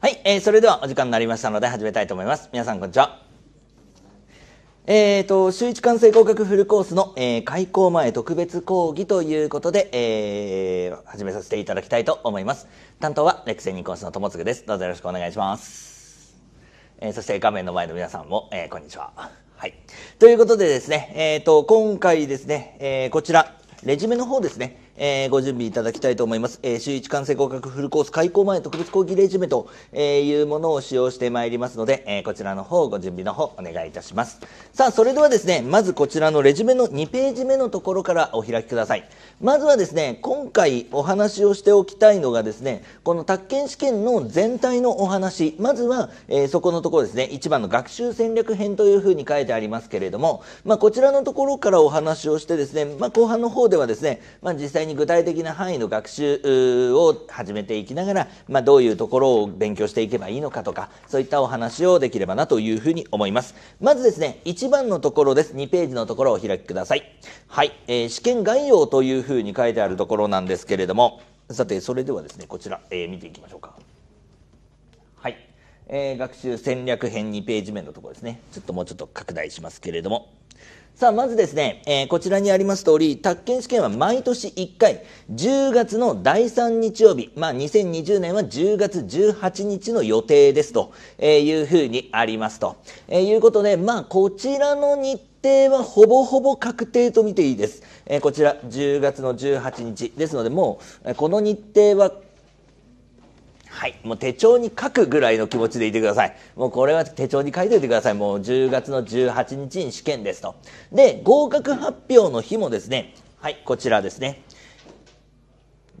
はい、えー、それではお時間になりましたので始めたいと思います。皆さんこんにちは。えーと、週一完成合格フルコースの、えー、開校前特別講義ということで、えー、始めさせていただきたいと思います。担当はレクセニコースの友次です。どうぞよろしくお願いします。えー、そして画面の前の皆さんも、えー、こんにちは。はい。ということでですね、えーと、今回ですね、えー、こちら、レジュメの方ですね、えー、ご準備いただきたいと思います。えー、週一完成合格フルコース開講前特別講義レジュメと、えいうものを使用してまいりますので、えこちらの方ご準備の方お願いいたします。さあ、それではですね、まずこちらのレジュメの2ページ目のところからお開きください。まずはですね、今回お話をしておきたいのがですね、この宅建試験の全体のお話、まずは、えー、そこのところですね、1番の学習戦略編というふうに書いてありますけれども、まあ、こちらのところからお話をしてですね、まあ、後半の方ではですね、まあ、実際にに具体的な範囲の学習を始めていきながら、まあ、どういうところを勉強していけばいいのかとかそういったお話をできればなというふうに思いますまずですね1番のところです2ページのところを開きくださいはい、えー、試験概要というふうに書いてあるところなんですけれどもさてそれではですねこちら、えー、見ていきましょうかはい、えー、学習戦略編2ページ目のところですねちょっともうちょっと拡大しますけれどもさあ、まずですね、えー、こちらにあります通り、宅建試験は毎年1回、10月の第3日曜日、まあ、2020年は10月18日の予定ですと、えいうふうにありますと。えー、いうことで、まあ、こちらの日程はほぼほぼ確定と見ていいです。えー、こちら10月の18日ですので、もう、この日程ははいもう手帳に書くぐらいの気持ちでいてくださいもうこれは手帳に書いておいてくださいもう10月の18日に試験ですとで合格発表の日もですねはいこちらですね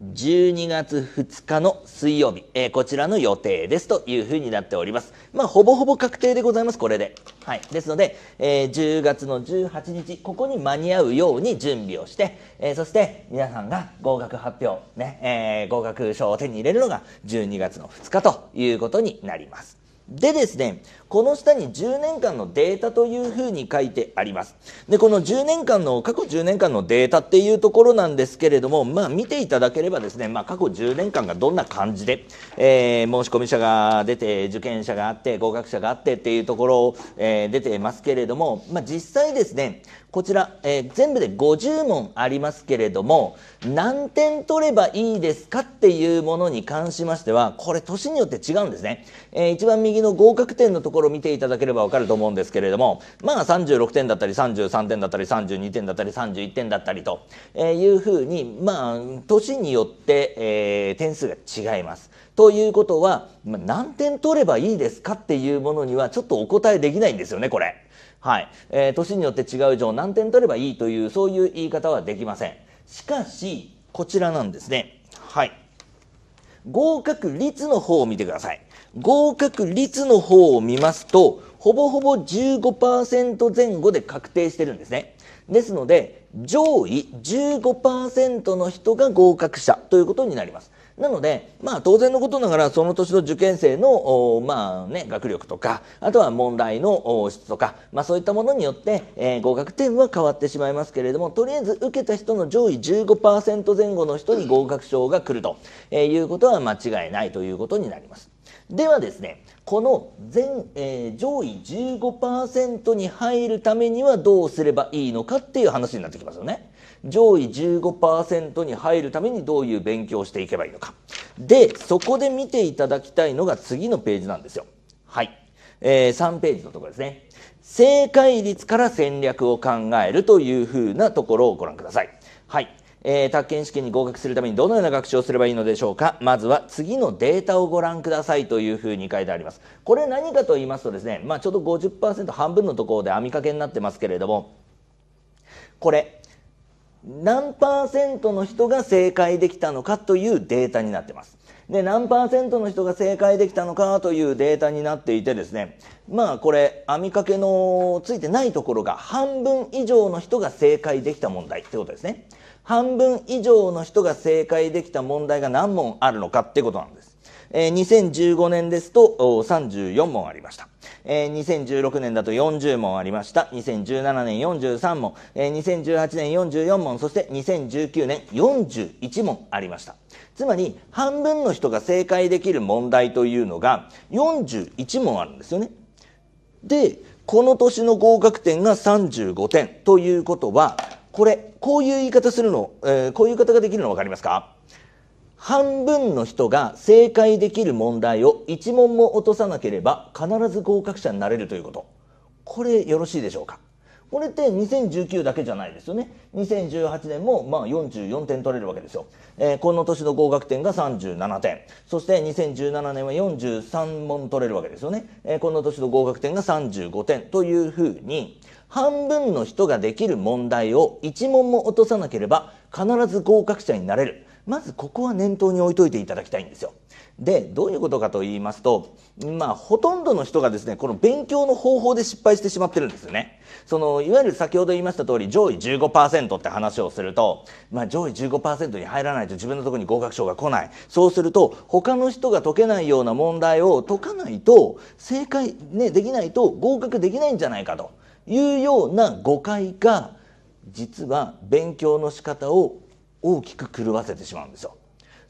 12月2日の水曜日、えー、こちらの予定ですというふうになっております。まあ、ほぼほぼ確定でございます、これで。はい。ですので、えー、10月の18日、ここに間に合うように準備をして、えー、そして皆さんが合格発表、ね、え合格証を手に入れるのが12月の2日ということになります。でですね、この下に10年間のデータというふうに書いてあります。で、この10年間の、過去10年間のデータっていうところなんですけれども、まあ見ていただければですね、まあ過去10年間がどんな感じで、えー、申込者が出て、受験者があって、合格者があってっていうところを、えー、出てますけれども、まあ実際ですね、こちら、えー、全部で50問ありますけれども何点取ればいいですかっていうものに関しましてはこれ年によって違うんですね、えー、一番右の合格点のところを見ていただければ分かると思うんですけれどもまあ36点だったり33点だったり32点だったり31点だったりというふうにまあ年によって、えー、点数が違います。ということは、まあ、何点取ればいいですかっていうものにはちょっとお答えできないんですよねこれ。はい。えー、年によって違う以上何点取ればいいという、そういう言い方はできません。しかし、こちらなんですね。はい。合格率の方を見てください。合格率の方を見ますと、ほぼほぼ15%前後で確定してるんですね。ですので、上位15%の人が合格者ということになります。なので、まあ、当然のことながらその年の受験生の、まあね、学力とかあとは問題の質とか、まあ、そういったものによって、えー、合格点は変わってしまいますけれどもとりあえず受けた人の上位15%前後の人に合格賞が来ると、えー、いうことは間違いないということになります。ではですねこの全、えー、上位15%に入るためにはどうすればいいのかっていう話になってきますよね。上位15%に入るためにどういう勉強をしていけばいいのか。で、そこで見ていただきたいのが次のページなんですよ。はい。えー、3ページのところですね。正解率から戦略を考えるというふうなところをご覧ください。はい。えー、宅建試験に合格するためにどのような学習をすればいいのでしょうかまずは次のデータをご覧くださいというふうに書いてあります。これ何かと言いますとですね、まあちょうど50%半分のところで網掛けになってますけれども、これ、何パーセントの人が正解できたのかというデータになってます。で、何パーセントの人が正解できたのかというデータになっていてですね、まあこれ、網掛けのついてないところが半分以上の人が正解できた問題ってことですね。半分以上の人が正解できた問題が何問あるのかってことなんです。えー、2015年ですと34問ありました。えー、2016年だと40問ありました。2017年43問、えー、2018年44問、そして2019年41問ありました。つまり、半分の人が正解できる問題というのが41問あるんですよね。で、この年の合格点が35点ということは、これ、こういう言い方するの、えー、こういう言い方ができるの分かりますか半分の人が正解できる問題を1問も落とさなければ必ず合格者になれるということこれよろしいでしょうかこれって2019だけじゃないですよね。2018年もまあ44点取れるわけですよ。えー、この年の合格点が37点。そして2017年は43問取れるわけですよね。えー、この年の合格点が35点というふうに、半分の人ができる問題を1問も落とさなければ必ず合格者になれる。まずここは念頭に置いといていただきたいんですよ。でどういうことかと言いますとまあほとんどの人がですねこの勉強の方法で失敗してしまってるんですよね。そのいわゆる先ほど言いました通り上位15%って話をすると、まあ、上位15%に入らないと自分のとこに合格証が来ないそうすると他の人が解けないような問題を解かないと正解、ね、できないと合格できないんじゃないかというような誤解が実は勉強の仕方を大きく狂わせてしまうんですよ。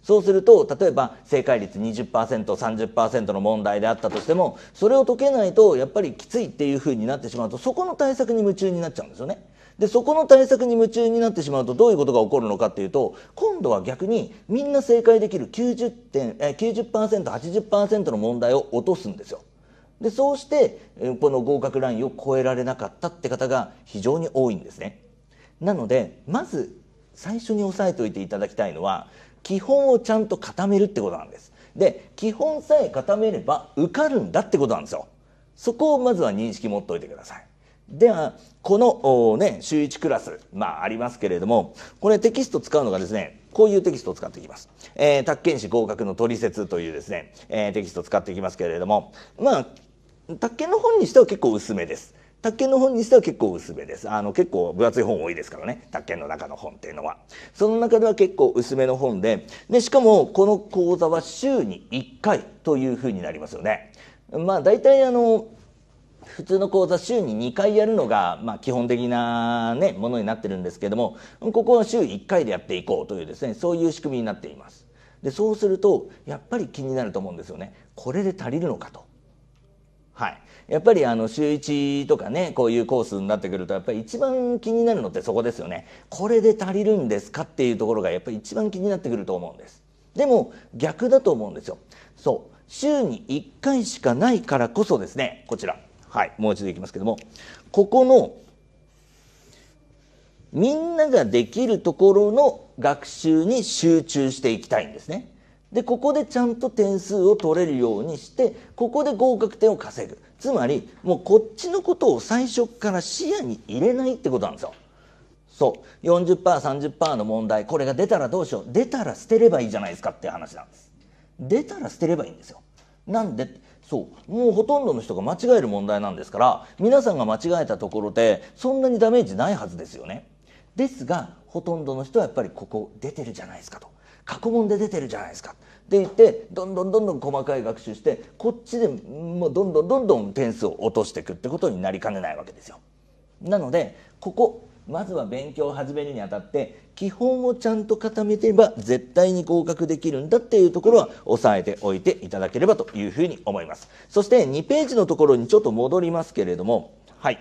そうすると、例えば正解率20%、30%の問題であったとしても、それを解けないと、やっぱりきついっていう風になってしまうと、そこの対策に夢中になっちゃうんですよね。で、そこの対策に夢中になってしまうと、どういうことが起こるのかっていうと、今度は逆に、みんな正解できる90点、え90%、80%の問題を落とすんですよ。で、そうして、この合格ラインを超えられなかったって方が非常に多いんですね。なので、まず最初に押さえておいていただきたいのは基本をちゃんと固めるってことなんですで基本さえ固めれば受かるんだってことなんですよそこをまずは認識持っておいてくださいではこのね週1クラスまあありますけれどもこれテキスト使うのがですねこういうテキストを使っていきます。えー、宅建士合格の取説というですね、えー、テキストを使っていきますけれども、まあ、宅建の本にしては結構薄めです。宅建の本にしては結構薄めです。あの結構分厚い本多いですからね。宅建の中の本っていうのは。その中では結構薄めの本で、で、しかもこの講座は週に1回というふうになりますよね。まあ大体あの、普通の講座週に2回やるのが、まあ、基本的な、ね、ものになってるんですけどもここは週1回でやっていこうというですねそういう仕組みになっていますでそうするとやっぱり気になると思うんですよねこれで足りるのかとはいやっぱりあの週1とかねこういうコースになってくるとやっぱり一番気になるのってそこですよねこれで足りるんですかっていうところがやっぱり一番気になってくると思うんですでも逆だと思うんですよそう週に1回しかないからこそですねこちらはいもう一度いきますけどもここのみんなができるところの学習に集中していきたいんですね。でここでちゃんと点数を取れるようにしてここで合格点を稼ぐつまりもうこっちのことを最初から視野に入れないってことなんですよ。そう 40%30% の問題これが出たらどうしよう出たら捨てればいいじゃないですかっていう話なんです出たら捨てればいいんですよなんでそうもうほとんどの人が間違える問題なんですから皆さんが間違えたところでそんなにダメージないはずですよねですがほとんどの人はやっぱりここ出てるじゃないですかと過去問で出てるじゃないですかって言ってどんどんどんどん細かい学習してこっちでもうどんどんどんどん点数を落としていくってことになりかねないわけですよ。なのでここまずは勉強を始めるにあたって基本をちゃんと固めてれば絶対に合格できるんだっていうところは押さえておいていただければというふうに思いますそして2ページのところにちょっと戻りますけれどもはい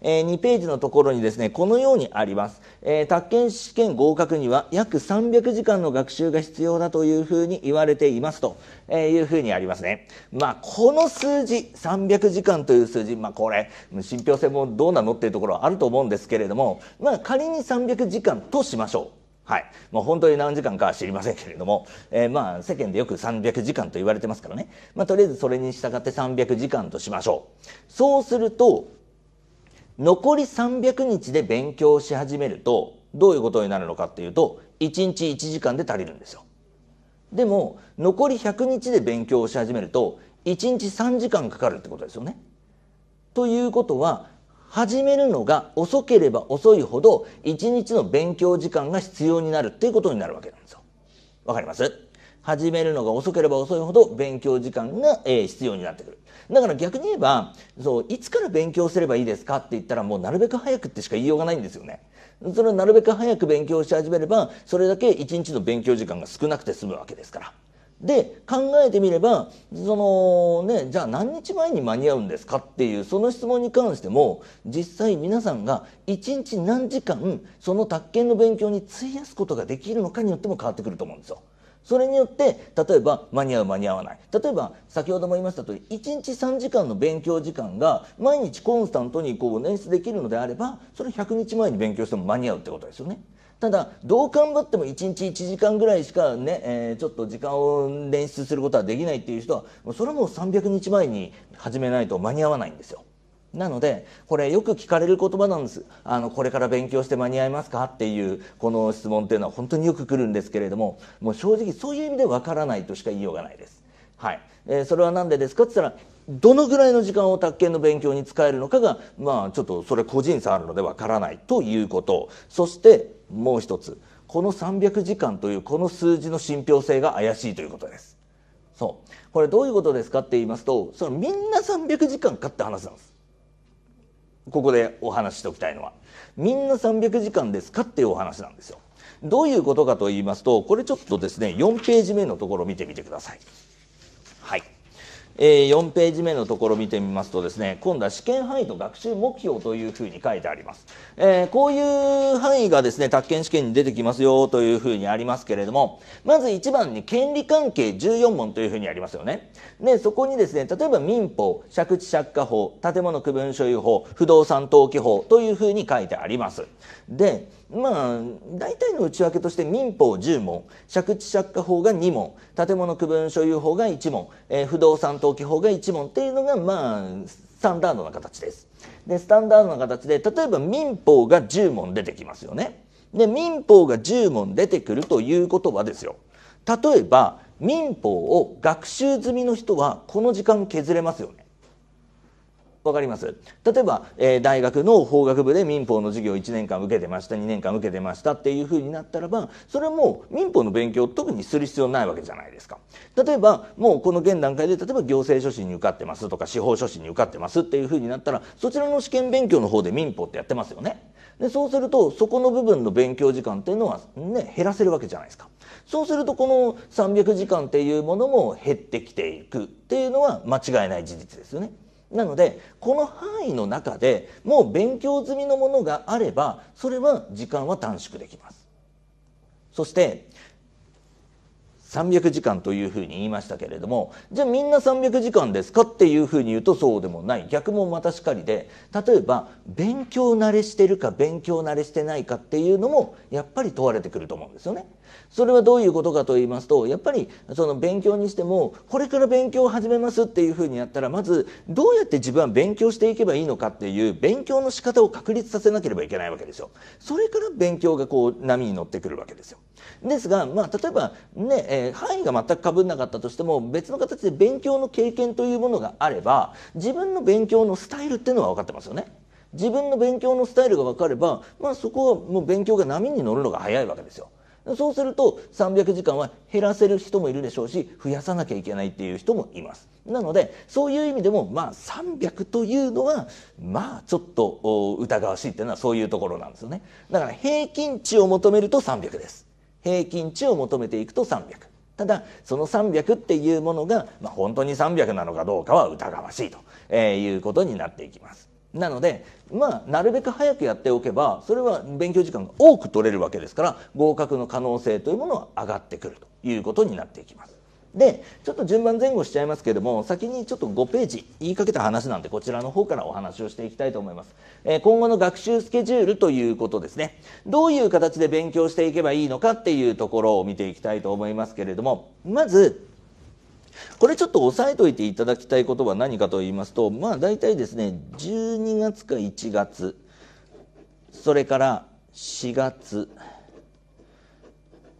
えー、2ページのところにですね、このようにあります。えー、宅建試験合格には約300時間の学習が必要だというふうに言われていますというふうにありますね。まあ、この数字、300時間という数字、まあ、これ、信憑性もどうなのっていうところはあると思うんですけれども、まあ、仮に300時間としましょう。はい。もう本当に何時間かは知りませんけれども、えー、まあ、世間でよく300時間と言われてますからね。まあ、とりあえずそれに従って300時間としましょう。そうすると、残り300日で勉強し始めるとどういうことになるのかっていうと1日1時間で足りるんですよでも残り100日で勉強し始めると1日3時間かかるってことですよねということは始めるのが遅ければ遅いほど1日の勉強時間が必要になるっていうことになるわけなんですよわかります始めるのが遅ければ遅いほど勉強時間が、え必要になってくるだから逆に言えばそういつから勉強すればいいですかって言ったらもうなるべく早くってしか言いようがないんですよね。それをなるべく早く勉強し始めればそれだけ一日の勉強時間が少なくて済むわけですから。で考えてみればそのねじゃあ何日前に間に合うんですかっていうその質問に関しても実際皆さんが一日何時間その宅建の勉強に費やすことができるのかによっても変わってくると思うんですよ。それによって例えば間に合う間に合わない例えば先ほども言いました通り1日3時間の勉強時間が毎日コンスタントにこう捻出できるのであればそれ100日前に勉強しても間に合うってことですよね。ただどう頑張っても1日1時間ぐらいしかね、えー、ちょっと時間を捻出することはできないっていう人はそれはもう300日前に始めないと間に合わないんですよ。なのでこれよく聞かれる言葉なんですあのこれから勉強して間に合いますかっていうこの質問っていうのは本当によく来るんですけれどももう正直そういう意味でわからないとしか言いようがないです。はいえー、それは何でですかって言ったらどのぐらいの時間を宅建の勉強に使えるのかがまあちょっとそれ個人差あるのでわからないということそしてもう一つこの300時間というこの数字の信憑性が怪しいということです。そうこれどういうことですかって言いますとそのみんな300時間かって話なんです。ここでお話ししておきたいのはみんな300時間ですかっていうお話なんですよ。どういうことかと言いますとこれちょっとですね4ページ目のところ見てみてください。えー、4ページ目のところ見てみますとですね今度は試験範囲と学習目標というふうに書いてあります、えー、こういう範囲がですね宅建試験に出てきますよというふうにありますけれどもまず1番に権利関係14問というふうにありますよねでそこにですね例えば民法借地借家法建物区分所有法不動産登記法というふうに書いてありますでまあ大体の内訳として民法10問借地借家法が2問建物区分所有法が1問、えー、不動産登記法が1問っていうのがまあスタンダードな形です。でスタンダードな形で例えば民法が10問出てきますよね。で民法が10問出てくるということはですよ例えば民法を学習済みの人はこの時間削れますよね。わかります例えば、えー、大学の法学部で民法の授業を1年間受けてました2年間受けてましたっていうふうになったらばそれも民法の勉強を特にする必要ないわけじゃないですか例えばもうこの現段階で例えば行政書士に受かってますとか司法書士に受かってますっていうふうになったらそちらの試験勉強の方で民法ってやってますよねでそうするとそこの部分の勉強時間っていうのはね減らせるわけじゃないですかそうするとこの300時間っていうものも減ってきていくっていうのは間違いない事実ですよね。なのでこの範囲の中でもう勉強済みのものがあればそれは時間は短縮できますそして300時間というふうに言いましたけれどもじゃあみんな300時間ですかっていうふうに言うとそうでもない逆もまたしかりで例えば勉強慣れしてるか勉強慣れしてないかっていうのもやっぱり問われてくると思うんですよね。それはどういうことかと言いますとやっぱりその勉強にしてもこれから勉強を始めますっていうふうにやったらまずどうやって自分は勉強していけばいいのかっていう勉強の仕方を確立させなければいけないわけですよ。それから勉強がこう波に乗ってくるわけですよ。ですが、まあ、例えばね、えー、範囲が全く被んなかったとしても別の形で勉強の経験というものがあれば自分の勉強のスタイルっていうのは分かってますよね。自分の勉強のスタイルが分かれば、まあ、そこはもう勉強が波に乗るのが早いわけですよ。そうすると300時間は減らせる人もいるでしょうし増やさなきゃいけないっていう人もいますなのでそういう意味でもまあ300というのはまあちょっと疑わしいっていうのはそういうところなんですよねだから平均値を求めると300です平均値を求めていくと300ただその300っていうものが、まあ、本当に300なのかどうかは疑わしいと、えー、いうことになっていきますなので、まあ、なるべく早くやっておけばそれは勉強時間が多く取れるわけですから合格の可能性というものは上がってくるということになっていきます。でちょっと順番前後しちゃいますけれども先にちょっと5ページ言いかけた話なんでこちらの方からお話をしていきたいと思います、えー、今後の学習スケジュールということですねどういう形で勉強していけばいいのかっていうところを見ていきたいと思いますけれどもまずこれちょっと押さえておいていただきたいことは何かと言いますと、まあ大体ですね、12月か1月、それから4月、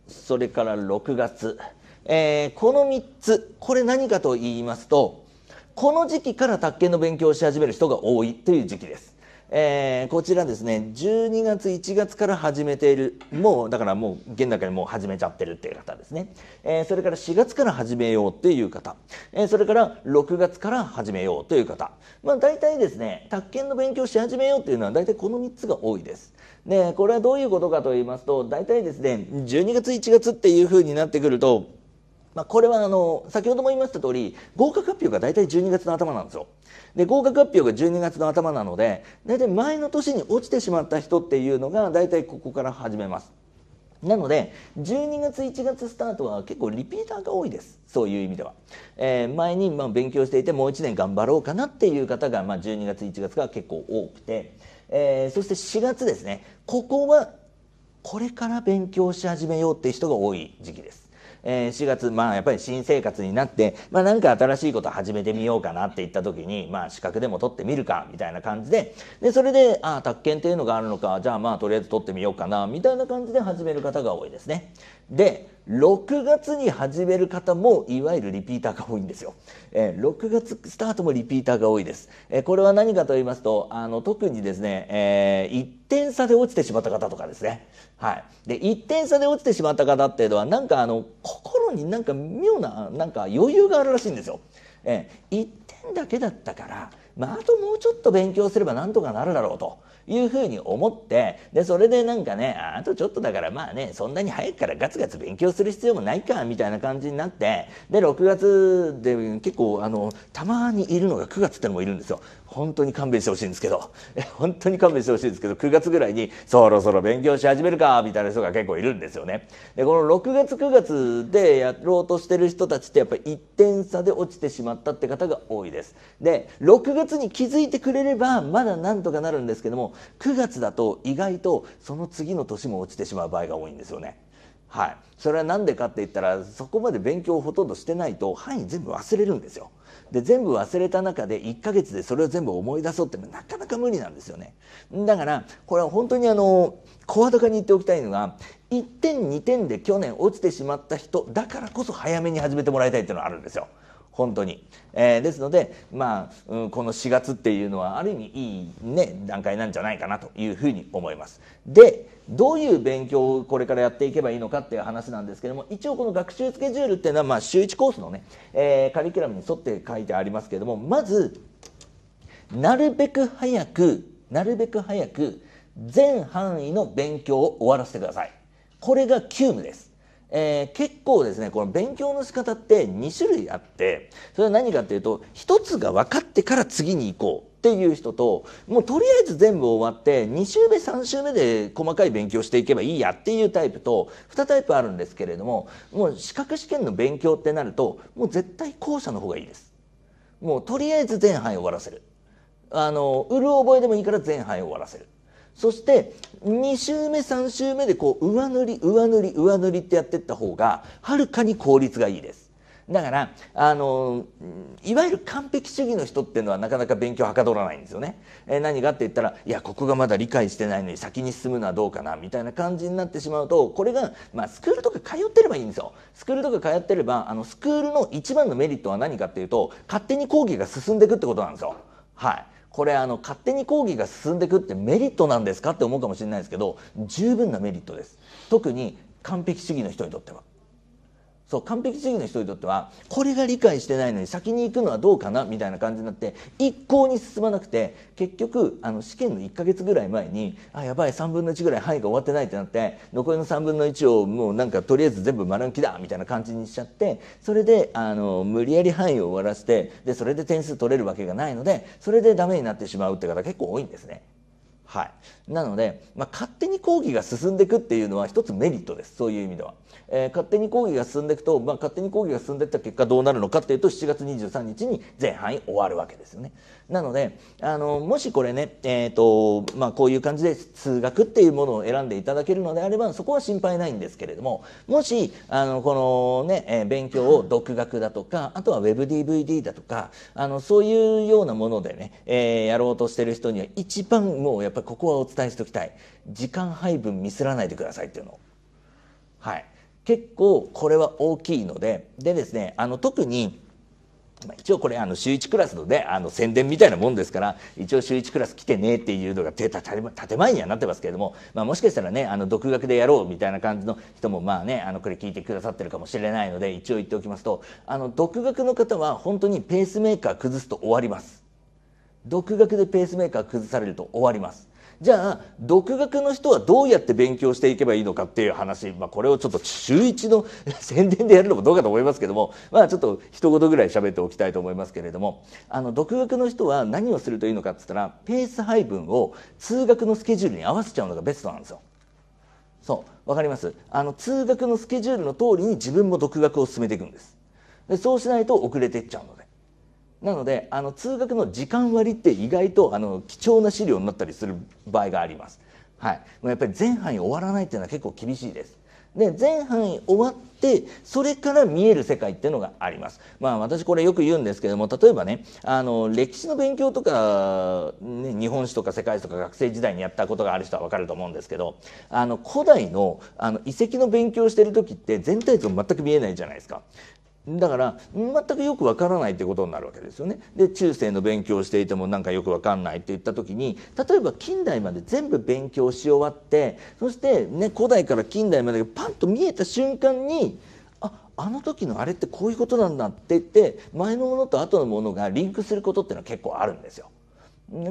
それから6月、えー、この3つ、これ何かと言いますと、この時期から宅建の勉強をし始める人が多いという時期です。えー、こちらですね12月1月から始めているもうだからもう現段階でもう始めちゃってるっていう方ですね、えー、それから4月から始めようっていう方、えー、それから6月から始めようという方まあ大体ですね宅建の勉強し始めようっていうのは大体この3つが多いですでこれはどういうことかと言いますと大体ですね12月1月っていうふうになってくるとまあ、これはあの先ほども言いました通り合格発表が大体12月の頭なんですよ。で合格発表が12月の頭なので大体前の年に落ちてしまった人っていうのが大体ここから始めます。なので12月1月スタートは結構リピーターが多いですそういう意味では、えー、前にまあ勉強していてもう1年頑張ろうかなっていう方がまあ12月1月が結構多くて、えー、そして4月ですねここはこれから勉強し始めようっていう人が多い時期ですえー、4月、まあ、やっぱり新生活になって、まあ、なんか新しいこと始めてみようかなっていった時に、まあ、資格でも取ってみるか、みたいな感じで、で、それで、ああ、宅建っていうのがあるのか、じゃあまあ、とりあえず取ってみようかな、みたいな感じで始める方が多いですね。で6月に始める方もいわゆるリピーターが多いんですよ、えー、6月スタートもリピーターが多いです、えー、これは何かと言いますとあの特にですね、えー、1点差で落ちてしまった方とかですね、はい、で1点差で落ちてしまった方っていうのはなんかあの心になんか妙ななんか余裕があるらしいんですよ、えー、1点だけだったから、まあ、あともうちょっと勉強すればなんとかなるだろうというふうに思ってでそれでなんかねあとちょっとだからまあねそんなに早くからガツガツ勉強する必要もないかみたいな感じになってで6月で結構あのたまにいるのが9月ってのもいるんですよ。本当に勘弁してほしいんですけど本当に勘弁してほしいんですけど9月ぐらいにそろそろ勉強し始めるかみたいな人が結構いるんですよね。でこの6月9月でやろうとしてる人たちってやっぱり1点差で落ちてしまったって方が多いです。で6月に気づいてくれればまだなんとかなるんですけども9月だと意外とその次の年も落ちてしまう場合が多いんですよね。はい、それは何でかって言ったらそこまで勉強をほとんどしてないと範囲全部忘れるんですよ。で全部忘れた中で1ヶ月でそれを全部思い出そうってのはなかなか無理なんですよね。だからこれは本当にあの声高に言っておきたいのが1点2点で去年落ちてしまった人だからこそ早めに始めてもらいたいっていうのはあるんですよ。本当に、えー、ですので、まあ、うん、この4月っていうのはある意味いい、ね、段階なんじゃないかなというふうに思います。でどういう勉強をこれからやっていけばいいのかっていう話なんですけども一応この学習スケジュールっていうのは、まあ、週1コースのね、えー、カリキュラムに沿って書いてありますけどもまずなるべく早くなるべく早く全範囲の勉強を終わらせてください。これが急務です。えー、結構ですねこの勉強の仕方って2種類あってそれは何かっていうと1つが分かってから次に行こうっていう人ともうとりあえず全部終わって2週目3週目で細かい勉強していけばいいやっていうタイプと2タイプあるんですけれどももう資格試験の勉強ってなるともう絶対後者の方がいいです。もうとりあえず前半終わらせる。あの、うる覚えでもいいから前半終わらせる。そして2週目3週目でこう上塗り上塗り上塗りってやってった方がはるかに効率がいいです。だからあのいわゆる完璧主義の人っていうのはなかなか勉強はかどらないんですよね。え何がって言ったらいやここがまだ理解してないのに先に進むのはどうかなみたいな感じになってしまうとこれが、まあ、スクールとか通ってればいいんですよ。スクールとか通ってればあのスクールの一番のメリットは何かっていうと勝手に講義が進んでいくってことなんですよ。はいこれあの勝手に講義が進んでいくってメリットなんですかって思うかもしれないですけど十分なメリットです特に完璧主義の人にとっては。そう完璧主義の人にとってはこれが理解してないのに先に行くのはどうかなみたいな感じになって一向に進まなくて結局あの試験の1か月ぐらい前にあやばい3分の1ぐらい範囲が終わってないってなって残りの3分の1をもうなんかとりあえず全部丸抜きだみたいな感じにしちゃってそれであの無理やり範囲を終わらせてでそれで点数取れるわけがないのでそれでダメになってしまうって方結構多いんですね。はい、なので、まあ、勝手に講義が進んでいくっていうのは一つメリットですそういう意味では、えー、勝手に講義が進んでいくと、まあ、勝手に講義が進んでいった結果どうなるのかっていうと7月23日に全範囲終わるわけですよねなのであのもしこれね、えーとまあ、こういう感じで数学っていうものを選んでいただけるのであればそこは心配ないんですけれどももしあのこのね、えー、勉強を 独学だとかあとは WebDVD だとかあのそういうようなものでね、えー、やろうとしてる人には一番もうやっぱりここはお伝伝えしておきたい時間配分ミスらないでくださいっていうのはい結構これは大きいのででですねあの特に一応これあの週1クラスのねあの宣伝みたいなもんですから一応週1クラス来てねっていうのが建前にはなってますけれども、まあ、もしかしたらねあの独学でやろうみたいな感じの人もまあねあのこれ聞いてくださってるかもしれないので一応言っておきますとあの独学の方は本当にペースメーカー崩すと終わります。独学でペースメーカー崩されると終わります。じゃあ独学の人はどうやって勉強していけばいいのかっていう話、まあ、これをちょっと週一の 宣伝でやるのもどうかと思いますけども、まあ、ちょっと一言ぐらい喋っておきたいと思いますけれどもあの独学の人は何をするといいのかって言ったらペース配分を通学のスケジュールに合わせちゃうのがベストなんですよ。そうわかりますあの通学のスケジュールの通りに自分も独学を進めていくんですでそうしないと遅れていっちゃうのでなのであの通学の時間割って意外とあの貴重な資料になったりする場合があります。はい、やっぱり前半囲終わらないっていうのは結構厳しいです。で前半囲終わってそれから見える世界っていうのがあります。まあ私これよく言うんですけども例えばねあの歴史の勉強とか、ね、日本史とか世界史とか学生時代にやったことがある人は分かると思うんですけどあの古代のあの遺跡の勉強してる時って全体像全く見えないじゃないですか。だから全くよくわからないってことになるわけですよね。で中世の勉強をしていてもなんかよくわかんないって言った時に例えば近代まで全部勉強し終わってそして、ね、古代から近代までパンと見えた瞬間にああの時のあれってこういうことなんだって言って前のものと後のものがリンクすることっていうのは結構あるんですよ。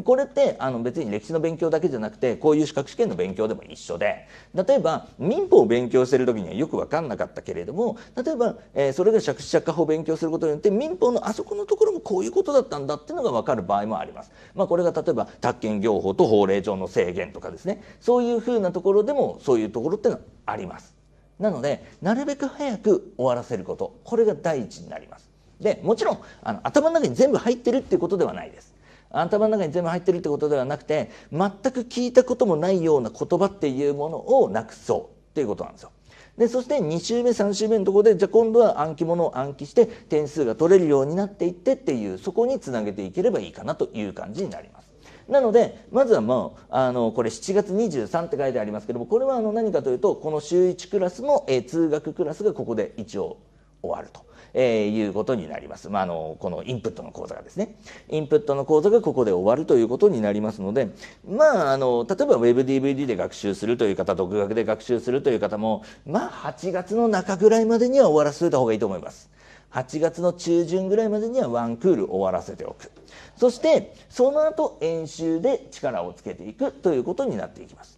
これってあの別に歴史の勉強だけじゃなくてこういう資格試験の勉強でも一緒で例えば民法を勉強してる時にはよく分かんなかったけれども例えば、えー、それが借地借家法を勉強することによって民法のあそこのところもこういうことだったんだっていうのが分かる場合もあります。まあ、これが例えば宅建業法と法令上の制限とかですねそういうふうなところでもそういうところってのはあります。なのでなるべく早く終わらせることこれが第一になります。でもちろんあの頭の中に全部入ってるっていうことではないです。頭の中に全部入ってるってことではなくて全く聞いたこともないような言葉っていうものをなくそうっていうことなんですよ。でそして2週目3週目のところでじゃあ今度は暗記ものを暗記して点数が取れるようになっていってっていうそこにつなげていければいいかなという感じになります。なのでまずはもうあのこれ7月23って書いてありますけどもこれはあの何かというとこの週1クラスの、え通学クラスがここで一応終わると。えー、いうことになります。まあ、あの、このインプットの講座がですね。インプットの講座がここで終わるということになりますので、まあ、あの、例えば WebDVD で学習するという方、独学で学習するという方も、まあ、8月の中ぐらいまでには終わらせた方がいいと思います。8月の中旬ぐらいまでにはワンクール終わらせておく。そして、その後演習で力をつけていくということになっていきます。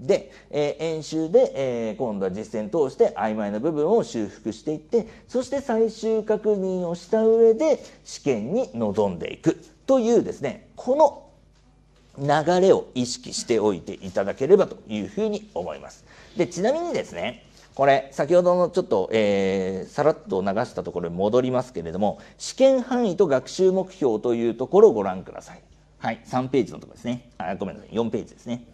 で、えー、演習で、えー、今度は実践通して曖昧な部分を修復していってそして最終確認をした上で試験に臨んでいくというですねこの流れを意識しておいていただければというふうに思います。でちなみにですねこれ先ほどのちょっと、えー、さらっと流したところに戻りますけれども試験範囲と学習目標というところをご覧ください。はい、3ページのところですね。あごめんなさい、4ページですね。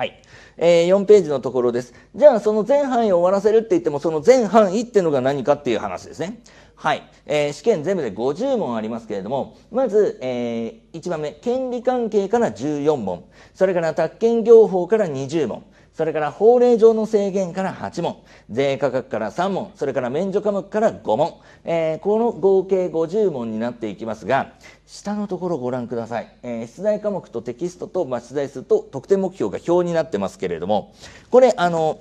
はい。えー、4ページのところです。じゃあ、その全範囲を終わらせるって言っても、その全範囲ってのが何かっていう話ですね。はい。えー、試験全部で50問ありますけれども、まず、えー、1番目、権利関係から14問、それから宅建業法から20問、それから法令上の制限から8問、税価格から3問、それから免除科目から5問、えー、この合計50問になっていきますが、下のところご覧ください。えー、出題科目とテキストと、まあ、出題数と得点目標が表になってますけれども、これ、あの、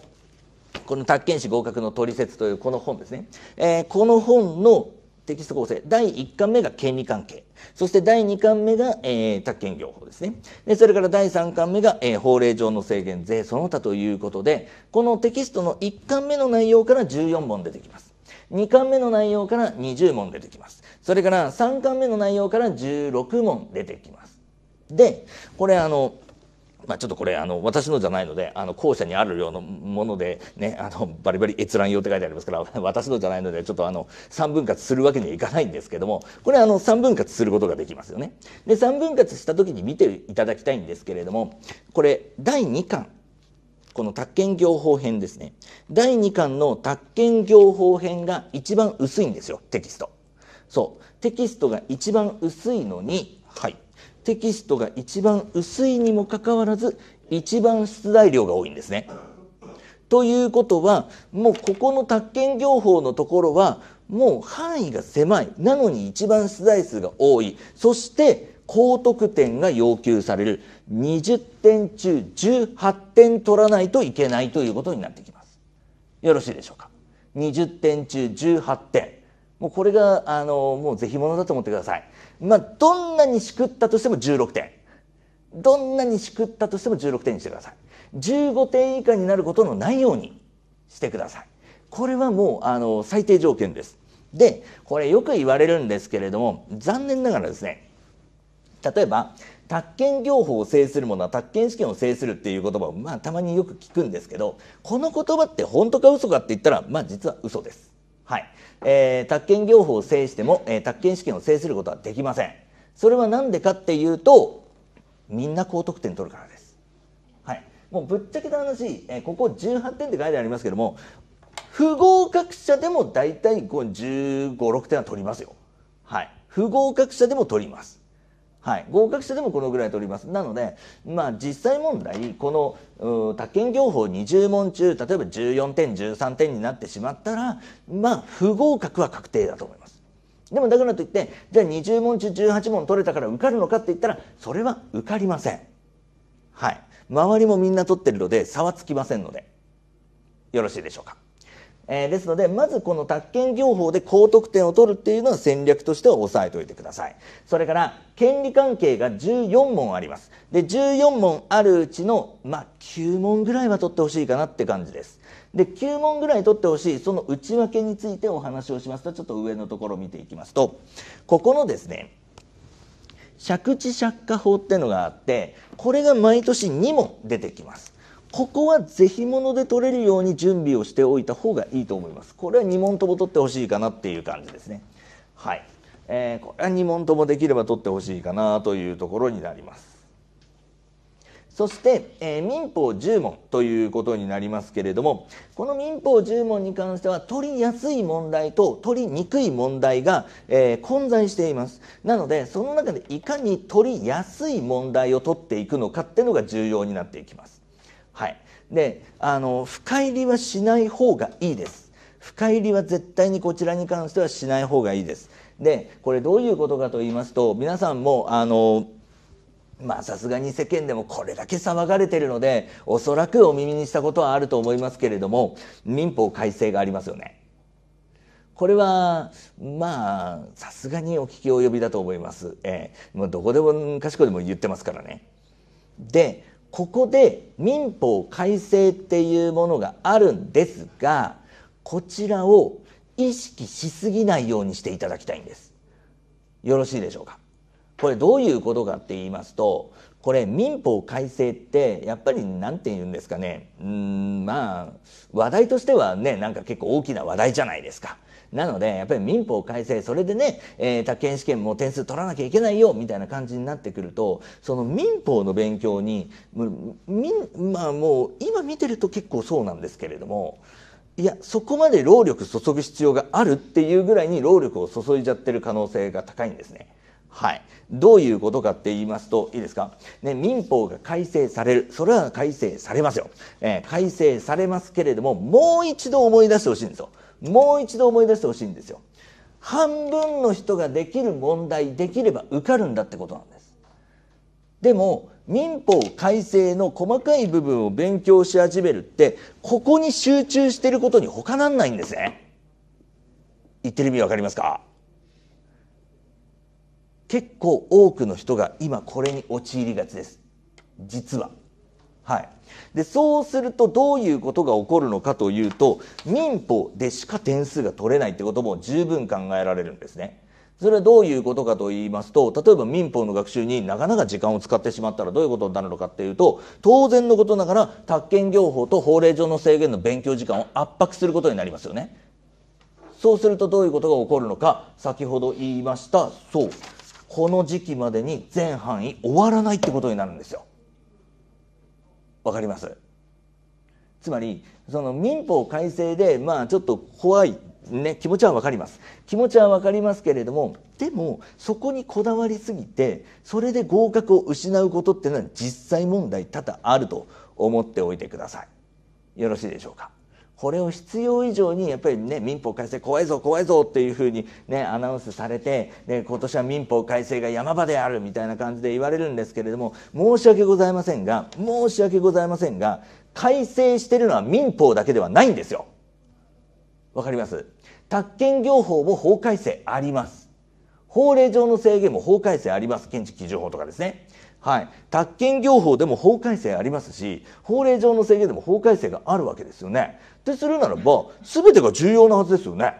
この「宅建士合格の取説」というこの本ですね、えー、この本のテキスト構成。第1巻目が権利関係。そして第2巻目が、えー、宅建業法ですね。で、それから第3巻目が、えー、法令上の制限、税その他ということで、このテキストの1巻目の内容から14問出てきます。2巻目の内容から20問出てきます。それから3巻目の内容から16問出てきます。で、これあの、まあ、ちょっとこれあの私のじゃないのであの校舎にあるようなもので、ね、あのバリバリ閲覧用って書いてありますから 私のじゃないのでちょっとあの3分割するわけにはいかないんですけどもこれあの3分割することができますよね。で3分割した時に見ていただきたいんですけれどもこれ第2巻この宅建業法編ですね第2巻の宅建業法編が一番薄いんですよテキスト。そうテキストが一番薄いのにはいテキストが一番薄いにもかかわらず一番出題量が多いんですね。ということはもうここの宅建業法のところはもう範囲が狭いなのに一番出題数が多いそして高得点が要求される20点中18点取らないといけないということになってきますよろしいでしょうか20点中18点もうこれがあのもう是非ものだと思ってくださいまあ、どんなにしくったとしても16点。どんなにしくったとしても16点にしてください。15点以下になることのないようにしてください。これはもう、あの、最低条件です。で、これよく言われるんですけれども、残念ながらですね、例えば、宅建業法を制するものは宅建試験を制するっていう言葉を、まあ、たまによく聞くんですけど、この言葉って本当か嘘かって言ったら、まあ、実は嘘です。はい。えー、宅建業法を制しても、えー、宅建試験を制することはできません。それは何でかっていうと、みんな高得点取るからです。はい。もうぶっちゃけた話、えー、ここ18点って書いてありますけども、不合格者でも大体15、6点は取りますよ。はい。不合格者でも取ります。はい、合格者でもこのぐらい取りますなので、まあ、実際問題この宅建業法20問中例えば14点13点になってしまったら、まあ、不合格は確定だと思います。でもだからといってじゃあ20問中18問取れたから受かるのかって言ったらそれは受かりません。はい、周りもみんな取ってるので差はつきませんのでよろしいでしょうか。えー、ですのでまずこの宅建業法で高得点を取るっていうのは戦略としては押さえておいてくださいそれから権利関係が14問ありますで14問あるうちの、まあ、9問ぐらいは取ってほしいかなって感じですで9問ぐらい取ってほしいその内訳についてお話をしますとちょっと上のところを見ていきますとここのですね借地借家法っていうのがあってこれが毎年2問出てきますここは是非物で取れるように準備をしておいた方がいいと思いますこれは2問とも取ってほしいかなっていう感じですねはい、えー、これは2問ともできれば取ってほしいかなというところになりますそして、えー、民法10問ということになりますけれどもこの民法10問に関しては取りやすい問題と取りにくい問題が、えー、混在していますなのでその中でいかに取りやすい問題を取っていくのかっていうのが重要になっていきますであの深入りはしない方がいいです深入りは絶対にこちらに関してはしない方がいいですでこれどういうことかと言いますと皆さんもあのまあさすがに世間でもこれだけ騒がれてるのでおそらくお耳にしたことはあると思いますけれども民法改正がありますよねこれはまあさすがにお聞き及びだと思います、えもうどこでもかしこでも言ってますからねでここで民法改正っていうものがあるんですがこちらを意識しすぎないようにしていただきたいんですよろしいでしょうかこれどういうことかって言いますとこれ民法改正ってやっぱり何て言うんですかねうんまあ話題としてはねなんか結構大きな話題じゃないですか。なのでやっぱり民法改正それでね、えー、宅建試験も点数取らなきゃいけないよみたいな感じになってくるとその民法の勉強にまあもう今見てると結構そうなんですけれども。いやそこまで労力注ぐ必要があるっていうぐらいに労力を注いじゃってる可能性が高いんですね。はい。どういうことかって言いますと、いいですか。ね、民法が改正される。それは改正されますよ。えー、改正されますけれども、もう一度思い出してほしいんですよ。もう一度思い出してほしいんですよ半分の人ができる問題できれば受かるんだってことなんですでも民法改正の細かい部分を勉強し始めるってここに集中していることに他なんないんですね言ってる意味わかりますか結構多くの人が今これに陥りがちです実ははいで、そうするとどういうことが起こるのかというと、民法でしか点数が取れないってことも十分考えられるんですね。それはどういうことかと言いますと、例えば民法の学習になかなか時間を使ってしまったらどういうことになるのかっていうと、当然のことながら、宅建業法と法令上の制限の勉強時間を圧迫することになりますよね。そうするとどういうことが起こるのか、先ほど言いました、そう。この時期までに全範囲終わらないってことになるんですよ。わかりますつまりその民法改正でまあちょっと怖い、ね、気持ちは分かります気持ちは分かりますけれどもでもそこにこだわりすぎてそれで合格を失うことっていうのは実際問題多々あると思っておいてくださいよろしいでしょうかこれを必要以上にやっぱりね民法改正怖いぞ怖いぞっていうふうにねアナウンスされてで今年は民法改正が山場であるみたいな感じで言われるんですけれども申し訳ございませんが申し訳ございませんが改正してるのは民法だけではないんですよ。わかります宅建業法も法改正あります。法令上の制限も法改正あります。建築基準法とかですね。はい。宅建業法でも法改正ありますし、法令上の制限でも法改正があるわけですよね。ってするならば全てが重要なはずですよね。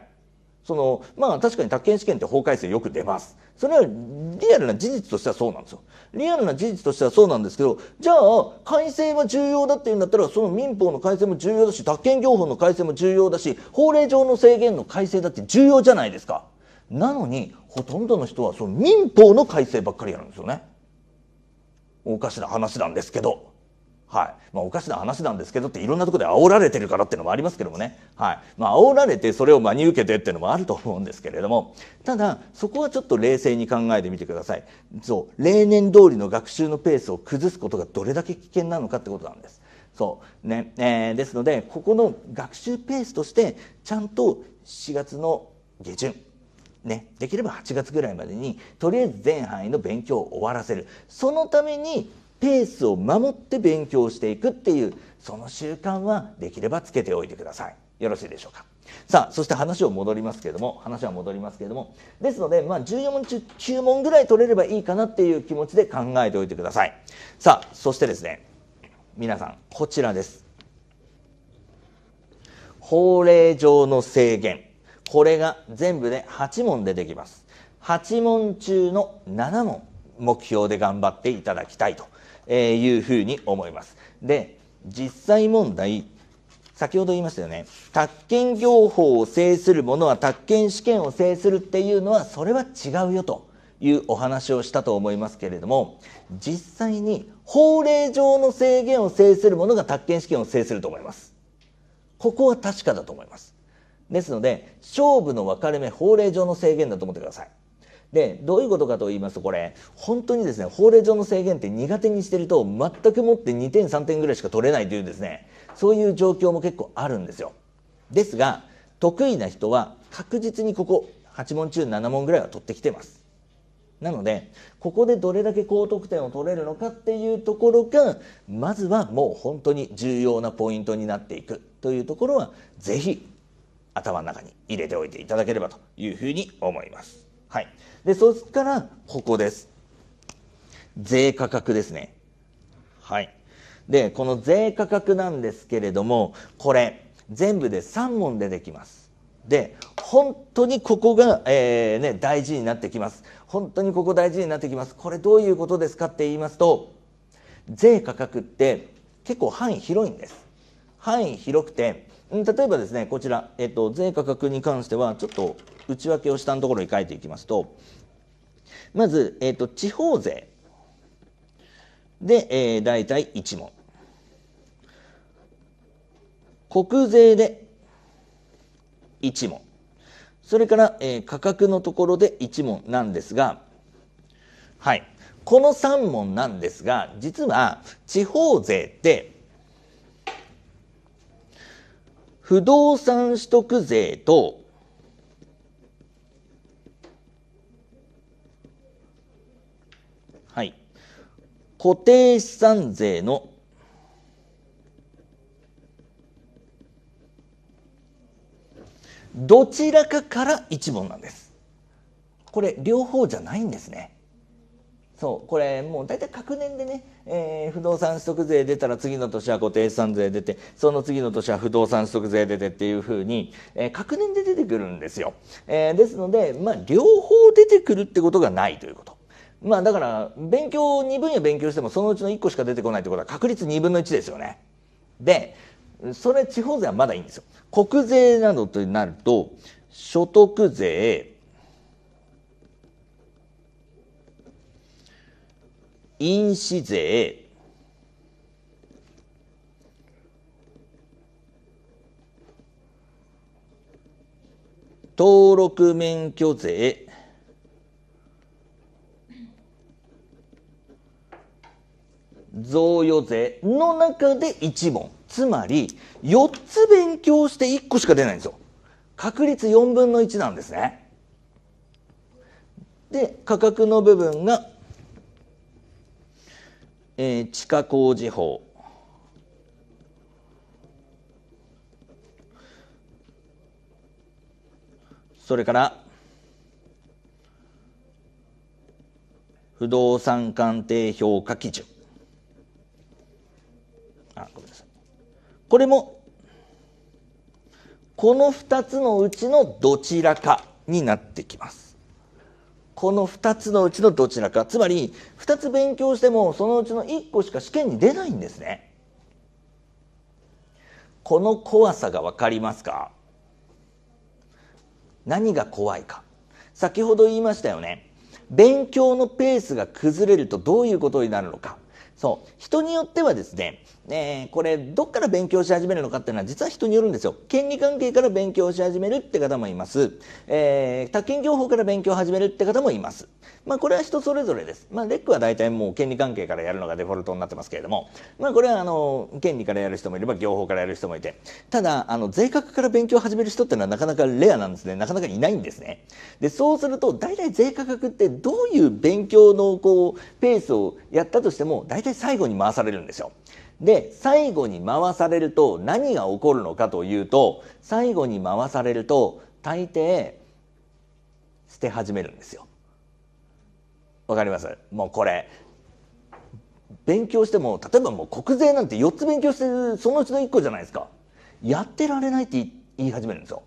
そのまあ確かに宅建試験って法改正よく出ますそれはリアルな事実としてはそうなんですよリアルな事実としてはそうなんですけどじゃあ改正は重要だっていうんだったらその民法の改正も重要だし宅建業法の改正も重要だし法令上の制限の改正だって重要じゃないですかなのにほとんどの人はその民法の改正ばっかりやるんですよねおかしな話なんですけどはい。まあ、おかしな話なんですけどって、いろんなところで煽られてるからっていうのもありますけどもね。はい。まあ、煽られてそれを真に受けてっていうのもあると思うんですけれども、ただ、そこはちょっと冷静に考えてみてください。そう。例年通りの学習のペースを崩すことがどれだけ危険なのかってことなんです。そう。ね。えー、ですので、ここの学習ペースとして、ちゃんと4月の下旬、ね、できれば8月ぐらいまでにとりあえず全範囲の勉強を終わらせるそのためにペースを守って勉強していくっていうその習慣はできればつけておいてくださいよろしいでしょうかさあそして話を戻りますけれども話は戻りますけれどもですので、まあ、14問中9問ぐらい取れればいいかなっていう気持ちで考えておいてくださいさあそしてですね皆さんこちらです法令上の制限これが全部で8問出てきます8問中の7問目標で頑張っていただきたいとえいうふうに思います。で実際問題先ほど言いましたよね宅建業法を制する者は宅建試験を制するっていうのはそれは違うよというお話をしたと思いますけれども実際に法令上の制限を制する者が宅建試験を制すると思いますここは確かだと思いますですので勝負の分かれ目法令上の制限だと思ってくださいでどういうことかと言いますとこれ本当にですね法令上の制限って苦手にしてると全くもって2点3点ぐらいしか取れないというですねそういう状況も結構あるんですよですが得意な人は確実にここ8問中7問ぐらいは取ってきてますなのでここでどれだけ高得点を取れるのかっていうところがまずはもう本当に重要なポイントになっていくというところは是非頭の中に入れておいていただければというふうに思います。はいで、そっから、ここです。税価格ですね。はい。で、この税価格なんですけれども、これ、全部で3問出てきます。で、本当にここが、えー、ね、大事になってきます。本当にここ大事になってきます。これどういうことですかって言いますと、税価格って結構範囲広いんです。範囲広くて、例えばですね、こちら、えっと、税価格に関しては、ちょっと内訳を下のところに書いていきますとまず、えーと、地方税で、えー、大体1問国税で1問それから、えー、価格のところで1問なんですがはいこの3問なんですが実は地方税って不動産取得税と固定資産税のどちらかから一問なんです。これ両方じゃないんですね。そうこれもう大体各年でね、えー、不動産取得税出たら次の年は固定資産税出てその次の年は不動産取得税出てっていうふうに、えー、各年で出てくるんですよ、えー、ですので、まあ、両方出てくるってことがないということまあだから勉強2分野勉強してもそのうちの1個しか出てこないってことは確率2分の一ですよね。でそれ地方税はまだいいんですよ。国税などとなると所得税印紙税登録免許税贈与税の中で1問つまり4つ勉強して1個しか出ないんですよ確率4分の1なんですねで価格の部分が、えー、地下工事法それから不動産鑑定評価基準あごめんなさいこれもこの2つのうちのどちらかになってきますこの2つのうちのどちらかつまり2つ勉強してもそのうちの1個しか試験に出ないんですねこの怖さが分かりますか何が怖いか先ほど言いましたよね勉強のペースが崩れるとどういうことになるのかそう人によってはですねえー、これどっから勉強し始めるのかっていうのは実は人によるんですよ権利関係から勉強し始めるって方もいます、えー、宅建業法から勉強始めるって方もいますまあこれは人それぞれです、まあ、レックは大体もう権利関係からやるのがデフォルトになってますけれどもまあこれはあの権利からやる人もいれば業法からやる人もいてただあの税格から勉強を始める人っていうのはなかなかレアなんですねなかなかいないんですねでそうすると大体税価格ってどういう勉強のこうペースをやったとしても大体最後に回されるんですよで、最後に回されると何が起こるのかというと、最後に回されると大抵捨て始めるんですよ。わかりますもうこれ。勉強しても、例えばもう国税なんて4つ勉強してるそのうちの1個じゃないですか。やってられないって言い始めるんですよ。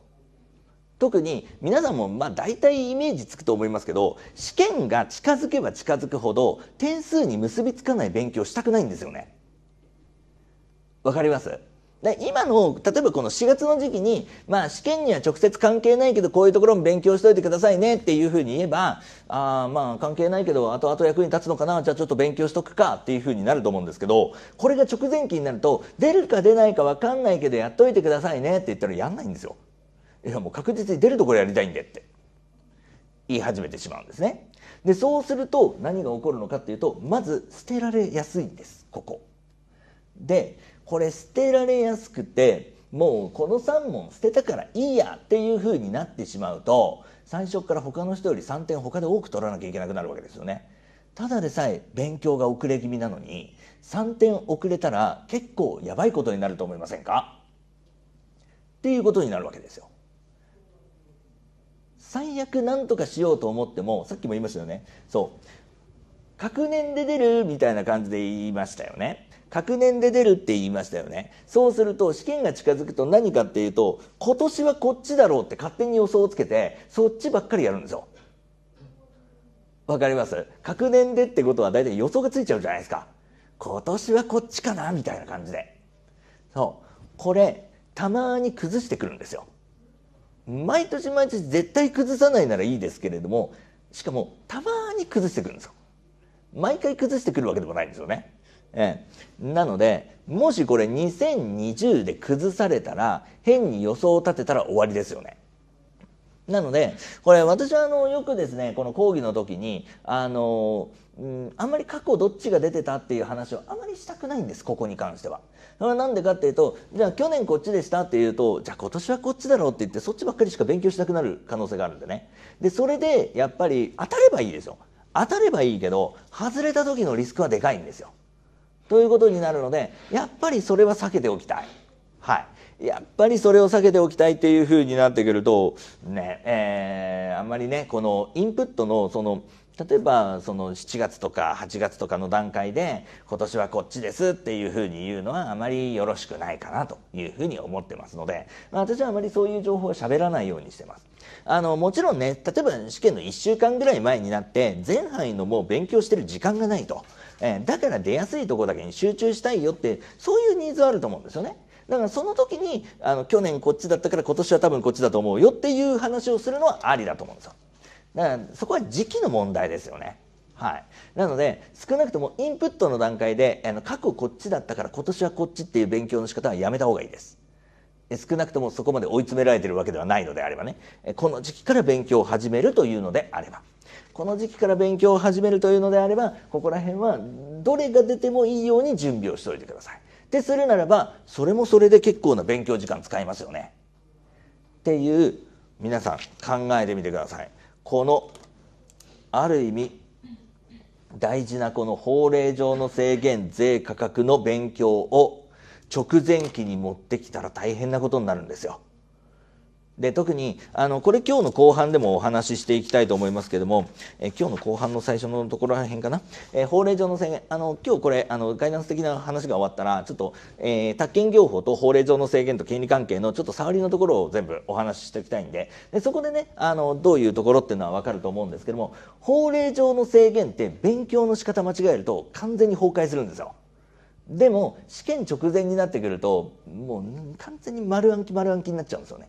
特に皆さんもまあ大体イメージつくと思いますけど試験が近づけば近づくほど点数に結びつかない勉強したくないんですよね。わかりますで今の例えばこの4月の時期に、まあ、試験には直接関係ないけどこういうところも勉強しといてくださいねっていうふうに言えばあまあ関係ないけど後々役に立つのかなじゃあちょっと勉強しとくかっていうふうになると思うんですけどこれが直前期になると出るか出ないか分かんないけどやっといてくださいねって言ったらやんないんですよ。いやもう確実に出るところやりたいんでって言い始めてしまうんですね。でそうすると何が起こるのかっていうとまず捨てられやすいんですここ。でこれ捨てられやすくてもうこの3問捨てたからいいやっていう風になってしまうと最初から他の人より3点他で多く取らなきゃいけなくなるわけですよね。ただでさえ勉強が遅れ気味なのに3点遅れたら結構やばいことになると思いませんかっていうことになるわけですよ。最悪何とかしようと思ってもさっきも言いましたよねそう学年で出るみたいな感じで言いましたよね。確年で出るって言いましたよね。そうすると、試験が近づくと何かっていうと、今年はこっちだろうって勝手に予想をつけて、そっちばっかりやるんですよ。わかります確年でってことは大体予想がついちゃうじゃないですか。今年はこっちかなみたいな感じで。そう。これ、たまに崩してくるんですよ。毎年毎年絶対崩さないならいいですけれども、しかもたまに崩してくるんですよ。毎回崩してくるわけでもないんですよね。ええ、なのでもしこれ2020で崩されたら変に予想を立てたら終わりですよね。なのでこれ私はあのよくですねこの講義の時にあの、うん、あんまり過去どっちが出てたっていう話をあまりしたくないんですここに関しては。それはなんでかっていうとじゃあ去年こっちでしたっていうとじゃあ今年はこっちだろうって言ってそっちばっかりしか勉強したくなる可能性があるんでね。でそれでやっぱり当たればいいですよ。当たればいいけど外れた時のリスクはでかいんですよ。ということになるのでやっぱりそれは避けておきたい。はいやっぱりそれを避けておきたいっていう風になってくるとねえー、あんまりねこのインプットのその例えばその7月とか8月とかの段階で今年はこっちですっていうふうに言うのはあまりよろしくないかなというふうに思ってますので、まあ、私はあまりそういう情報は喋らないようにしてます。あのもちろんね例えば試験の1週間ぐらい前になって前半のもう勉強してる時間がないとえー、だから出やすいとこだけに集中したいよってそういうニーズはあると思うんですよね。だからその時にあの去年こっちだったから今年は多分こっちだと思うよっていう話をするのはありだと思うんですよ。だからそこは時期の問題ですよね。はい、なので少なくともインプットの段階であの過去こっちだったから今年はこっちっていう勉強の仕方はやめた方がいいです。少なくともそこまで追い詰められてるわけではないのであればねこの時期から勉強を始めるというのであれば。この時期から勉強を始めるというのであればここら辺はどれが出てもいいように準備をしておいてください。でするならばそれもそれで結構な勉強時間使いますよね。っていう皆さん考えてみてください。このある意味大事なこの法令上の制限税価格の勉強を直前期に持ってきたら大変なことになるんですよ。で特にあのこれ今日の後半でもお話ししていきたいと思いますけども、え今日の後半の最初のところらへんかな、え法令上の制限あの今日これあのガイダンス的な話が終わったらちょっと、えー、宅建業法と法令上の制限と権利関係のちょっと触りのところを全部お話ししておきたいんででそこでねあのどういうところっていうのは分かると思うんですけども法令上の制限って勉強の仕方間違えると完全に崩壊するんですよ。でも試験直前になってくるともう完全に丸暗記丸暗記になっちゃうんですよね。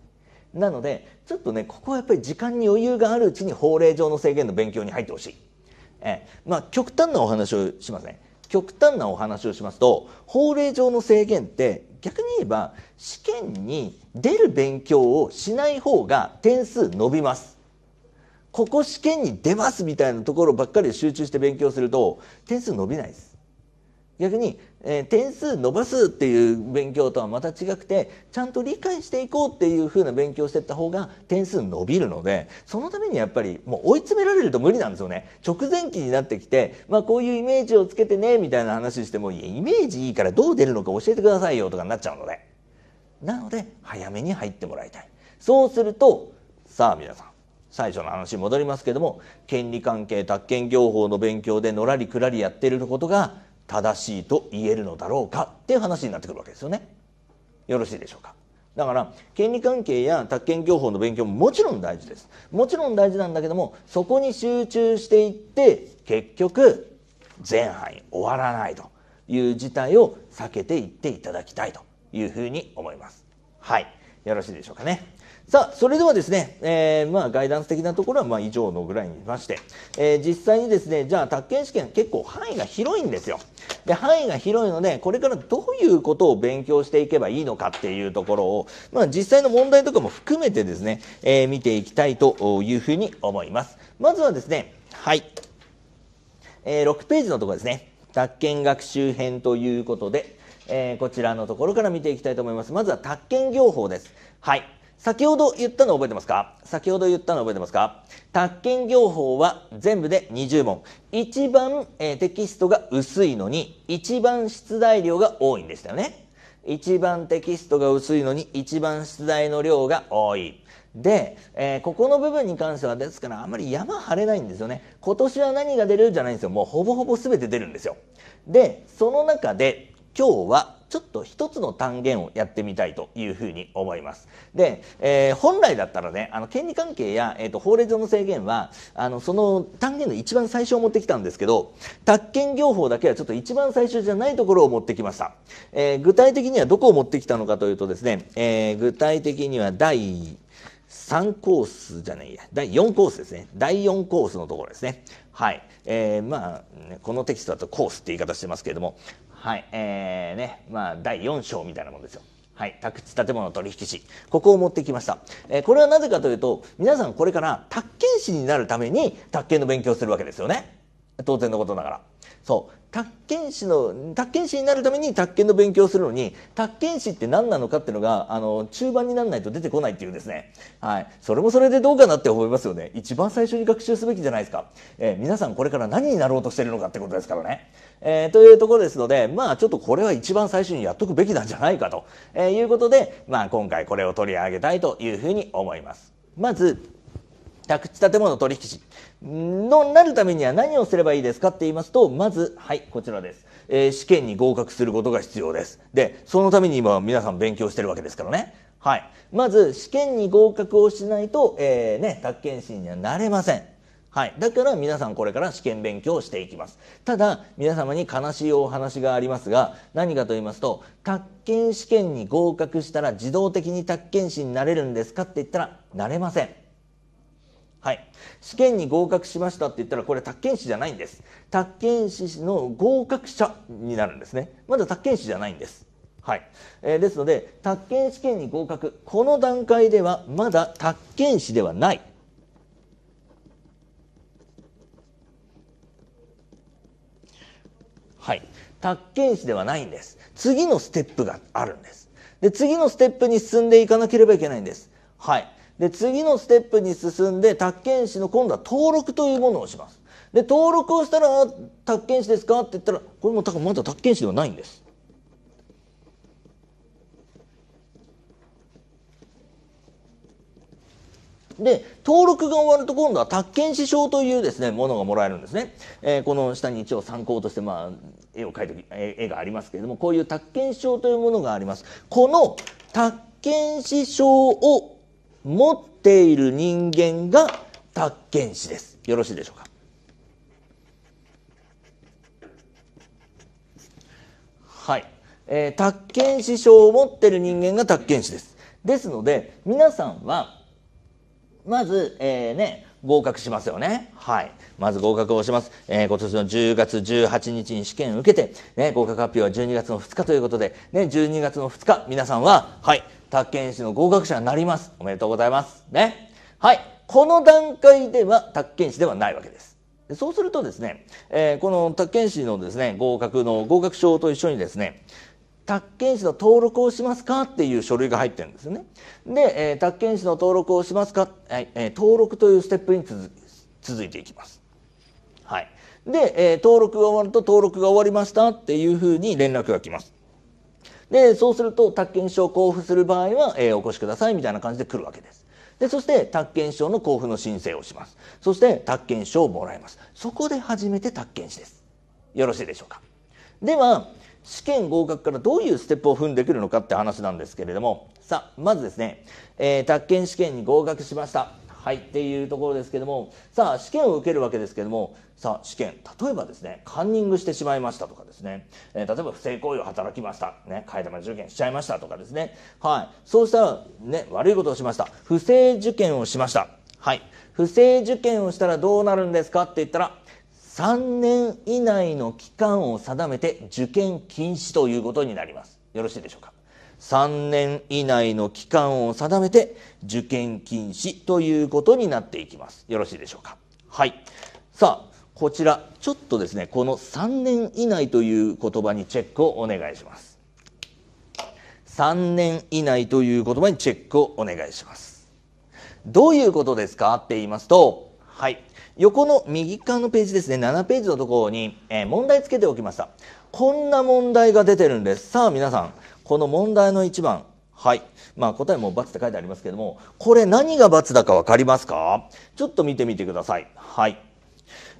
なのでちょっとねここはやっぱり時間に余裕があるうちに法令上の制限の勉強に入ってほしい、えーまあ、極端なお話をしますね、極端なお話をしますと法令上の制限って逆に言えば試験に出る勉強をしない方が点数伸びますここ試験に出ますみたいなところばっかり集中して勉強すると点数伸びないです逆に、えー、点数伸ばすっていう勉強とはまた違くてちゃんと理解していこうっていう風な勉強をしていった方が点数伸びるのでそのためにやっぱりもう追い詰められると無理なんですよね直前期になってきて、まあ、こういうイメージをつけてねみたいな話してもイメージいいからどう出るのか教えてくださいよとかになっちゃうのでなので早めに入ってもらいたいそうするとさあ皆さん最初の話戻りますけども権利関係宅建業法の勉強でのらりくらりやってることが正しいと言えるのだろうかっていう話になってくるわけですよね。よろしいでしょうか。だから権利関係や宅建業法の勉強ももちろん大事です。もちろん大事なんだけどもそこに集中していって結局前半囲終わらないという事態を避けていっていただきたいというふうに思います。はい。よろしいでしょうかね。さあ、それではですね、えー、まあ、ガイダンス的なところは、まあ、以上のぐらいにしまして、えー、実際にですね、じゃあ、宅建試験、結構範囲が広いんですよ。で、範囲が広いので、これからどういうことを勉強していけばいいのかっていうところを、まあ、実際の問題とかも含めてですね、えー、見ていきたいというふうに思います。まずはですね、はい。えー、6ページのところですね。宅建学習編ということで、えー、こちらのところから見ていきたいと思います。まずは宅建業法です。はい。先ほど言ったの覚えてますか先ほど言ったの覚えてますか宅建業法は全部で20問。一番、えー、テキストが薄いのに、一番出題量が多いんでしたよね。一番テキストが薄いのに、一番出題の量が多い。で、えー、ここの部分に関しては、ですからあんまり山張れないんですよね。今年は何が出るじゃないんですよ。もうほぼほぼ全て出るんですよ。で、その中で、今日はちょっと一つの単元をやってみたいというふうに思います。で、えー、本来だったらね、あの、権利関係や、えっ、ー、と、法令上の制限は、あの、その単元の一番最初を持ってきたんですけど、宅建業法だけはちょっと一番最初じゃないところを持ってきました。えー、具体的にはどこを持ってきたのかというとですね、え具体的には第3コースじゃないや、第4コースですね。第4コースのところですね。はい。えー、まあ、このテキストだとコースって言い方してますけれども、はい、えー、ね、まあ、第4章みたいなもんですよ。はい、宅地建物取引士ここを持ってきました、えー、これはなぜかというと皆さんこれから宅建士になるために宅建の勉強するわけですよね当然のことながらそう宅建士の宅建士になるために宅建の勉強するのに宅建士って何なのかっていうのがあの中盤にならないと出てこないっていうですね、はい、それもそれでどうかなって思いますよね一番最初に学習すべきじゃないですか、えー、皆さんこれから何になろうとしてるのかってことですからねえー、というところですので、まあちょっとこれは一番最初にやっとくべきなんじゃないかと、えいうことで、まあ今回これを取り上げたいというふうに思います。まず、宅地建物取引士のなるためには何をすればいいですかって言いますと、まず、はい、こちらです。えー、試験に合格することが必要です。で、そのために今皆さん勉強してるわけですからね。はい。まず、試験に合格をしないと、えー、ね、宅建士にはなれません。はい、だから皆さんこれから試験勉強をしていきますただ皆様に悲しいお話がありますが何かと言いますと宅建試験に合格したら自動的に宅建士になれるんですかって言ったらなれませんはい試験に合格しましたって言ったらこれ宅建士じゃないんです宅建士の合格者になるんですねまだ宅建士じゃないんですはい、えー、ですので宅建試験に合格この段階ではまだ宅建士ではない宅建士ではないんです次のステップがあるんですで次のステップに進んでいかなければいけないんですはいで次のステップに進んで宅建士の今度は登録というものをしますで登録をしたら宅建士ですかって言ったらこれも多分まだ宅建士ではないんですで、登録が終わると今度は宅建士証というですね、ものがもらえるんですね。えー、この下に一応参考として、まあ、絵を描いて絵がありますけれどもこういう宅建匠というものがあります。この宅建師匠を持っている人間が宅建師です。よろしいでしょうか。はい。えー、宅建師匠を持ってる人間が宅建師です。ですので、皆さんは、まず、えー、ね、合格しますよね。はい。まず合格をします。えー、今年の10月18日に試験を受けて、ね、合格発表は12月の2日ということで、ね、12月の2日、皆さんは、はい、宅建士の合格者になります。おめでとうございます。ね。はい。この段階では宅建士ではないわけです。そうするとですね、えー、この宅建士のですね、合格の合格証と一緒にですね、宅建士の登録をしますかっていう書類が入ってるんですよね。で、えー、宅建士の登録をしますか、えー、登録というステップに続続いていきます。で、えー、登録が終わると登録が終わりましたっていうふうに連絡が来ます。で、そうすると、宅建証を交付する場合は、えー、お越しくださいみたいな感じで来るわけです。で、そして、宅建証の交付の申請をします。そして、宅建証をもらいます。そこで初めて宅建士です。よろしいでしょうか。では、試験合格からどういうステップを踏んでくるのかって話なんですけれども、さあ、まずですね、えー、宅建試験に合格しました。はい、っていうところですけども、さあ、試験を受けるわけですけども、さあ、試験、例えばですね、カンニングしてしまいましたとかですね、えー、例えば不正行為を働きました、ね、替え玉受験しちゃいましたとかですね、はい、そうしたら、ね、悪いことをしました、不正受験をしました、はい、不正受験をしたらどうなるんですかって言ったら、3年以内の期間を定めて受験禁止ということになります。よろしいでしょうか3年以内の期間を定めて受験禁止ということになっていきます。よろしいでしょうか。はい。さあ、こちら、ちょっとですね、この3年以内という言葉にチェックをお願いします。3年以内という言葉にチェックをお願いします。どういうことですかって言いますと、はい。横の右側のページですね、7ページのところに、えー、問題つけておきました。こんな問題が出てるんです。さあ皆さん、この問題の1番はい。まあ答えも×って書いてありますけども、これ何が×だか分かりますかちょっと見てみてください。はい。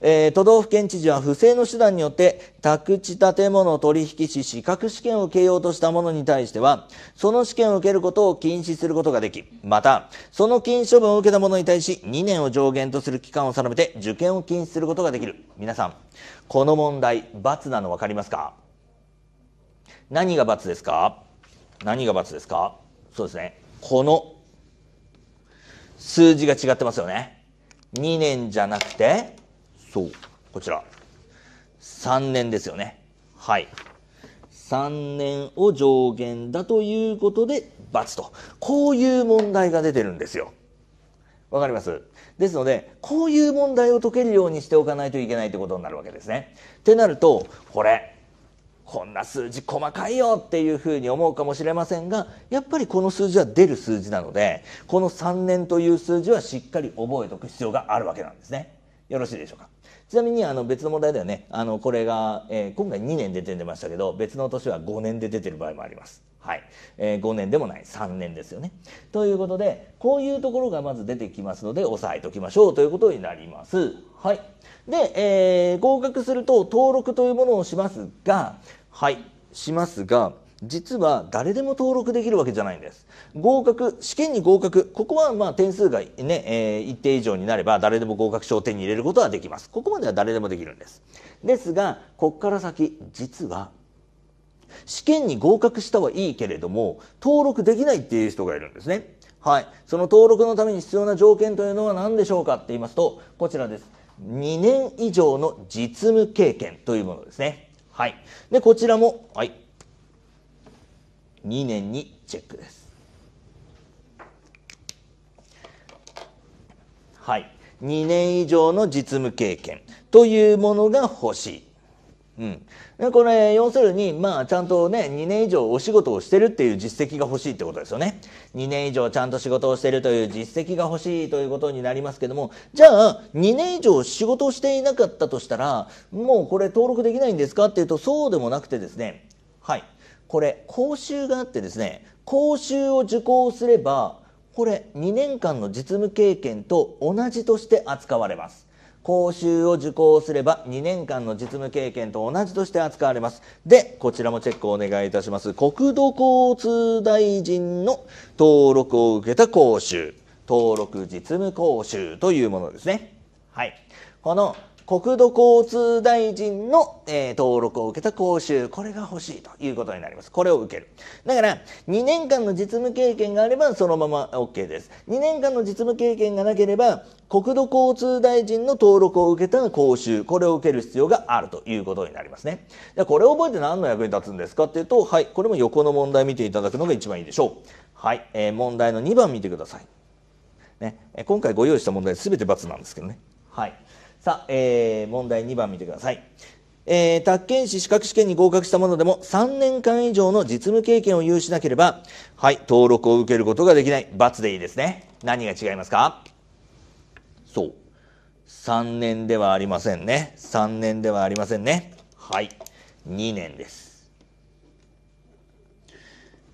えー、都道府県知事は不正の手段によって宅地建物取引士資格試験を受けようとした者に対してはその試験を受けることを禁止することができまたその禁止処分を受けた者に対し2年を上限とする期間を定めて受験を禁止することができる皆さんこの問題×なの分かりますか何が×ですか何が×ですかそうですね。この数字が違ってますよね。2年じゃなくて、そう、こちら。3年ですよね。はい。3年を上限だということで×と。こういう問題が出てるんですよ。わかりますですので、こういう問題を解けるようにしておかないといけないってことになるわけですね。ってなると、これ、こんな数字細かいよっていうふうに思うかもしれませんがやっぱりこの数字は出る数字なのでこの3年という数字はしっかり覚えておく必要があるわけなんですね。よろしいでしょうかちなみにあの別の問題ではねあのこれが、えー、今回2年で出てましたけど別の年は5年で出てる場合もあります。はい、えー、5年でもない3年ですよね。ということでこういうところがまず出てきますので押さえておきましょうということになります。はい、で、えー、合格すると登録というものをしますがはいしますが実は誰でも登録できるわけじゃないんです合格試験に合格ここはまあ点数がね、えー、一定以上になれば誰でも合格証を手に入れることはできますここまでは誰でもできるんですですがここから先実は試験に合格したはいいけれども登録できないっていう人がいるんですねはいその登録のために必要な条件というのは何でしょうかって言いますとこちらです2年以上の実務経験というものですねはい。で、こちらも、はい。2年にチェックです。はい。2年以上の実務経験というものが欲しい。うん、でこれ要するに、まあ、ちゃんとね2年以上お仕事をしてるっていう実績が欲しいってことですよね2年以上ちゃんと仕事をしてるという実績が欲しいということになりますけどもじゃあ2年以上仕事をしていなかったとしたらもうこれ登録できないんですかっていうとそうでもなくてですねはいこれ講習があってですね講習を受講すればこれ2年間の実務経験と同じとして扱われます講習を受講すれば2年間の実務経験と同じとして扱われます。で、こちらもチェックをお願いいたします。国土交通大臣の登録を受けた講習、登録実務講習というものですね。はい。この国土交通大臣の、えー、登録を受けた講習、これが欲しいということになります。これを受ける。だから、2年間の実務経験があれば、そのまま OK です。2年間の実務経験がなければ、国土交通大臣の登録を受けた講習、これを受ける必要があるということになりますね。でこれを覚えて何の役に立つんですかっていうと、はい、これも横の問題見ていただくのが一番いいでしょう。はい、えー、問題の2番見てください。ね、今回ご用意した問題全て×なんですけどね。はい。さあ、えー、問題2番見てください。えー、宅建士資格試験に合格したものでも3年間以上の実務経験を有しなければ、はい、登録を受けることができない。×でいいですね。何が違いますかそう。3年ではありませんね。3年ではありませんね。はい。2年です。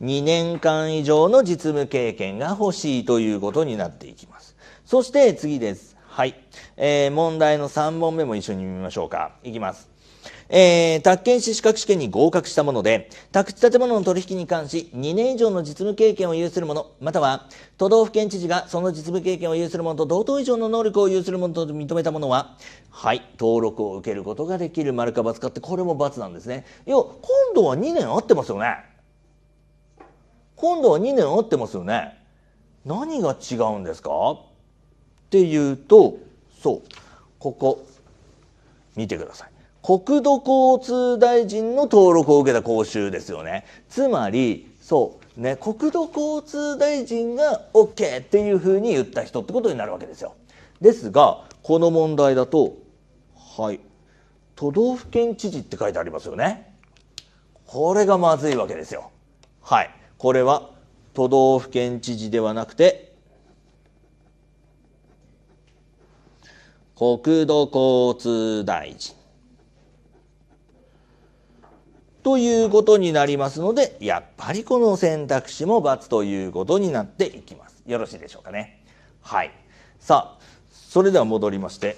2年間以上の実務経験が欲しいということになっていきます。そして次です。はい。えー、問題の3本目も一緒に見ましょうか。いきます。えー、宅建士資格試験に合格したもので、宅地建物の取引に関し、2年以上の実務経験を有する者、または、都道府県知事がその実務経験を有する者と同等以上の能力を有する者と認めた者は、はい、登録を受けることができる丸か×かって、これも×なんですね。今度は2年合ってますよね。今度は2年合ってますよね。何が違うんですかっていうと、そうここ見てください国土交通大臣の登録を受けた講習ですよねつまりそうね国土交通大臣が OK っていうふうに言った人ってことになるわけですよですがこの問題だとはい都道府県知事って書いてありますよねこれがまずいわけですよはいこれは都道府県知事ではなくて国土交通大臣。ということになりますので、やっぱりこの選択肢も×ということになっていきます。よろしいでしょうかね。はい。さあ、それでは戻りまして。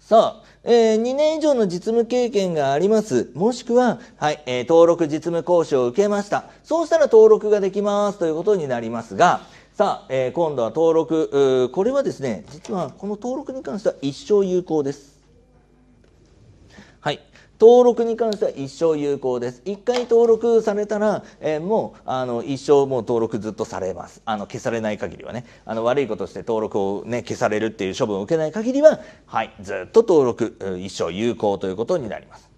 さあ、えー、2年以上の実務経験があります。もしくは、はい、えー、登録実務講習を受けました。そうしたら登録ができますということになりますが、さあ、えー、今度は登録、これはですね、実はこの登録に関しては一生有効です。はい。登録に関しては一生有効です。一回登録されたら、えー、もう、あの、一生もう登録ずっとされます。あの、消されない限りはね、あの、悪いことして登録をね、消されるっていう処分を受けない限りは、はい、ずっと登録、一生有効ということになります。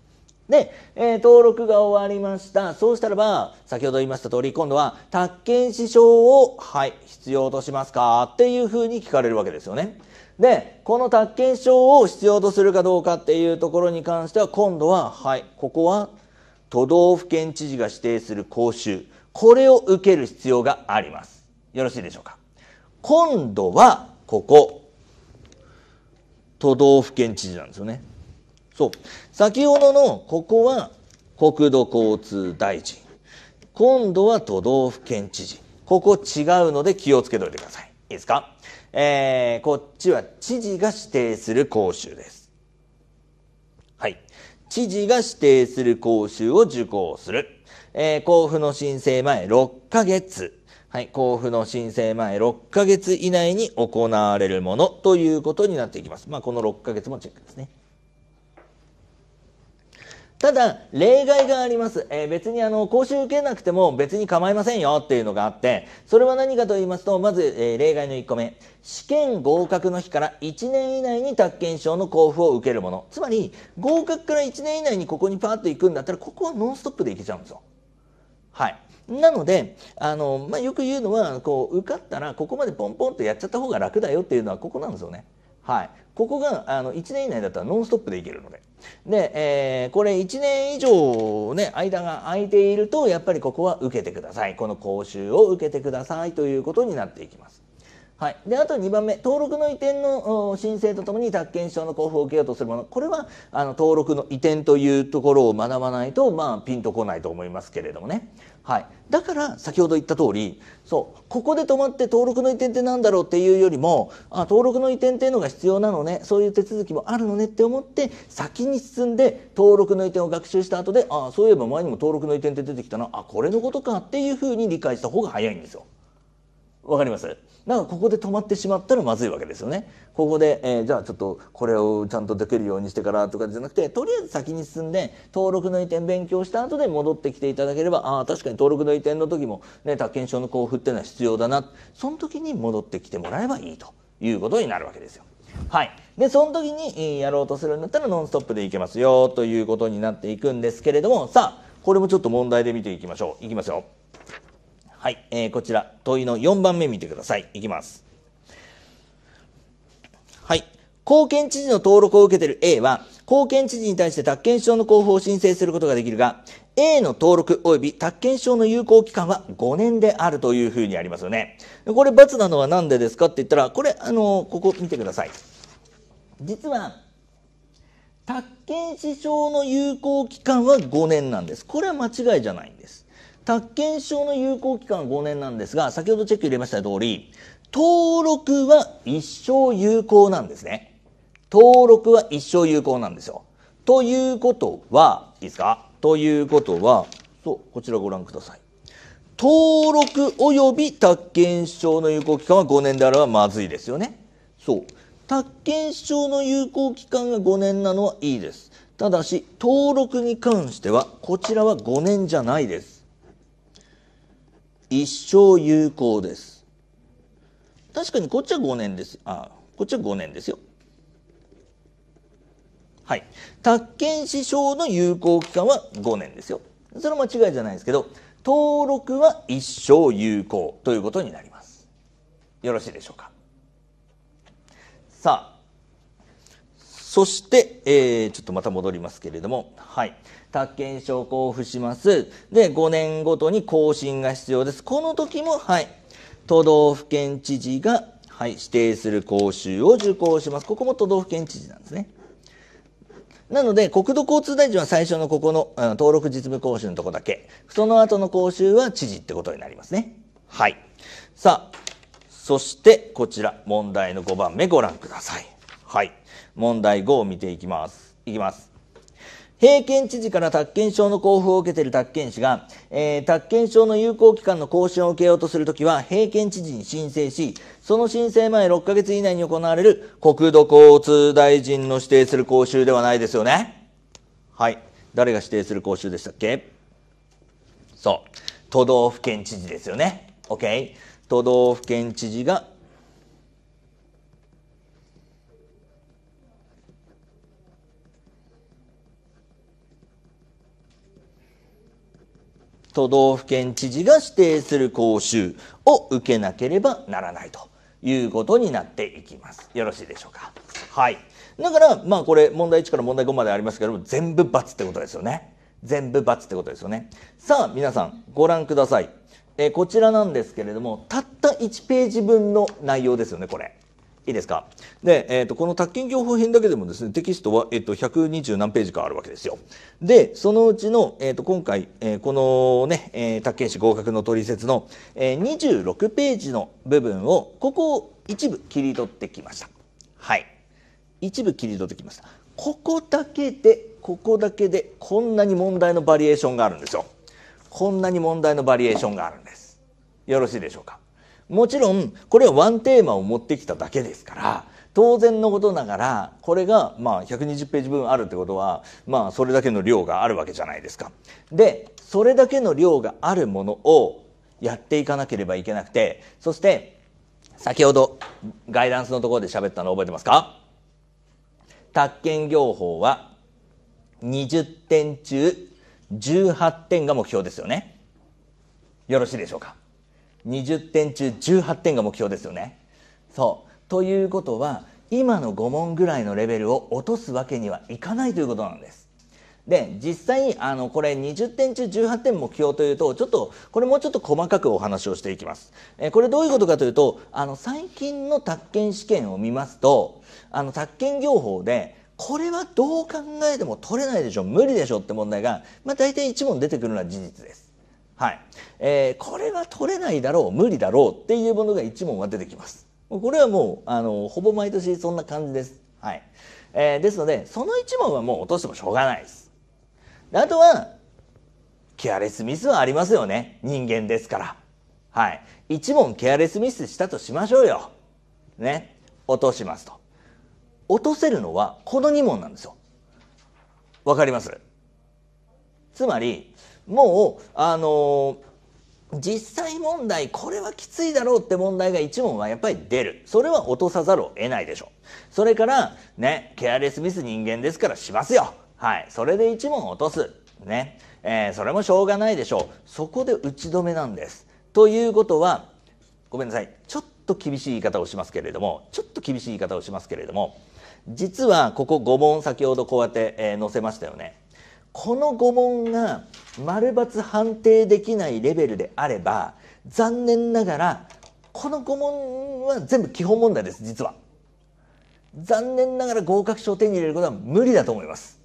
で、えー、登録が終わりました。そうしたらば、先ほど言いました通り、今度は、宅建支証を、はい、必要としますかっていうふうに聞かれるわけですよね。で、この宅建証を必要とするかどうかっていうところに関しては、今度は、はい、ここは、都道府県知事が指定する講習。これを受ける必要があります。よろしいでしょうか。今度は、ここ、都道府県知事なんですよね。そう。先ほどの、ここは国土交通大臣。今度は都道府県知事。ここ違うので気をつけておいてください。いいですかえー、こっちは知事が指定する講習です。はい。知事が指定する講習を受講する。えー、交付の申請前6ヶ月。はい。交付の申請前6ヶ月以内に行われるものということになっていきます。まあ、この6ヶ月もチェックですね。ただ、例外があります。えー、別にあの、講習受けなくても別に構いませんよっていうのがあって、それは何かと言いますと、まず、えー、例外の1個目。試験合格の日から1年以内に宅建証の交付を受けるもの。つまり、合格から1年以内にここにパーッと行くんだったら、ここはノンストップで行けちゃうんですよ。はい。なので、あの、まあ、よく言うのは、こう、受かったら、ここまでポンポンとやっちゃった方が楽だよっていうのは、ここなんですよね。はい。ここがあの1年以内だったらノンストップでいけるので。で、えー、これ1年以上ね、間が空いていると、やっぱりここは受けてください。この講習を受けてくださいということになっていきます。はい、であと2番目登録の移転の申請とともに宅建証の交付を受けようとするものこれはあの登録の移転というところを学ばないと、まあ、ピンとこないと思いますけれどもね、はい、だから先ほど言った通りそうここで止まって登録の移転って何だろうっていうよりもあ登録の移転っていうのが必要なのねそういう手続きもあるのねって思って先に進んで登録の移転を学習した後であそういえば前にも登録の移転って出てきたなあこれのことかっていうふうに理解した方が早いんですよ。わかりますだからここで止まってしまったらまずいわけですよね。ここで、えー、じゃあちょっとこれをちゃんとできるようにしてからとかじゃなくて、とりあえず先に進んで、登録の移転勉強した後で戻ってきていただければ、ああ、確かに登録の移転の時も、ね、宅建証の交付っていうのは必要だな。その時に戻ってきてもらえばいいということになるわけですよ。はい。で、その時にやろうとするんだったらノンストップでいけますよということになっていくんですけれども、さあ、これもちょっと問題で見ていきましょう。いきますよ。はい、えー、こちら、問いの4番目見てください。いきます。はい。貢献知事の登録を受けている A は、貢献知事に対して宅建証の交付を申請することができるが、A の登録及び宅建証の有効期間は5年であるというふうにありますよね。これ罰なのは何でですかって言ったら、これ、あのここ見てください。実は、宅建証の有効期間は5年なんです。これは間違いじゃないんです。宅建証の有効期間は5年なんですが、先ほどチェック入れました通り、登録は一生有効なんですね。登録は一生有効なんですよ。ということは、いいですかということは、そう、こちらご覧ください。登録及び宅建証の有効期間は5年であればまずいですよね。そう。宅建証の有効期間が5年なのはいいです。ただし、登録に関しては、こちらは5年じゃないです。一生有効です。確かにこっちは5年です。あ、こっちは5年ですよ。はい。宅建支証の有効期間は5年ですよ。それは間違いじゃないですけど、登録は一生有効ということになります。よろしいでしょうか。さあ、そして、えー、ちょっとまた戻りますけれども、はい。宅建証交付します。で、5年ごとに更新が必要です。この時も、はい、都道府県知事が、はい、指定する講習を受講します。ここも都道府県知事なんですね。なので、国土交通大臣は最初のここの、うん、登録実務講習のとこだけ。その後の講習は知事ってことになりますね。はい。さあ、そしてこちら、問題の5番目ご覧ください。はい。問題5を見ていきます。いきます。平県知事から宅建証の交付を受けている宅建士が、えー、宅建証の有効期間の更新を受けようとするときは、平均知事に申請し、その申請前6ヶ月以内に行われる国土交通大臣の指定する講習ではないですよね。はい。誰が指定する講習でしたっけそう。都道府県知事ですよね。OK。都道府県知事が都道府県知事が指定する講習を受けなければならないということになっていきます。よろしいでしょうか。はい。だから、まあこれ問題1から問題5までありますけども、全部×ってことですよね。全部×ってことですよね。さあ、皆さんご覧ください。えー、こちらなんですけれども、たった1ページ分の内容ですよね、これ。いいですかで、えーと、この宅建業法編だけでもですねテキストは、えーと、と120何ページかあるわけですよ。でそのうちの、えーと、今回、えー、このね、えー、宅建士合格の取説の、えー、26ページの部分をここを一部切り取ってきました。はい一部切り取ってきました。ここだけでここだけでこんなに問題のバリエーションがあるんですよ。こんなに問題のバリエーションがあるんです。よろしいでしょうかもちろんこれはワンテーマを持ってきただけですから当然のことながらこれがまあ120ページ分あるってことはまあそれだけの量があるわけじゃないですか。でそれだけの量があるものをやっていかなければいけなくてそして先ほどガイダンスのところで喋ったの覚えてますか宅建業法は20点中18点が目標ですよね。よろしいでしょうか20点中18点が目標ですよね。そうということは今の5問ぐらいのレベルを落とすわけにはいかないということなんです。で実際あのこれ20点中18点目標というとちょっとこれもうちょっと細かくお話をしていきます。えこれどういうことかというとあの最近の宅建試験を見ますとあの宅建業法でこれはどう考えても取れないでしょう無理でしょうって問題が、まあ、大体1問出てくるのは事実です。はいえー、これは取れないだろう無理だろうっていうものが一問は出てきますこれはもうあのほぼ毎年そんな感じです、はいえー、ですのでその一問はもう落としてもしょうがないですであとはケアレスミスはありますよね人間ですからはい一問ケアレスミスしたとしましょうよね落としますと落とせるのはこの2問なんですよわかりますつまりもうあの実際問題これはきついだろうって問題が1問はやっぱり出るそれは落とさざるを得ないでしょそれからねケアレスミス人間ですからしますよはいそれで1問落とすね、えー、それもしょうがないでしょうそこで打ち止めなんですということはごめんなさいちょっと厳しい言い方をしますけれどもちょっと厳しい言い方をしますけれども実はここ5問先ほどこうやって、えー、載せましたよねこの5問が丸×判定できないレベルであれば残念ながらこの5問は全部基本問題です実は残念ながら合格証を手に入れることは無理だと思います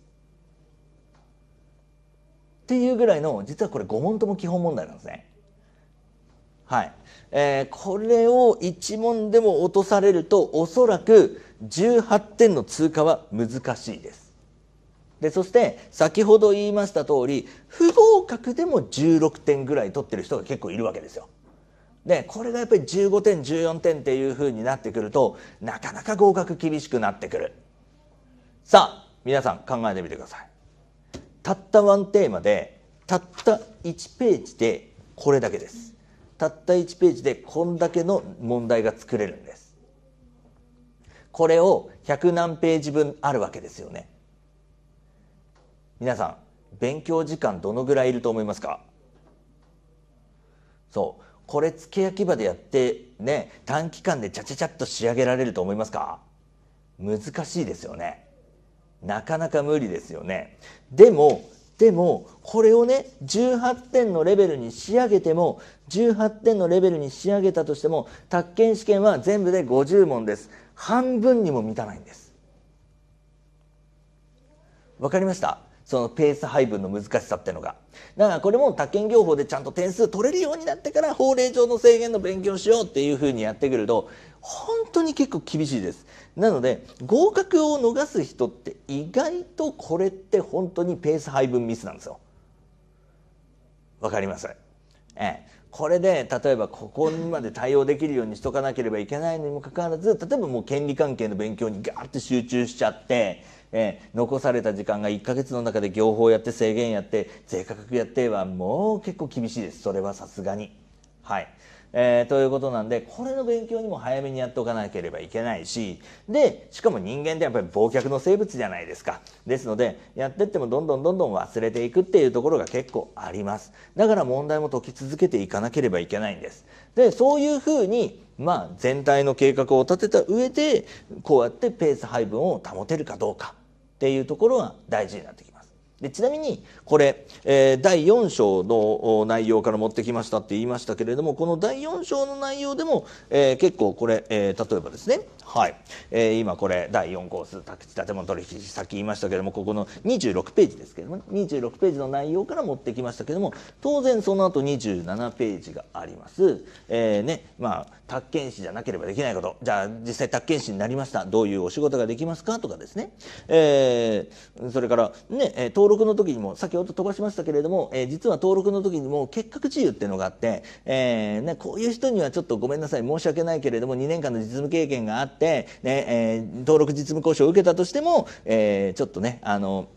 っていうぐらいの実はこれ5問とも基本問題なんですねはい、えー、これを1問でも落とされるとおそらく18点の通過は難しいですでそして先ほど言いました通り不合格でも16点ぐらい取ってる人が結構いるわけですよ。でこれがやっぱり15点14点っていうふうになってくるとなかなか合格厳しくなってくる。さあ皆さん考えてみてください。たったワンテーマでたった1ページでこれだけです。たった1ページでこんだけの問題が作れるんです。これを100何ページ分あるわけですよね。皆さん勉強時間どのぐらいいると思いますかそうこれつけ焼き場でやってね短期間でちゃちゃちゃっと仕上げられると思いますか難しいですよねなかなか無理ですよねでもでもこれをね18点のレベルに仕上げても18点のレベルに仕上げたとしても宅建試験は全部で50問です半分にも満たないんですわかりましたそのペース配分の難しさってのが。だからこれも他県業法でちゃんと点数取れるようになってから法令上の制限の勉強しようっていうふうにやってくると、本当に結構厳しいです。なので、合格を逃す人って意外とこれって本当にペース配分ミスなんですよ。わかりますええ。これで例えばここにまで対応できるようにしとかなければいけないのにもかかわらず例えばもう権利関係の勉強にガーって集中しちゃってえー、残された時間が1ヶ月の中で業法やって制限やって税価格やってはもう結構厳しいですそれはさすがにはい、えー、ということなんでこれの勉強にも早めにやっておかなければいけないしでしかも人間ってやっぱり忘却の生物じゃないですかですのでやってってもどんどんどんどん忘れていくっていうところが結構ありますだから問題も解き続けていかなければいけないんですでそういうふうにまあ全体の計画を立てた上でこうやってペース配分を保てるかどうかっていうところが大事になってきます。でちなみにこれ、えー、第4章の内容から持ってきましたって言いましたけれどもこの第4章の内容でも、えー、結構これ、えー、例えばですね、はい、えー、今これ第4コース宅地建物取引さっき言いましたけれどもここの26ページですけれども、ね、26ページの内容から持ってきましたけれども当然その後二27ページがあります、えーねまあ、宅建士じゃなければできないことじゃあ実際宅建士になりましたどういうお仕事ができますかとかですね、えー、それから、ね、登録の時にも先ほど飛ばしましたけれども、えー、実は登録の時にも結核治癒っていうのがあって、えーね、こういう人にはちょっとごめんなさい申し訳ないけれども2年間の実務経験があって、ねえー、登録実務交渉を受けたとしても、えー、ちょっとねあの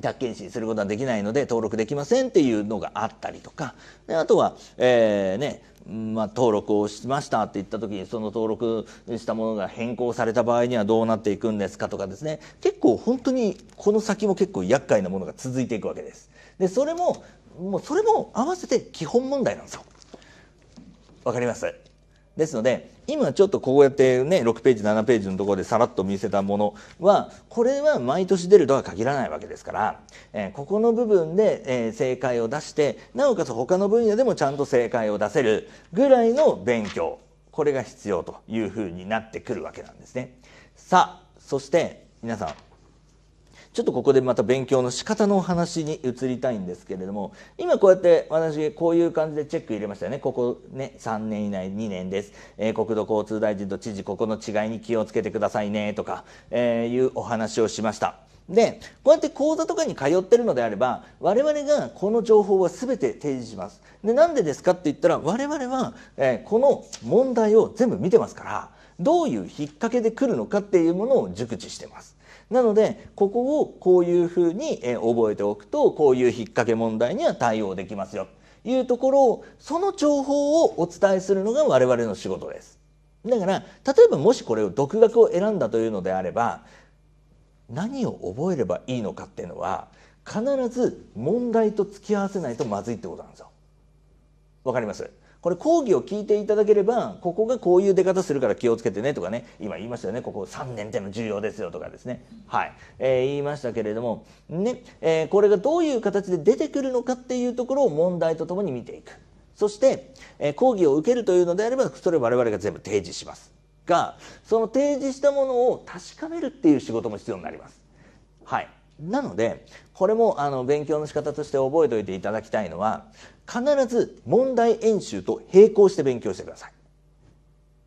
宅建士することはできないので登録できませんっていうのがあったりとかであとは、えー、ねまあ、登録をしましたって言った時にその登録したものが変更された場合にはどうなっていくんですかとかですね結構本当にこの先も結構厄介なものが続いていくわけです。でそれももうそれも合わせて基本問題なんですよ。わかりますですので今ちょっとこうやってね6ページ7ページのところでさらっと見せたものはこれは毎年出るとは限らないわけですから、えー、ここの部分で、えー、正解を出してなおかつ他の分野でもちゃんと正解を出せるぐらいの勉強これが必要というふうになってくるわけなんですね。さあそして皆さんちょっとここでまた勉強の仕方のお話に移りたいんですけれども今こうやって私こういう感じでチェック入れましたよねここね3年以内2年です、えー、国土交通大臣と知事ここの違いに気をつけてくださいねとか、えー、いうお話をしました。でこうやって講座とかに通ってるのであれば我々がこの情報は全て提示しますでなんでですかって言ったら我々は、えー、この問題を全部見てますからどういう引っ掛けで来るのかっていうものを熟知してますなのでここをこういうふうに覚えておくとこういう引っ掛け問題には対応できますよというところをその情報をお伝えするのが我々の仕事です。だから例えばもしこれを独学を選んだというのであれば何を覚えればいいのかっていうのは必ず問題と付き合わせないとまずいってことなんですよ。わかりますこれ講義を聞いていただければここがこういう出方するから気をつけてねとかね今言いましたよねここ3年っての重要ですよとかですねはい、えー、言いましたけれどもね、えー、これがどういう形で出てくるのかっていうところを問題とともに見ていくそして、えー、講義を受けるというのであればそれを我々が全部提示しますがその提示したものを確かめるっていう仕事も必要になりますはいなのでこれもあの勉強の仕方として覚えておいていただきたいのは必ず問題演習と並行して勉強してください。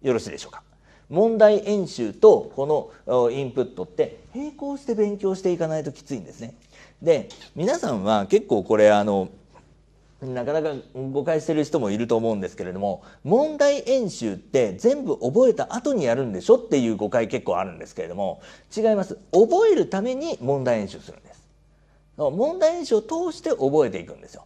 よろしいでしょうか問題演習とこのインプットって並行して勉強していかないときついんですね。で皆さんは結構これあのなかなか誤解してる人もいると思うんですけれども問題演習って全部覚えた後にやるんでしょっていう誤解結構あるんですけれども違います覚えるために問題演習するんです問題演習を通して覚えていくんですよ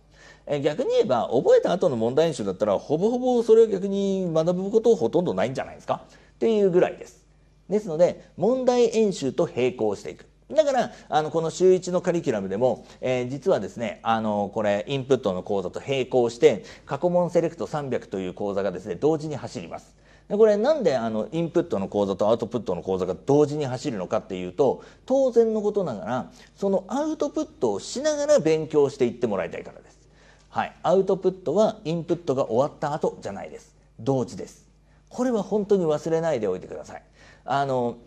逆に言えば覚えた後の問題演習だったらほぼほぼそれを逆に学ぶことほとんどないんじゃないですかっていうぐらいですですので問題演習と並行していくだからあのこの週1のカリキュラムでも、えー、実はですねあのこれインプットの講座と並行して過去問セレクト300という講座がですね同時に走ります。でこれなんであのインプットの講座とアウトプットの講座が同時に走るのかっていうと当然のことながらそのアウトプットをしながら勉強していってもらいたいからです。はい、アウトプットはインプットが終わった後じゃないです。同時です。これは本当に忘れないでおいてください。あの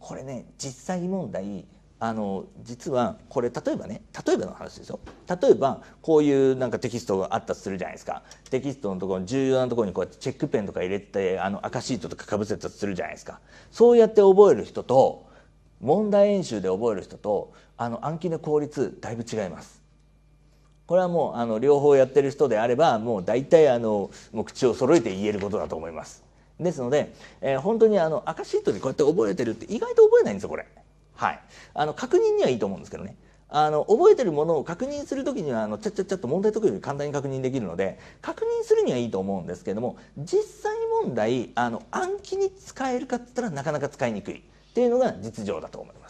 これね実際問題あの実はこれ例えばね例えばの話ですよ例えばこういうなんかテキストがあったとするじゃないですかテキストのところ重要なところにこうやってチェックペンとか入れてあの赤シートとかかぶせたとするじゃないですかそうやって覚える人と問題演習で覚える人とあの暗記の効率だいぶ違います。これはもうあの両方やってる人であればもう大体あのもう口を揃えて言えることだと思います。ですので、えー、本当にあの赤シートにこうやって覚えてるって意外と覚えないんですよこれ。はい、あの確認にはいいと思うんですけどねあの覚えてるものを確認する時にはあのちゃっちゃっちゃっと問題解くより簡単に確認できるので確認するにはいいと思うんですけども実際問題あの暗記に使えるかっつったらなかなか使いにくいっていうのが実情だと思います。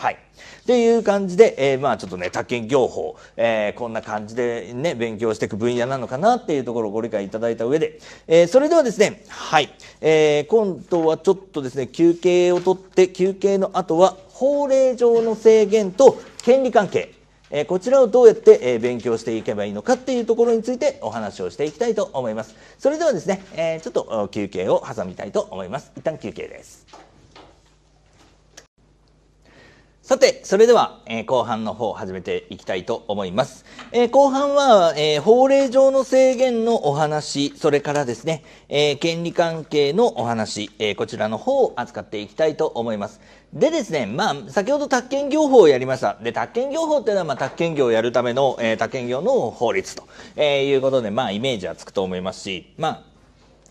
はい。っていう感じで、えー、まあちょっとね、宅建業法、えー、こんな感じでね、勉強していく分野なのかなっていうところをご理解いただいた上で、えー、それではですね、はい、えー、今度はちょっとですね、休憩をとって、休憩の後は、法令上の制限と権利関係、えこちらをどうやって、え勉強していけばいいのかっていうところについてお話をしていきたいと思います。それではですね、えちょっと休憩を挟みたいと思います。一旦休憩です。さて、それでは、えー、後半の方始めていきたいと思います。えー、後半は、えー、法令上の制限のお話、それからですね、え権利関係のお話、えこちらの方を扱っていきたいと思います。でですね、まあ、先ほど宅建業法をやりました。で、宅建業法っていうのは、まあ、宅建業をやるための、え宅建業の法律と、えいうことで、まあ、イメージはつくと思いますし、まあ、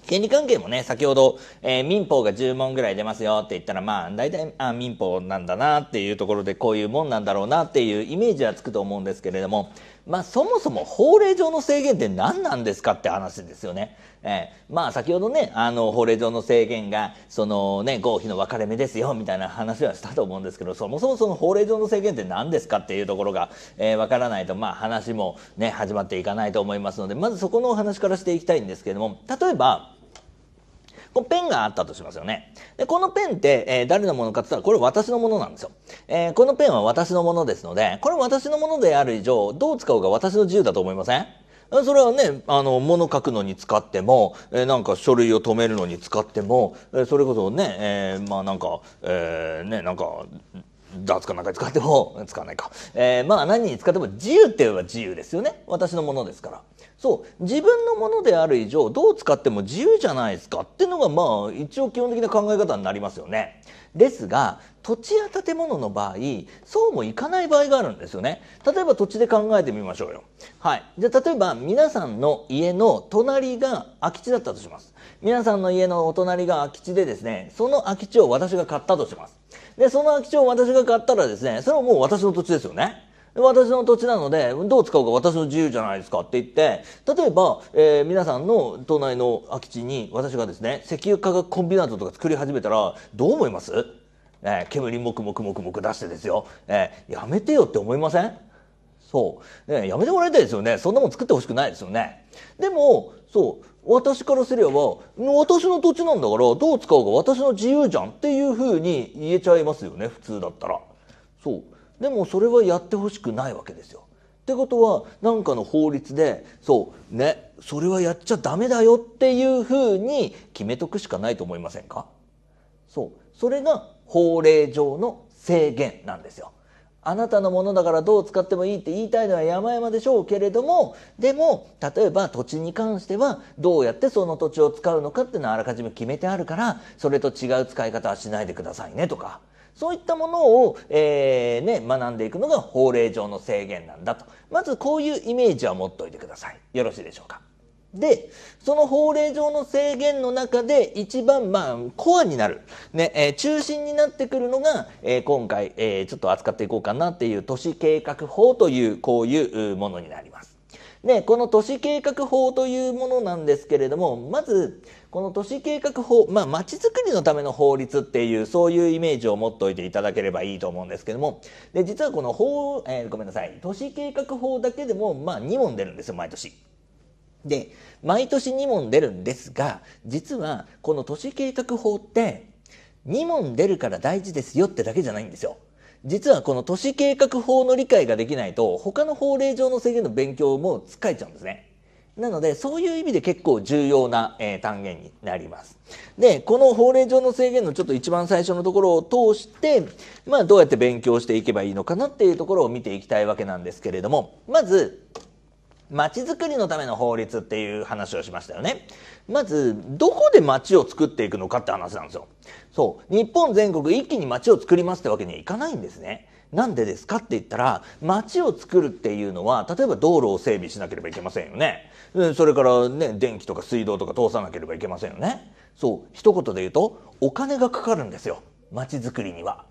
権利関係もね、先ほど、えー、民法が10問ぐらい出ますよって言ったら、まあ、大体、あ民法なんだなっていうところで、こういうもんなんだろうなっていうイメージはつくと思うんですけれども、まあ、そもそも法令上の制限って何なんですかって話ですよね。えー、まあ、先ほどね、あの、法令上の制限が、そのね、合否の分かれ目ですよ、みたいな話はしたと思うんですけど、そもそもその法令上の制限って何ですかっていうところが、えー、分からないと、まあ、話もね、始まっていかないと思いますので、まずそこのお話からしていきたいんですけれども、例えば、こペンがあったとしますよね。で、このペンって、えー、誰のものかって言ったら、これ私のものなんですよ。えー、このペンは私のものですので、これ私のものである以上、どう使うか私の自由だと思いませんそれはね、あの、物書くのに使っても、えー、なんか書類を止めるのに使っても、えー、それこそね、えー、まあなんか、えー、ね、なんか、ダーツかなんか使っても、使わないか。えー、まあ何に使っても自由って言えば自由ですよね。私のものですから。そう自分のものである以上どう使っても自由じゃないですかっていうのがまあ一応基本的な考え方になりますよね。ですが土地や建物の場合そうもいかない場合があるんですよね例えば土地で考えてみましょうよはいじゃ例えば皆さんの家の隣が空き地だったとします皆さんの家のお隣が空き地でですねその空き地を私が買ったとしますでその空き地を私が買ったらですねそれはもう私の土地ですよね私の土地なので、どう使うか私の自由じゃないですかって言って、例えば、えー、皆さんの都内の空き地に私がですね、石油化学コンビナートとか作り始めたら、どう思いますえー、煙もくもくもくもく出してですよ。えー、やめてよって思いませんそう。ね、やめてもらいたいですよね。そんなもん作ってほしくないですよね。でも、そう。私からすれば、私の土地なんだから、どう使うか私の自由じゃんっていうふうに言えちゃいますよね、普通だったら。そう。でもそれはやってほしくないわけですよ。ってことは何かの法律でそうねそれはやっちゃダメだよっていうふうに決めとくしかないと思いませんかそうそれが法令上の制限なんですよ。あなたのものだからどう使ってもいいって言いたいのは山々でしょうけれどもでも例えば土地に関してはどうやってその土地を使うのかっていうのはあらかじめ決めてあるからそれと違う使い方はしないでくださいねとかそういったものを、えー、ね、学んでいくのが法令上の制限なんだと。まずこういうイメージは持っておいてください。よろしいでしょうか。で、その法令上の制限の中で一番、まあ、コアになる、ね、えー、中心になってくるのが、えー、今回、えー、ちょっと扱っていこうかなっていう都市計画法という、こういうものになります。で、この都市計画法というものなんですけれども、まず、この都市計画法、まあ、町づくりのための法律っていう、そういうイメージを持っておいていただければいいと思うんですけども、で、実はこの法、えー、ごめんなさい、都市計画法だけでも、まあ、2問出るんですよ、毎年。で、毎年2問出るんですが、実は、この都市計画法って、2問出るから大事ですよってだけじゃないんですよ。実はこの都市計画法の理解ができないと、他の法令上の制限の勉強も使えちゃうんですね。なのでそういう意味で結構重要な、えー、単元になります。でこの法令上の制限のちょっと一番最初のところを通して、まあ、どうやって勉強していけばいいのかなっていうところを見ていきたいわけなんですけれどもまず街づくりのための法律っていう話をしましたよね。まず、どこで街を作っていくのかって話なんですよ。そう。日本全国一気に街を作りますってわけにはいかないんですね。なんでですかって言ったら、街を作るっていうのは、例えば道路を整備しなければいけませんよね。それからね電気とか水道とか通さなければいけませんよねそう一言で言うとお金がかかるんですよ町づくりには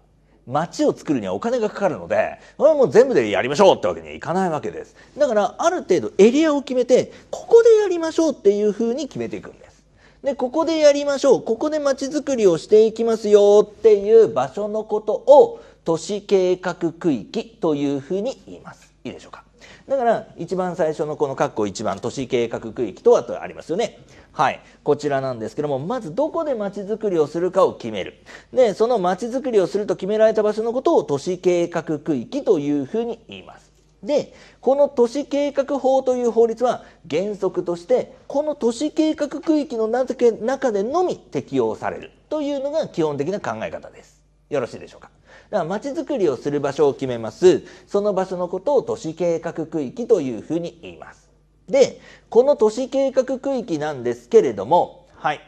街を作るにはお金がかかるので、これはもう全部でやりましょうってわけにはいかないわけです。だから、ある程度エリアを決めて、ここでやりましょうっていうふうに決めていくんです。で、ここでやりましょう、ここで街づくりをしていきますよっていう場所のことを、都市計画区域というふうに言います。いいでしょうか。だから一番最初のこの括弧1番都市計画区域とはとありますよねはいこちらなんですけどもまずどこでまちづくりをするかを決めるでそのまちづくりをすると決められた場所のことを都市計画区域というふうに言いますでこの都市計画法という法律は原則としてこの都市計画区域の中でのみ適用されるというのが基本的な考え方ですよろしいでしょうかだから街づくりをする場所を決めます。その場所のことを都市計画区域というふうに言います。で、この都市計画区域なんですけれども、はい。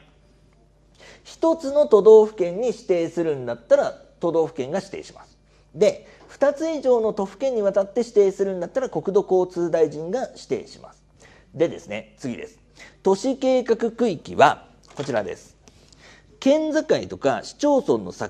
一つの都道府県に指定するんだったら、都道府県が指定します。で、2つ以上の都府県にわたって指定するんだったら国土交通大臣が指定します。でですね、次です。都市計画区域はこちらです。県境とか市町村の境、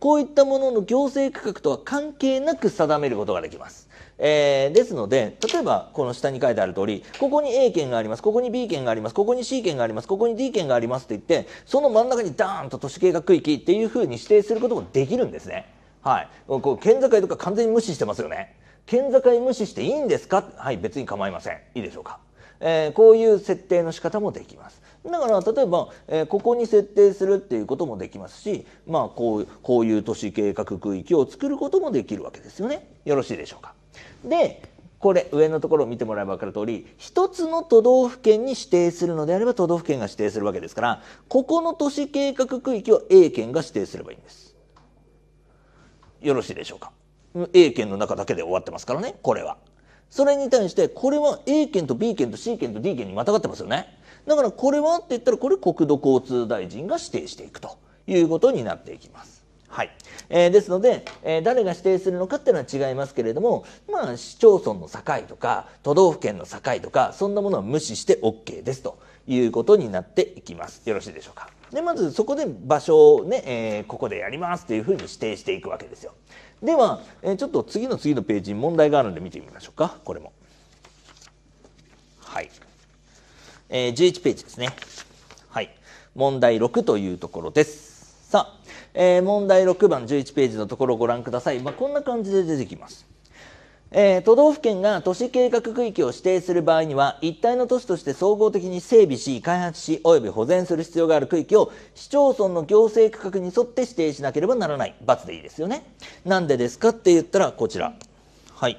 こういったものの行政区画とは関係なく定めることができます。えー、ですので、例えばこの下に書いてある通り、ここに A 県があります、ここに B 県があります、ここに C 県があります、ここに D 県がありますって言って、その真ん中にダーンと都市計画区域っていう風に指定することもできるんですね。はい。こう県境とか完全に無視してますよね。県境無視していいんですかはい、別に構いません。いいでしょうか。えー、こういう設定の仕方もできます。だから例えば、えー、ここに設定するっていうこともできますし、まあ、こうこういう都市計画区域を作ることもできるわけですよね。よろしいでしょうか。でこれ上のところを見てもらえば分かる通り一つの都道府県に指定するのであれば都道府県が指定するわけですからここの都市計画区域を A 県が指定すればいいんです。よろしいでしょうか。A 県の中だけで終わってますからねこれは。それに対してこれは A 県と B 県と C 県と D 県にまたがってますよね。だからこれはって言ったらこれ国土交通大臣が指定していくということになっていきます。はい。えー、ですので、えー、誰が指定するのかっていうのは違いますけれども、まあ、市町村の境とか、都道府県の境とか、そんなものは無視して OK ですということになっていきます。よろしいでしょうか。で、まずそこで場所をね、えー、ここでやりますというふうに指定していくわけですよ。では、えちょっと次の次のページに問題があるんで見てみましょうか。これも。はい。えー、11ページですね。はい。問題6というところです。さあ、えー、問題6番11ページのところをご覧ください。まあ、こんな感じで出てきます。えー、都道府県が都市計画区域を指定する場合には一体の都市として総合的に整備し開発し及び保全する必要がある区域を市町村の行政区画に沿って指定しなければならない×でいいですよねなんでですかって言ったらこちらはい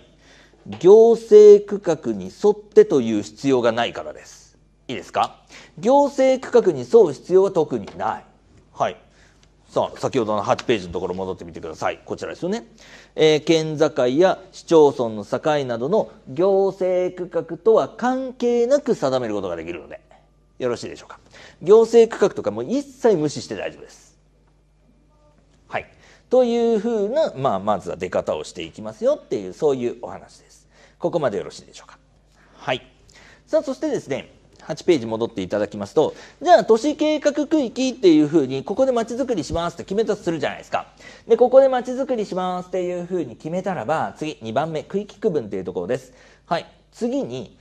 行政区画に沿ってという必要がないからですいいですか行政区画に沿う必要は特にない。はい。さあ、先ほどの8ページのところ戻ってみてください。こちらですよね。えー、県境や市町村の境などの行政区画とは関係なく定めることができるので、よろしいでしょうか。行政区画とかも一切無視して大丈夫です。はい。というふうな、まあ、まずは出方をしていきますよっていう、そういうお話です。ここまでよろしいでしょうか。はい。さあ、そしてですね、8ページ戻っていただきますと、じゃあ都市計画区域っていうふうに、ここで街づくりしますって決めたとするじゃないですか。で、ここで街づくりしますっていうふうに決めたらば、次、2番目、区域区分っていうところです。はい。次に、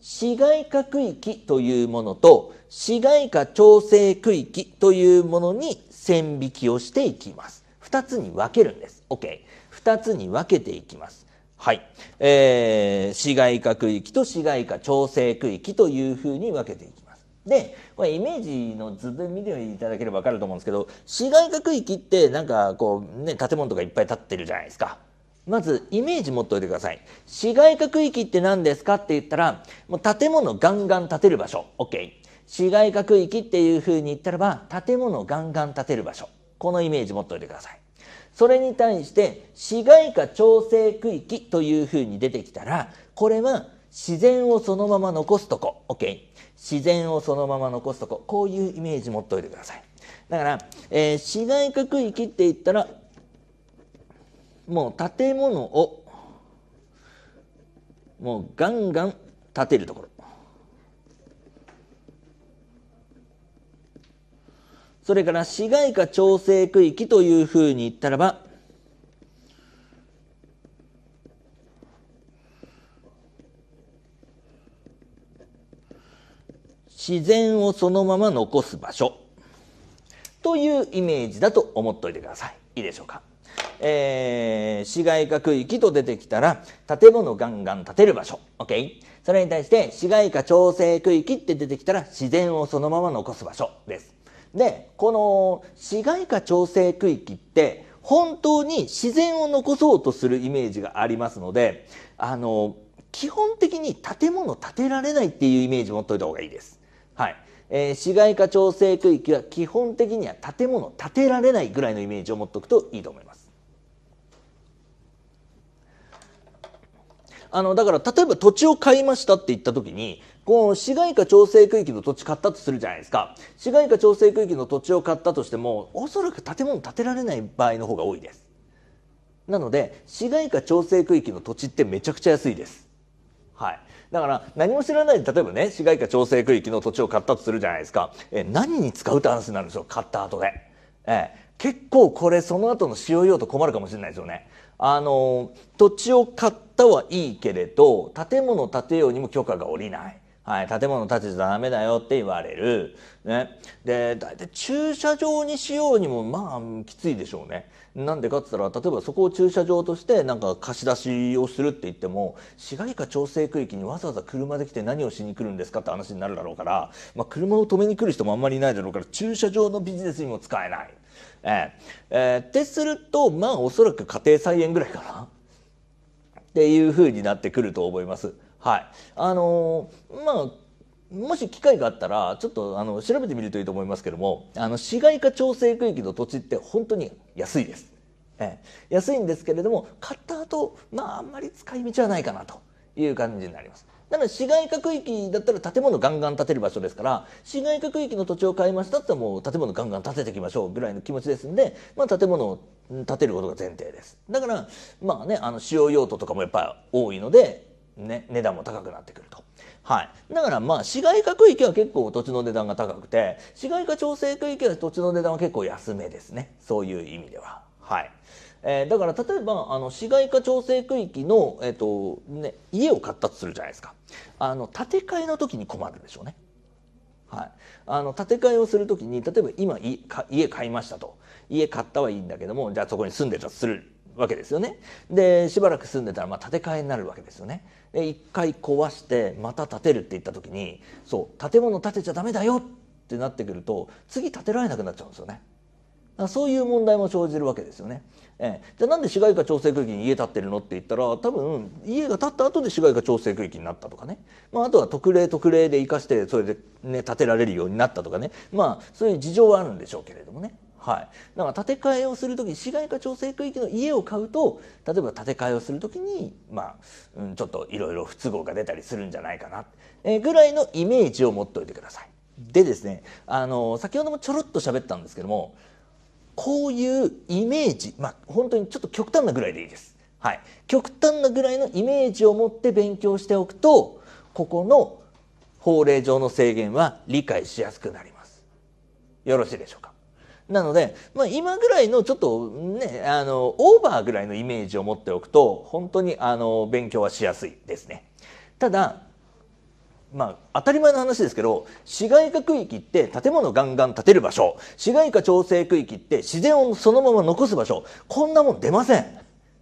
市街化区域というものと、市街化調整区域というものに線引きをしていきます。2つに分けるんです。OK。2つに分けていきます。はい。えー、市街化区域と市街化調整区域というふうに分けていきます。で、これイメージの図で見ていただければわかると思うんですけど、市街化区域ってなんかこうね、建物とかいっぱい建ってるじゃないですか。まずイメージ持っておいてください。市街化区域って何ですかって言ったら、もう建物ガンガン建てる場所。OK。市街化区域っていうふうに言ったらば、建物ガンガン建てる場所。このイメージ持っておいてください。それに対して市街化調整区域というふうに出てきたらこれは自然をそのまま残すとこ OK 自然をそのまま残すとここういうイメージ持っておいてくださいだから、えー、市街化区域って言ったらもう建物をもうガンガン建てるところそれから市街化調整区域というふうに言ったらば、自然をそのまま残す場所というイメージだと思っておいてください。いいでしょうか。えー、市街化区域と出てきたら、建物ガンガン建てる場所。OK? それに対して、市街化調整区域って出てきたら、自然をそのまま残す場所です。でこの市街化調整区域って本当に自然を残そうとするイメージがありますのであの基本的に建物建てられないっていうイメージ持っといた方がいいです。はいえー、市街化調整区域は基本的には建物建てられないぐらいのイメージを持っておくといいと思います。あのだから例えば土地を買いましたって言った時にこの市街化調整区域の土地買ったとするじゃないですか。市街化調整区域の土地を買ったとしても、おそらく建物建てられない場合の方が多いです。なので、市街化調整区域の土地ってめちゃくちゃ安いです。はい。だから、何も知らないで、例えばね、市街化調整区域の土地を買ったとするじゃないですか。え、何に使うって話になるんですよ、買った後で。ええ、結構これその後の使用用途困るかもしれないですよね。あの、土地を買ったはいいけれど、建物を建てようにも許可が下りない。はい、建物建てちダメだよって言われる。ね。で、大体駐車場にしようにも、まあ、きついでしょうね。なんでかって言ったら、例えばそこを駐車場として、なんか貸し出しをするって言っても、市街化調整区域にわざわざ車で来て何をしに来るんですかって話になるだろうから、まあ、車を止めに来る人もあんまりいないだろうから、駐車場のビジネスにも使えない。えー、えー、ってすると、まあ、おそらく家庭菜園ぐらいかな。っていう風になってくると思います。はい。あのー、まあ、もし機会があったら、ちょっとあの調べてみるといいと思いますけども、あの市街化調整区域の土地って本当に安いです。ええ、安いんですけれども、買った後、まあ、あんまり使い道はないかなという感じになります。なので市街化区域だったら建物ガンガン建てる場所ですから、市街化区域の土地を買いましたってもう建物ガンガン建てていきましょうぐらいの気持ちですんで、まあ建物を建てることが前提です。だから、まあね、あの使用用途とかもやっぱり多いので、ね、値段も高くなってくると。はい、だからまあ市街化区域は結構土地の値段が高くて市街化調整区域は土地の値段は結構安めですねそういう意味では。はいえー、だから例えばあの市街化調整区域の、えーとね、家を買ったとするじゃないですかあの建て替えの時に困るでしょうね。はい、あの建て替えをする時に例えば今家買いましたと家買ったはいいんだけどもじゃあそこに住んでたとするわけですよねでしばらく住んでたらまあ建て替えになるわけですよねで一回壊してまた建てるって言った時にそう建物建てちゃダメだよってなってくると次建てられなくなっちゃうんですよね。そういう問題も生じるわけですよね。ええ、じゃあなんで市街化調整区域に家建ってるのって言ったら多分家が建った後で市街化調整区域になったとかね、まあ、あとは特例特例で生かしてそれで、ね、建てられるようになったとかねまあそういう事情はあるんでしょうけれどもね。はい、だから建て替えをする時市街化調整区域の家を買うと例えば建て替えをする時に、まあうん、ちょっといろいろ不都合が出たりするんじゃないかな、えー、ぐらいのイメージを持っておいてください。でですねあの先ほどもちょろっと喋ったんですけどもこういうイメージまあ本当にちょっと極端なぐらいでいいです。はい、極端なぐらいのイメージを持って勉強しておくとここの法令上の制限は理解しやすくなります。よろしいでしょうかなので、まあ、今ぐらいのちょっとねあのオーバーぐらいのイメージを持っておくと本当にあの勉強はしやすいですね。ただまあ、当たり前の話ですけど市街化区域って建物ガンガン建てる場所市街化調整区域って自然をそのまま残す場所こんなもん出ません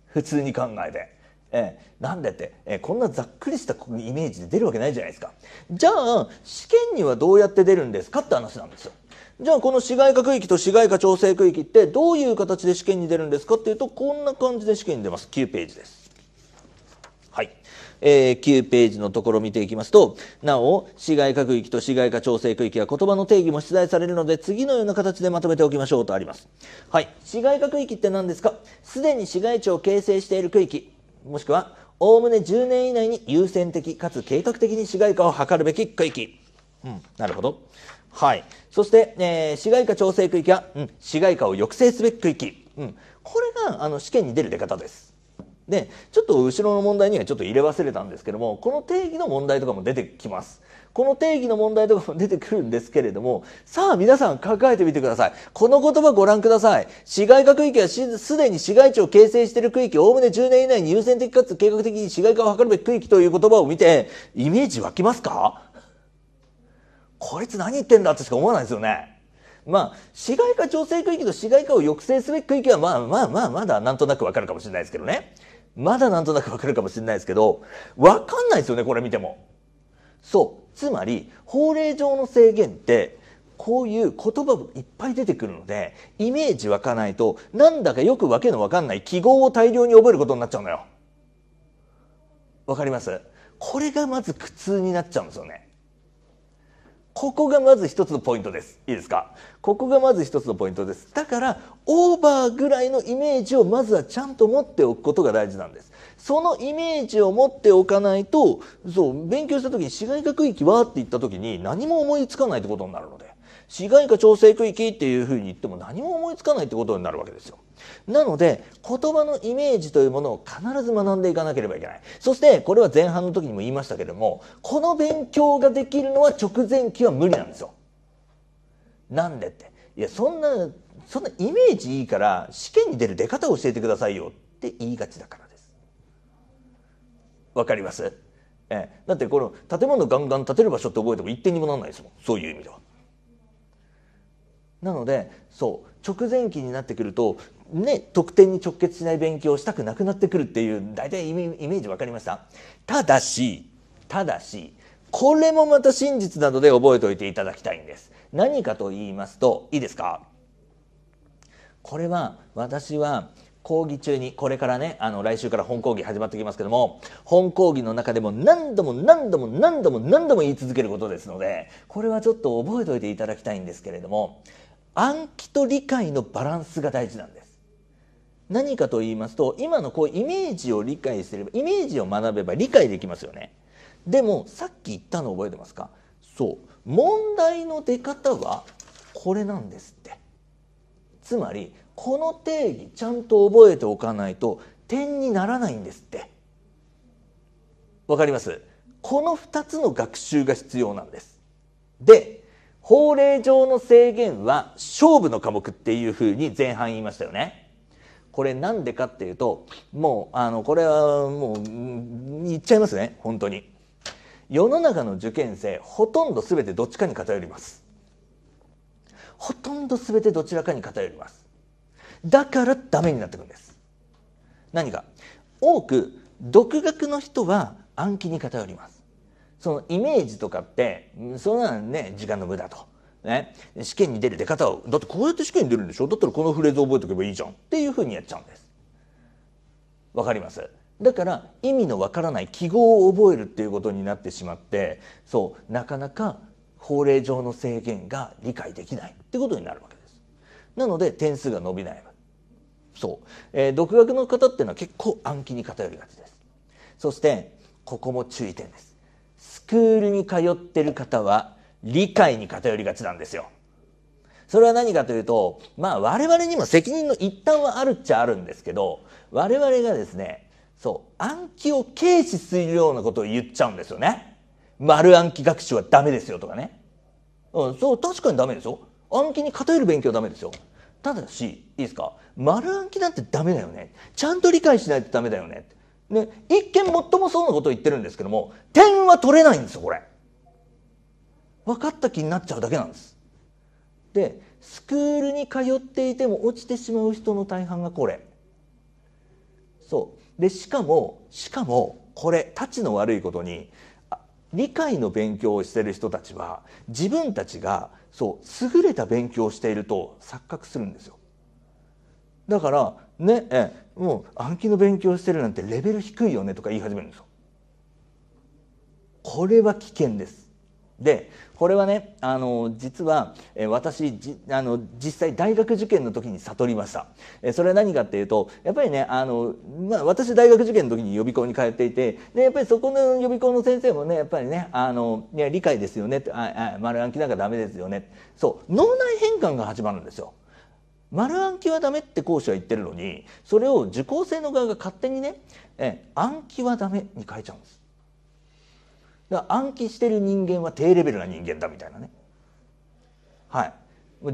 普通に考えて。えー、なんでって、えー、こんなざっくりしたイメージで出るわけないじゃないですかじゃあ試験にはどうやって出るんですかって話なんですよじゃあこの市街化区域と市街化調整区域ってどういう形で試験に出るんですかっていうとこんな感じで試験に出ます。9ページです。はい。えー、9ページのところを見ていきますと、なお、市街化区域と市街化調整区域は言葉の定義も出題されるので、次のような形でまとめておきましょうとあります。はい。市街化区域って何ですかすでに市街地を形成している区域、もしくは、おおむね10年以内に優先的かつ計画的に市街化を図るべき区域。うん、なるほど。はい。そして、えー、市街化調整区域は、うん、市街化を抑制すべき区域。うん。これが、あの、試験に出る出方です。で、ちょっと後ろの問題にはちょっと入れ忘れたんですけども、この定義の問題とかも出てきます。この定義の問題とかも出てくるんですけれども、さあ皆さん考えてみてください。この言葉ご覧ください。市街化区域はすでに市街地を形成している区域、おおむね10年以内に優先的かつ計画的に市街化を図るべき区域という言葉を見て、イメージ湧きますかこいつ何言ってんだってしか思わないですよね。まあ、市街化調整区域と市街化を抑制すべき区域は、まあまあまあ、まだなんとなくわかるかもしれないですけどね。まだなんとなくわかるかもしれないですけど、わかんないですよね、これ見ても。そう。つまり、法令上の制限って、こういう言葉もいっぱい出てくるので、イメージ湧かないと、なんだかよくわけのわかんない記号を大量に覚えることになっちゃうのよ。わかりますこれがまず苦痛になっちゃうんですよね。ここがまず一つのポイントです。いいですかここがまず一つのポイントです。だから、オーバーぐらいのイメージをまずはちゃんと持っておくことが大事なんです。そのイメージを持っておかないと、そう、勉強した時に市街化区域はって言った時に何も思いつかないってことになるので、市街化調整区域っていうふうに言っても何も思いつかないってことになるわけですよ。なので言葉のイメージというものを必ず学んでいかなければいけないそしてこれは前半の時にも言いましたけどもこの勉強ができるのは直前期は無理なんですよ。なんでっていやそんなそんなイメージいいから試験に出る出方を教えてくださいよって言いがちだからです。わかりますええ、だってこの建物ガンガン建てる場所って覚えても一点にもなんないですもんそういう意味では。なのでそう直前期になってくるとね、得点に直結しない勉強をしたくなくなってくるっていう大体イメージ分かりましたただしただしこれもまた真実なので覚えておいていただきたいんです何かと言いますといいですかこれは私は講義中にこれからねあの来週から本講義始まってきますけども本講義の中でも何度も何度も何度も何度も言い続けることですのでこれはちょっと覚えておいていただきたいんですけれども暗記と理解のバランスが大事なんです何かと言いますと今のこうイメージを理解すればイメージを学べば理解できますよねでもさっき言ったの覚えてますかそう問題の出方はこれなんですってつまりこの定義ちゃんと覚えておかないと点にならないんですってわかりますこの2つの学習が必要なんですで法令上の制限は勝負の科目っていうふうに前半言いましたよねこれなんでかっていうともうあのこれはもう言っちゃいますね本当に世の中の受験生ほとんど全てどっちかに偏りますほとんど全てどちらかに偏りますだからダメになってくんです何か多く独学の人は暗記に偏りますそのイメージとかってそんなのね時間の無駄とね、試験に出る出方をだってこうやって試験に出るんでしょだったらこのフレーズ覚えておけばいいじゃんっていうふうにやっちゃうんです。わかりますだから意味のわからない記号を覚えるっていうことになってしまってそうなかなか法令上の制限が理解できないってことになるわけです。なので点数が伸び悩む。そう、えー、独学の方っていうのは結構暗記に偏りがちです。そしてここも注意点です。スクールに通ってる方は理解に偏りがちなんですよ。それは何かというと、まあ我々にも責任の一端はあるっちゃあるんですけど、我々がですね、そう、暗記を軽視するようなことを言っちゃうんですよね。丸暗記学習はダメですよとかね。うん、そう、確かにダメですよ。暗記に偏る勉強はダメですよ。ただし、いいですか丸暗記なんてダメだよね。ちゃんと理解しないとダメだよね。ね、一見最もそうなことを言ってるんですけども、点は取れないんですよ、これ。分かった気になっちゃうだけなんです。でスクールに通っていても落ちてしまう人の大半がこれ。そうでしかもしかもこれたちの悪いことに理解の勉強をしてる人たちは自分たちがそう優れた勉強をしていると錯覚するんですよ。だからねえもう暗記の勉強してるなんてレベル低いよねとか言い始めるんですよ。これは危険です。でこれはねあの実は私じあの実際大学受験の時に悟りましたそれは何かっていうとやっぱりねあの、まあ、私大学受験の時に予備校に通っていてでやっぱりそこの予備校の先生もねやっぱりねあのいや理解ですよねああ丸暗記なんかダメですよねそう脳内変換が始まるんですよ。丸暗記はダメって講師は言ってるのにそれを受講生の側が勝手にねえ暗記はダメに変えちゃうんです。だから暗記してる人間は低レベルな人間だみたいなねはい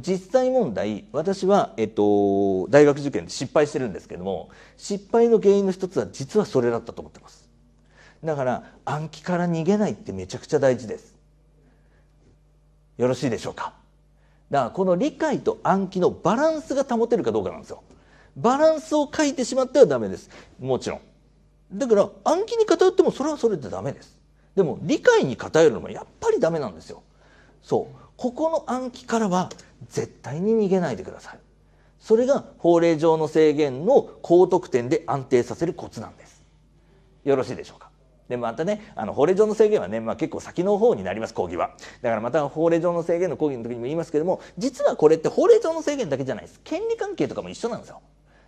実際問題私は、えっと、大学受験で失敗してるんですけども失敗の原因の一つは実はそれだったと思ってますだから暗記から逃げないってめちゃくちゃ大事ですよろしいでしょうかだからこの理解と暗記のバランスが保てるかどうかなんですよバランスを書いてしまってはダメですもちろんだから暗記に偏ってもそれはそれでダメですでも理解に偏るのもやっぱりダメなんですよ。そうここの暗記からは絶対に逃げないでください。それが法令上の制限の高得点で安定させるコツなんです。よろしいでしょうかでまたねあの法令上の制限はね、まあ、結構先の方になります講義はだからまた法令上の制限の講義の時にも言いますけども実はこれって法令上の制限だけじゃないです権利関係とかも一緒なんですよ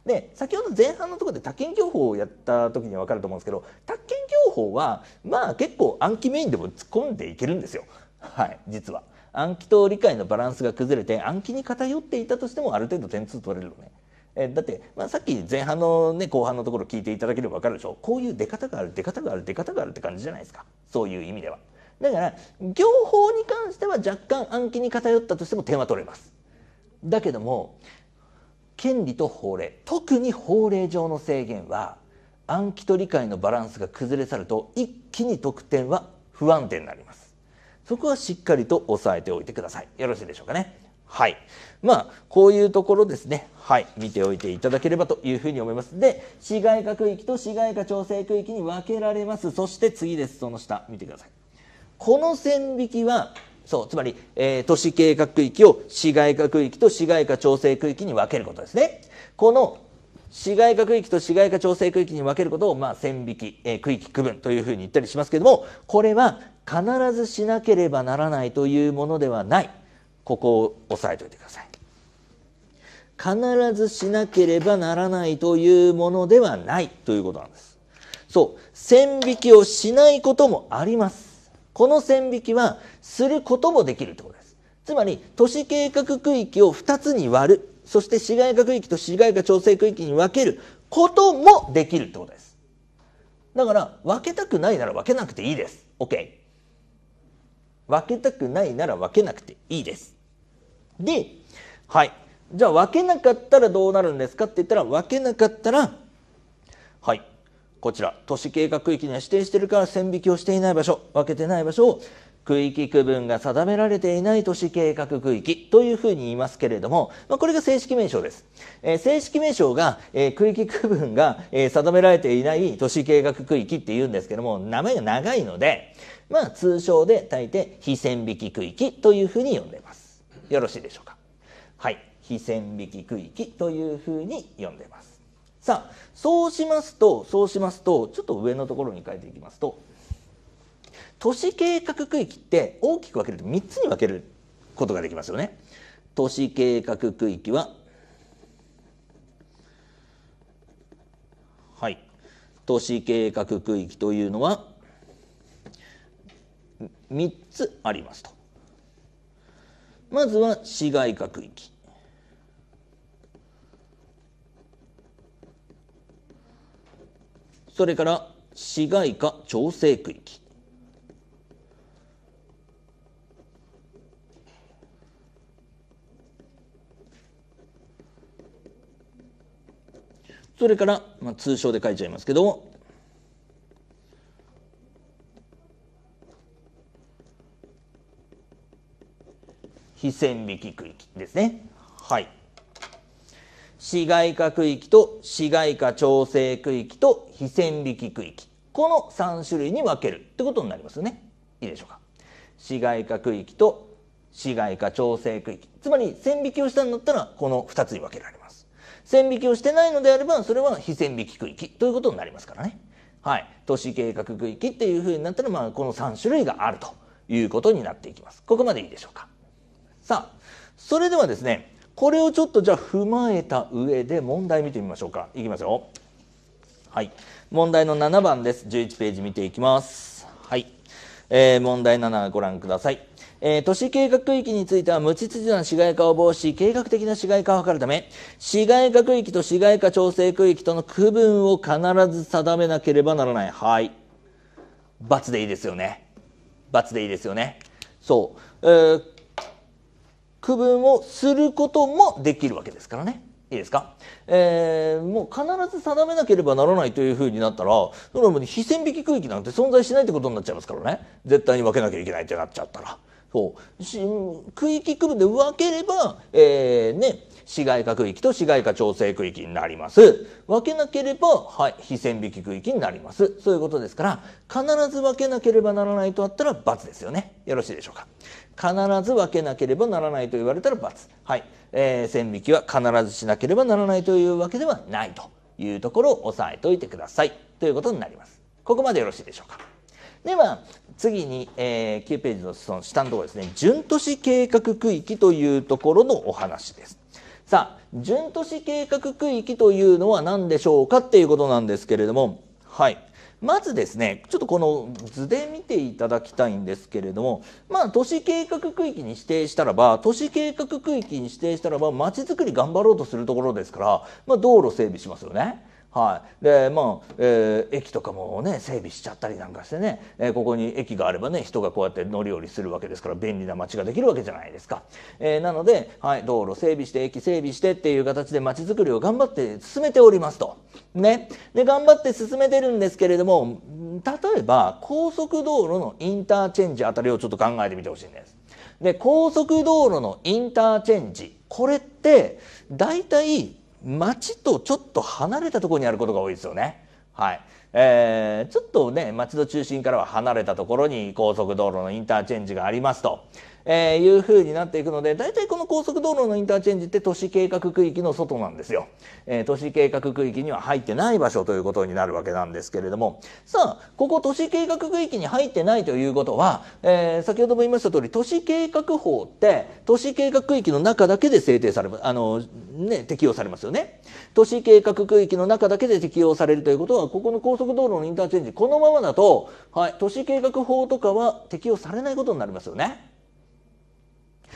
で先ほど前半のところで宅建業法をやった時には分かると思うんですけど宅建業法はまあ結構暗記メインでも突っ込んでいけるんですよはい実は暗記と理解のバランスが崩れて暗記に偏っていたとしてもある程度点数取れるのねえだって、まあ、さっき前半の、ね、後半のところ聞いていただければ分かるでしょこういう出方がある出方がある出方があるって感じじゃないですかそういう意味ではだから業法に関しては若干暗記に偏ったとしても点は取れますだけども権利と法令特に法令上の制限は暗記と理解のバランスが崩れ去ると一気に得点は不安定になりますそこはしっかりと押さえておいてくださいよろしいでしょうかねはいまあこういうところですねはい見ておいていただければというふうに思いますで市街化区域と市街化調整区域に分けられますそして次ですその下見てくださいこの線引きはそう、つまり、えー、都市計画区域を市街化区域と市街化調整区域に分けることですね。この市街化区域と市街化調整区域に分けることを、まあ、線引き、えー、区域区分というふうに言ったりしますけれども、これは必ずしなければならないというものではない。ここを押さえておいてください。必ずしなければならないというものではないということなんです。そう、線引きをしないこともあります。この線引きはすることもできるってことです。つまり、都市計画区域を2つに割る、そして市街化区域と市街化調整区域に分けることもできるってことです。だから、分けたくないなら分けなくていいです。OK。分けたくないなら分けなくていいです。で、はい。じゃあ分けなかったらどうなるんですかって言ったら分けなかったら、はい。こちら、都市計画区域には指定してるから線引きをしていない場所、分けてない場所を区域区分が定められていない都市計画区域というふうに言いますけれども、まあ、これが正式名称です。えー、正式名称が、えー、区域区分が、えー、定められていない都市計画区域って言うんですけども、名前が長いので、まあ通称で大抵非線引き区域というふうに呼んでます。よろしいでしょうか。はい。非線引き区域というふうに呼んでます。さあ、そうしますと、そうしますと、ちょっと上のところに書いていきますと、都市計画区域って大きく分けると3つに分けることができますよね。都市計画区域は、はい。都市計画区域というのは、3つありますと。まずは市街化区域。それから市街化調整区域。それから、まあ、通称で書いちゃいますけども非線引き区域ですね。はい。市街化区域と市街化調整区域と非線引き区域。この3種類に分けるってことになりますよね。いいでしょうか。市街化区域と市街化調整区域。つまり線引きをしたんだったらこの2つに分けられます。線引きをしてないのであればそれは非線引き区域ということになりますからね。はい、都市計画区域っていうふうになったら、まあ、この3種類があるということになっていきます。ここまでいいでしょうか。さあそれではですねこれをちょっとじゃあ踏まえた上で問題見てみましょうか。いきますよ。はい。問題の7番です。11ページ見ていきます。はい。えー、問題7ご覧ください。えー、都市計画区域については無秩序な市街化を防止、計画的な市街化を図るため、市街化区域と市街化調整区域との区分を必ず定めなければならない。はい。罰でいいですよね。罰でいいですよね。そう。えー、区分をすることもできるわけですからね。いいですか、えー、もう必ず定めなければならないというふうになったら、それも非線引き区域なんて存在しないってことになっちゃいますからね。絶対に分けなきゃいけないってなっちゃったら。そう区域区分で分ければ、えー、ね、市街化区域と市街化調整区域になります。分けなければ、はい、非線引き区域になります。そういうことですから、必ず分けなければならないとあったら×ですよね。よろしいでしょうか。必ず分けなければならないと言われたら×。はい、えー、線引きは必ずしなければならないというわけではないというところを押さえておいてください。ということになります。ここまでよろしいでしょうか。では次に、えー、9ページのその下のところですね準都市計画区域というところのお話です。さあ準都市計画区域というのは何でしょうかっていうことなんですけれどもはい。まずですね、ちょっとこの図で見ていただきたいんですけれども、まあ、都市計画区域に指定したらば、都市計画区域に指定したらば、まちづくり頑張ろうとするところですから、まあ、道路整備しますよね。はい、でまあ、えー、駅とかもね整備しちゃったりなんかしてね、えー、ここに駅があればね人がこうやって乗り降りするわけですから便利な街ができるわけじゃないですか、えー、なので、はい、道路整備して駅整備してっていう形で街づくりを頑張って進めておりますと。ね、で頑張って進めてるんですけれども例えば高速道路のインターチェンジあたりをちょっと考えてみてほしいんです。で高速道路のインターチェンジこれって大体町とちょっと離れたところにあることが多いですよね。はい。えー、ちょっとね、町の中心からは離れたところに高速道路のインターチェンジがありますと。えー、いううになっていくので大体この高速道路のインターチェンジって都市計画区域の外なんですよ、えー、都市計画区域には入ってない場所ということになるわけなんですけれどもさあここ都市計画区域に入ってないということは、えー、先ほども言いました通り都市計画法って都市計画区域の中だけで制定されあの、ね、適用されますよね都市計画区域の中だけで適用されるということはここの高速道路のインターチェンジこのままだと、はい、都市計画法とかは適用されないことになりますよね。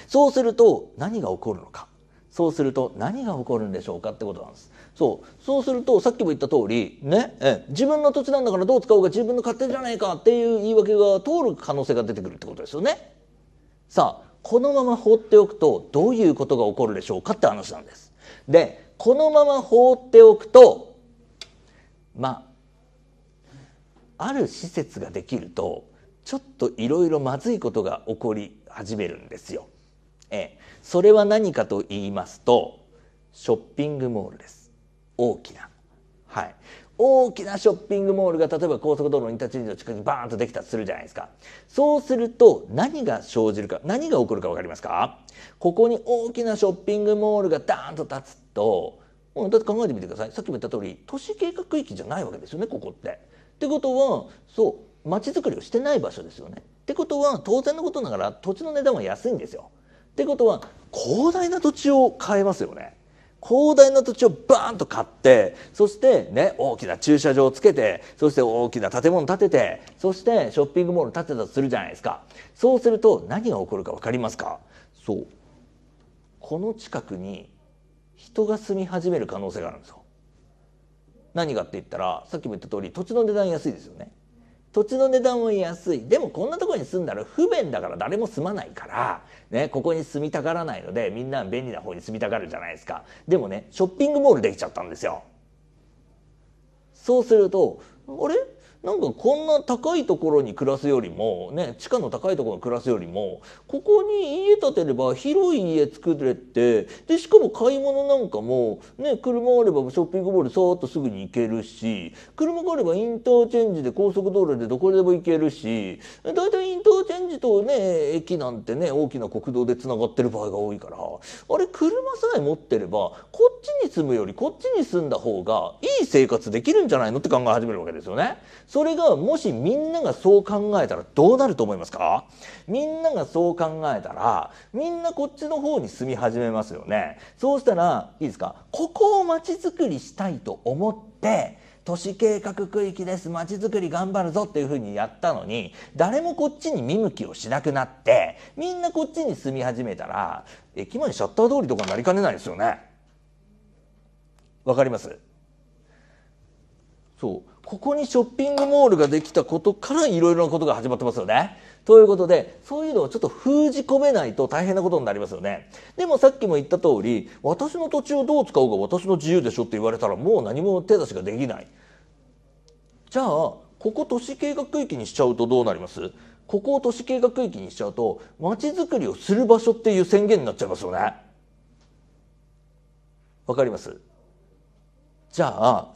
そうすると何が起こるのかそうすると何が起こるんでしょうかってことなんです。そう。そうすると、さっきも言った通り、ね、え自分の土地なんだからどう使おうが自分の勝手じゃないかっていう言い訳が通る可能性が出てくるってことですよね。さあ、このまま放っておくとどういうことが起こるでしょうかって話なんです。で、このまま放っておくと、まあ、ある施設ができると、ちょっといろいろまずいことが起こり始めるんですよ。えそれは何かと言いますとショッピングモールです大きな、はい、大きなショッピングモールが例えば高速道路に立ち入りの近くにバーンとできたとするじゃないですかそうすると何が生じるか何が起こるか分かりますかここに大きなショッピングモールがダーンと立つとだって考えてみてくださいさっきも言った通り都市計画区域じゃないわけですよねここって。ってことはそう街づくりをしてない場所ですよね。ってことは当然のことながら土地の値段は安いんですよ。ってことは広大な土地を買えますよね広大な土地をバーンと買ってそしてね大きな駐車場をつけてそして大きな建物建ててそしてショッピングモール建てたとするじゃないですかそうすると何が起こるか分かりますかそうこの近くに人が住み始める可能性があるんですよ何かって言ったらさっきも言った通り土地の値段安いですよね土地の値段も安いでもこんなとこに住んだら不便だから誰も住まないから、ね、ここに住みたがらないのでみんな便利な方に住みたがるじゃないですかでもねショッピングモールできちゃったんですよそうするとあれなんかこんな高いところに暮らすよりもね地下の高いところに暮らすよりもここに家建てれば広い家作れてでしかも買い物なんかもね車あればショッピングモールさーっとすぐに行けるし車があればインターチェンジで高速道路でどこでも行けるし大体インターチェンジとね駅なんてね大きな国道でつながってる場合が多いからあれ車さえ持ってればこっちに住むよりこっちに住んだ方がいい生活できるんじゃないのって考え始めるわけですよね。それがもしみんながそう考えたらどうなると思いますかみんながそう考えたら、みんなこっちの方に住み始めますよね。そうしたら、いいですかここを街づくりしたいと思って、都市計画区域です、まちづくり頑張るぞっていうふうにやったのに、誰もこっちに見向きをしなくなって、みんなこっちに住み始めたら、駅前シャッター通りとかになりかねないですよね。わかりますそう。ここにショッピングモールができたことからいろいろなことが始まってますよね。ということで、そういうのをちょっと封じ込めないと大変なことになりますよね。でもさっきも言った通り、私の土地をどう使おうが私の自由でしょって言われたらもう何も手出しができない。じゃあ、ここ都市計画区域にしちゃうとどうなりますここを都市計画区域にしちゃうと、街づくりをする場所っていう宣言になっちゃいますよね。わかりますじゃあ、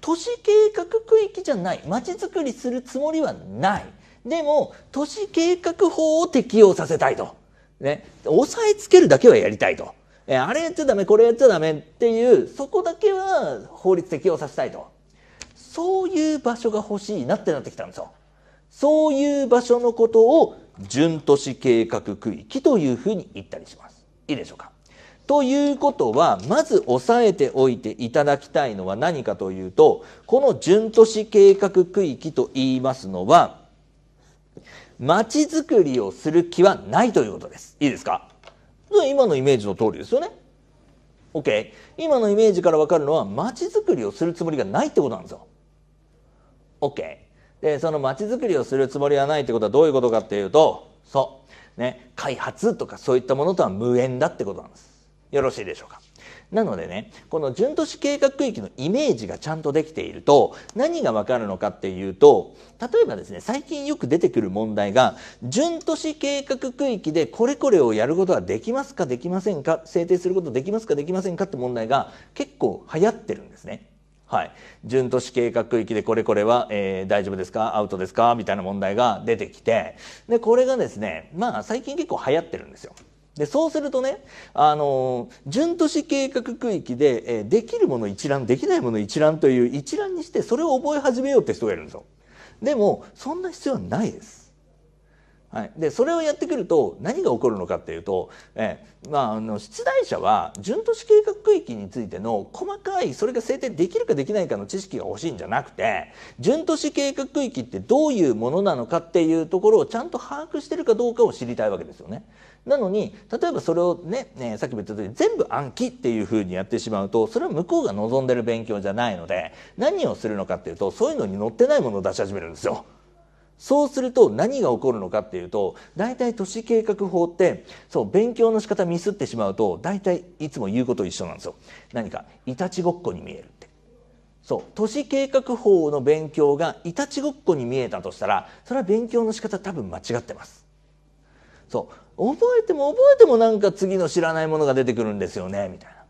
都市計画区域じゃないまちづくりするつもりはないでも都市計画法を適用させたいと、ね、押さえつけるだけはやりたいと、えあれやっちゃダメこれやっちゃダメっていうそこだけは法律適用させたいとそういう場所が欲しいなってなってきたんですよ。そういう場所のことを準都市計画区域というふうに言ったりします。いいでしょうかということは、まず押さえておいていただきたいのは何かというと、この準都市計画区域と言いますのは、街づくりをする気はないということです。いいですか今のイメージの通りですよね。OK。今のイメージからわかるのは、街づくりをするつもりがないってことなんですよ。OK。で、その街づくりをするつもりはないってことはどういうことかっていうと、そう。ね、開発とかそういったものとは無縁だってことなんです。よろしいでしょうか。なのでねこの準都市計画区域のイメージがちゃんとできていると何がわかるのかっていうと例えばですね最近よく出てくる問題が準都市計画区域でこれこれをやることはできますかできませんか制定することできますかできませんかって問題が結構流行ってるんですね。はい、準都市計画区域でこれこれは、えー、大丈夫ですかアウトですかみたいな問題が出てきてでこれがですねまあ最近結構流行ってるんですよ。でそうするとね、あの準都市計画区域で、えできるもの一覧できないもの一覧という一覧にしてそれを覚え始めようって人がいるんですよでもそんな必要はないです、はい、でそれをやってくると何が起こるのかっていうと、えまあ、あの出題者は準都市計画区域についての細かいそれが制定できるかできないかの知識が欲しいんじゃなくて準都市計画区域ってどういうものなのかっていうところをちゃんと把握してるかどうかを知りたいわけですよね。なのに例えばそれをね、ね、さっきも言った通り全部暗記っていうふうにやってしまうとそれは向こうが望んでる勉強じゃないので何をするのかっていうとそういうのに載ってないものを出し始めるんですよ。そうすると何が起こるのかっていうと大体都市計画法ってそう勉強の仕方ミスってしまうと大体いつも言うこと一緒なんですよ。何かいたちごっこに見えるってそう都市計画法の勉強がいたちごっこに見えたとしたらそれは勉強の仕方多分間違ってます。そう覚えても覚えてもなんか次の知らないものが出てくるんですよねみたいな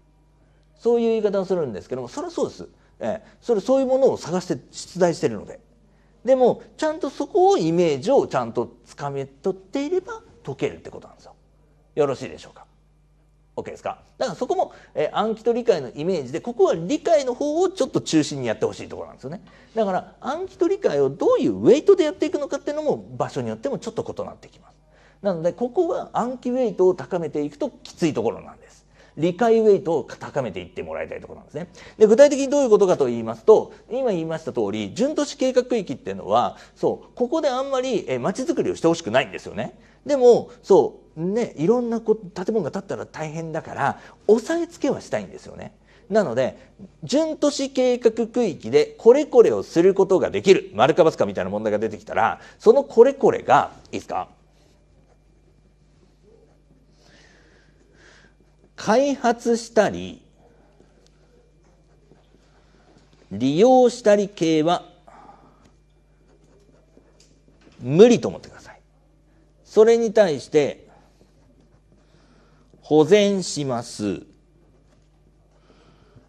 そういう言い方をするんですけどもそれはそうです、えそれそういうものを探して出題してるのででもちゃんとそこをイメージをちゃんとつかみ取っていれば解けるってことなんですよよろしいでしょうか OK ですかだからそこも、えー、暗記と理解のイメージでここは理解の方をちょっと中心にやってほしいところなんですよねだから暗記と理解をどういうウェイトでやっていくのかっていうのも場所によってもちょっと異なってきますなのでここは暗記ウェイトを高めていくときついところなんです。理解ウェイトを高めていってもらいたいところなんですね。で、具体的にどういうことかと言いますと、今言いました通り、準都市計画区域っていうのは、そう、ここであんまり、え、街づくりをしてほしくないんですよね。でも、そう、ね、いろんなこ建物が建ったら大変だから、押さえつけはしたいんですよね。なので、準都市計画区域でこれこれをすることができる、丸かバスかみたいな問題が出てきたら、そのこれこれが、いいですか開発したり利用したり系は無理と思ってください。それに対して保全します。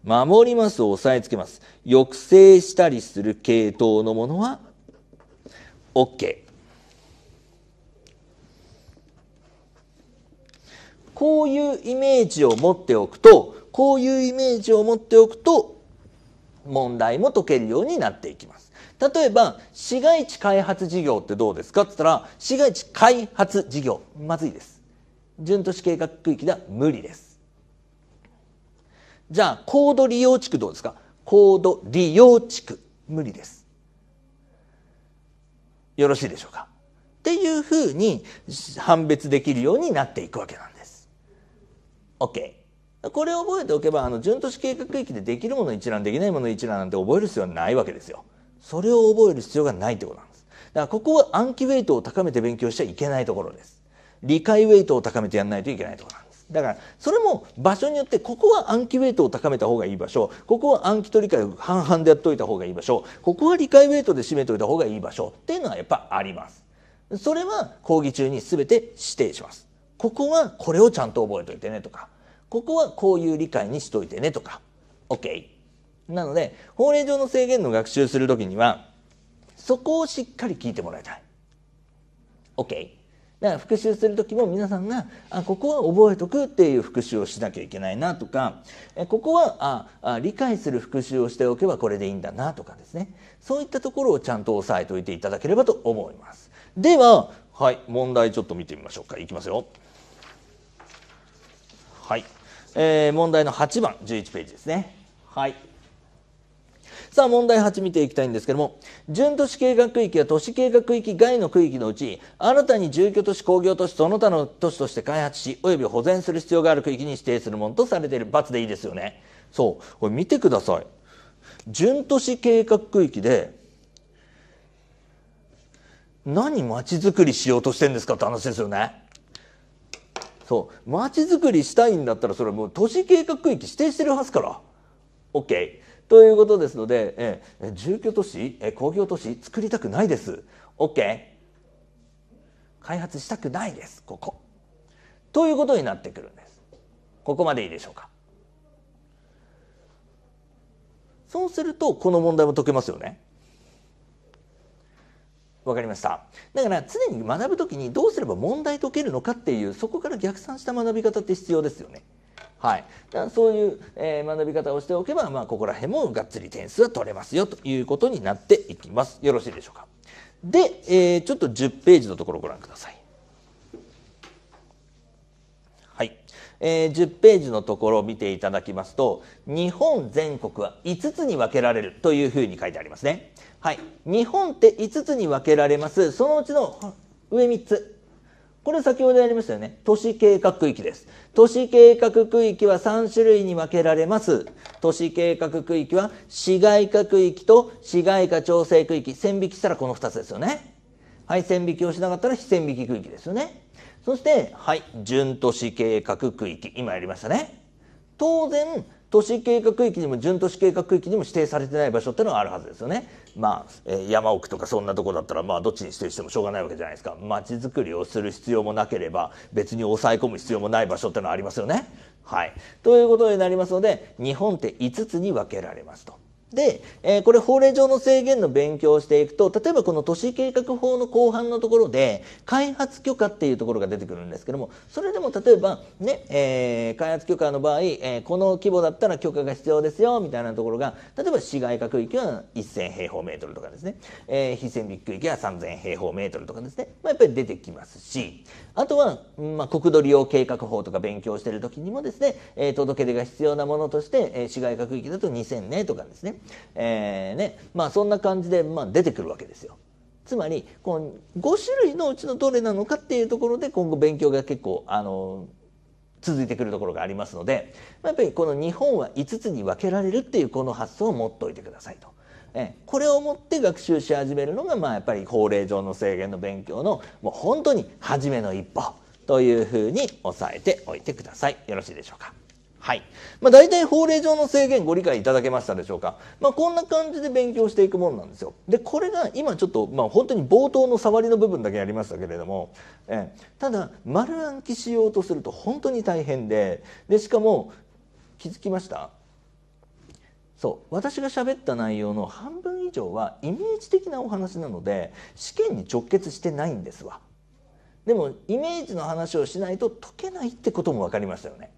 守ります、押さえつけます。抑制したりする系統のものは OK。こういうイメージを持っておくとこういうイメージを持っておくと問題も解けるようになっていきます。例えば市街地開発事業ってどうですかって言ったら市街地開発事業まずいです。準都市計画区域では無理です。じゃあ高度利用地区どうですか高度利用地区無理です。よろしいでしょうかっていうふうに判別できるようになっていくわけなんです。OK これを覚えておけばあの準都市計画区域でできるもの一覧できないもの一覧なんて覚える必要はないわけですよそれを覚える必要がないってことなんですだからここは暗記ウェイトを高めて勉強しちゃいけないところです理解ウェイトを高めてやんないといけないところなんですだからそれも場所によってここは暗記ウェイトを高めた方がいい場所ここは暗記と理解を半々でやっといた方がいい場所ここは理解ウェイトで締めといた方がいい場所っていうのはやっぱあります。それは講義中に全て指定します。ここはこれをちゃんと覚えといてねとかここはこういう理解にしといてねとか OK なので法令上の制限の学習する時にはそこをしっかり聞いてもらいたい OK だから復習する時も皆さんがあここは覚えとくっていう復習をしなきゃいけないなとかえここはあ理解する復習をしておけばこれでいいんだなとかですねそういったところをちゃんと押さえておいていただければと思いますでははい問題ちょっと見てみましょうかいきますよはいえー、問題の8番11ページですねはいさあ問題8見ていきたいんですけども準都市計画区域は都市計画区域外の区域のうち新たに住居都市工業都市その他の都市として開発しおよび保全する必要がある区域に指定するものとされている×でいいですよねそうこれ見てください準都市計画区域で何まちづくりしようとしてんですかって話ですよねそう街づくりしたいんだったらそれはもう都市計画区域指定してるはずから OK ということですので、えー、住居都市、えー、工業都市作りたくないです OK 開発したくないですここということになってくるんですここまでいいでしょうかそうするとこの問題も解けますよねわかりましただから常に学ぶ時にどうすれば問題解けるのかっていうそこから逆算した学び方って必要ですよね。はい、だからそういう、えー、学び方をしておけば、まあ、ここら辺もがっつり点数は取れますよということになっていきます。よろしいでしょうか。で、えー、ちょっと10ページのところをご覧ください。はい、えー、10ページのところを見ていただきますと日本全国は5つに分けられるというふうに書いてありますね。はい、日本って5つに分けられます。そのうちの上3つ。これ先ほどやりましたよね。都市計画区域です。都市計画区域は3種類に分けられます。都市計画区域は市街化区域と市街化調整区域。線引きしたらこの2つですよね。はい、線引きをしなかったら非線引き区域ですよね。そして、はい、準都市計画区域。今やりましたね。当然、都市計画区域にも準都市計画区域にも指定されてない場所ってのがあるはずですよね。まあ、えー、山奥とかそんなとこだったら、まあ、どっちにしてしてもしょうがないわけじゃないですか。街づくりをする必要もなければ、別に抑え込む必要もない場所ってのはありますよね。はい。ということになりますので、日本って5つに分けられますと。で、えー、これ法令上の制限の勉強をしていくと、例えばこの都市計画法の後半のところで、開発許可っていうところが出てくるんですけども、それでも例えばね、えー、開発許可の場合、えー、この規模だったら許可が必要ですよ、みたいなところが、例えば市街化区域は1000平方メートルとかですね、えー、非線陸区域は3000平方メートルとかですね、まあ、やっぱり出てきますし、あとは、まあ、国土利用計画法とか勉強してる時にもですね、えー、届け出が必要なものとして、えー、市街化区域だと2000ねとかですね、えー、ねまあ、そんな感じで、まあ、出てくるわけですよ。つまりこの5種類のうちのどれなのかっていうところで今後勉強が結構あの続いてくるところがありますのでやっぱりこの日本は5つに分けられるっていうこの発想を持っておいてくださいと。えこれをもって学習し始めるのが、まあ、やっぱり法令上の制限の勉強のもう本当に初めの一歩というふうに押さえておいてください。よろしいでしょうか。はい。まあ、大体法令上の制限ご理解いただけましたでしょうか。まあ、こんな感じで勉強していくものなんですよ。で、これが今ちょっと、まあ、本当に冒頭の触りの部分だけやりましたけれども、えただ、丸暗記しようとすると本当に大変で、で、しかも、気づきましたそう私が喋った内容の半分以上はイメージ的なお話なので試験に直結してないんですわでもイメージの話をしないと解けないってことも分かりましたよね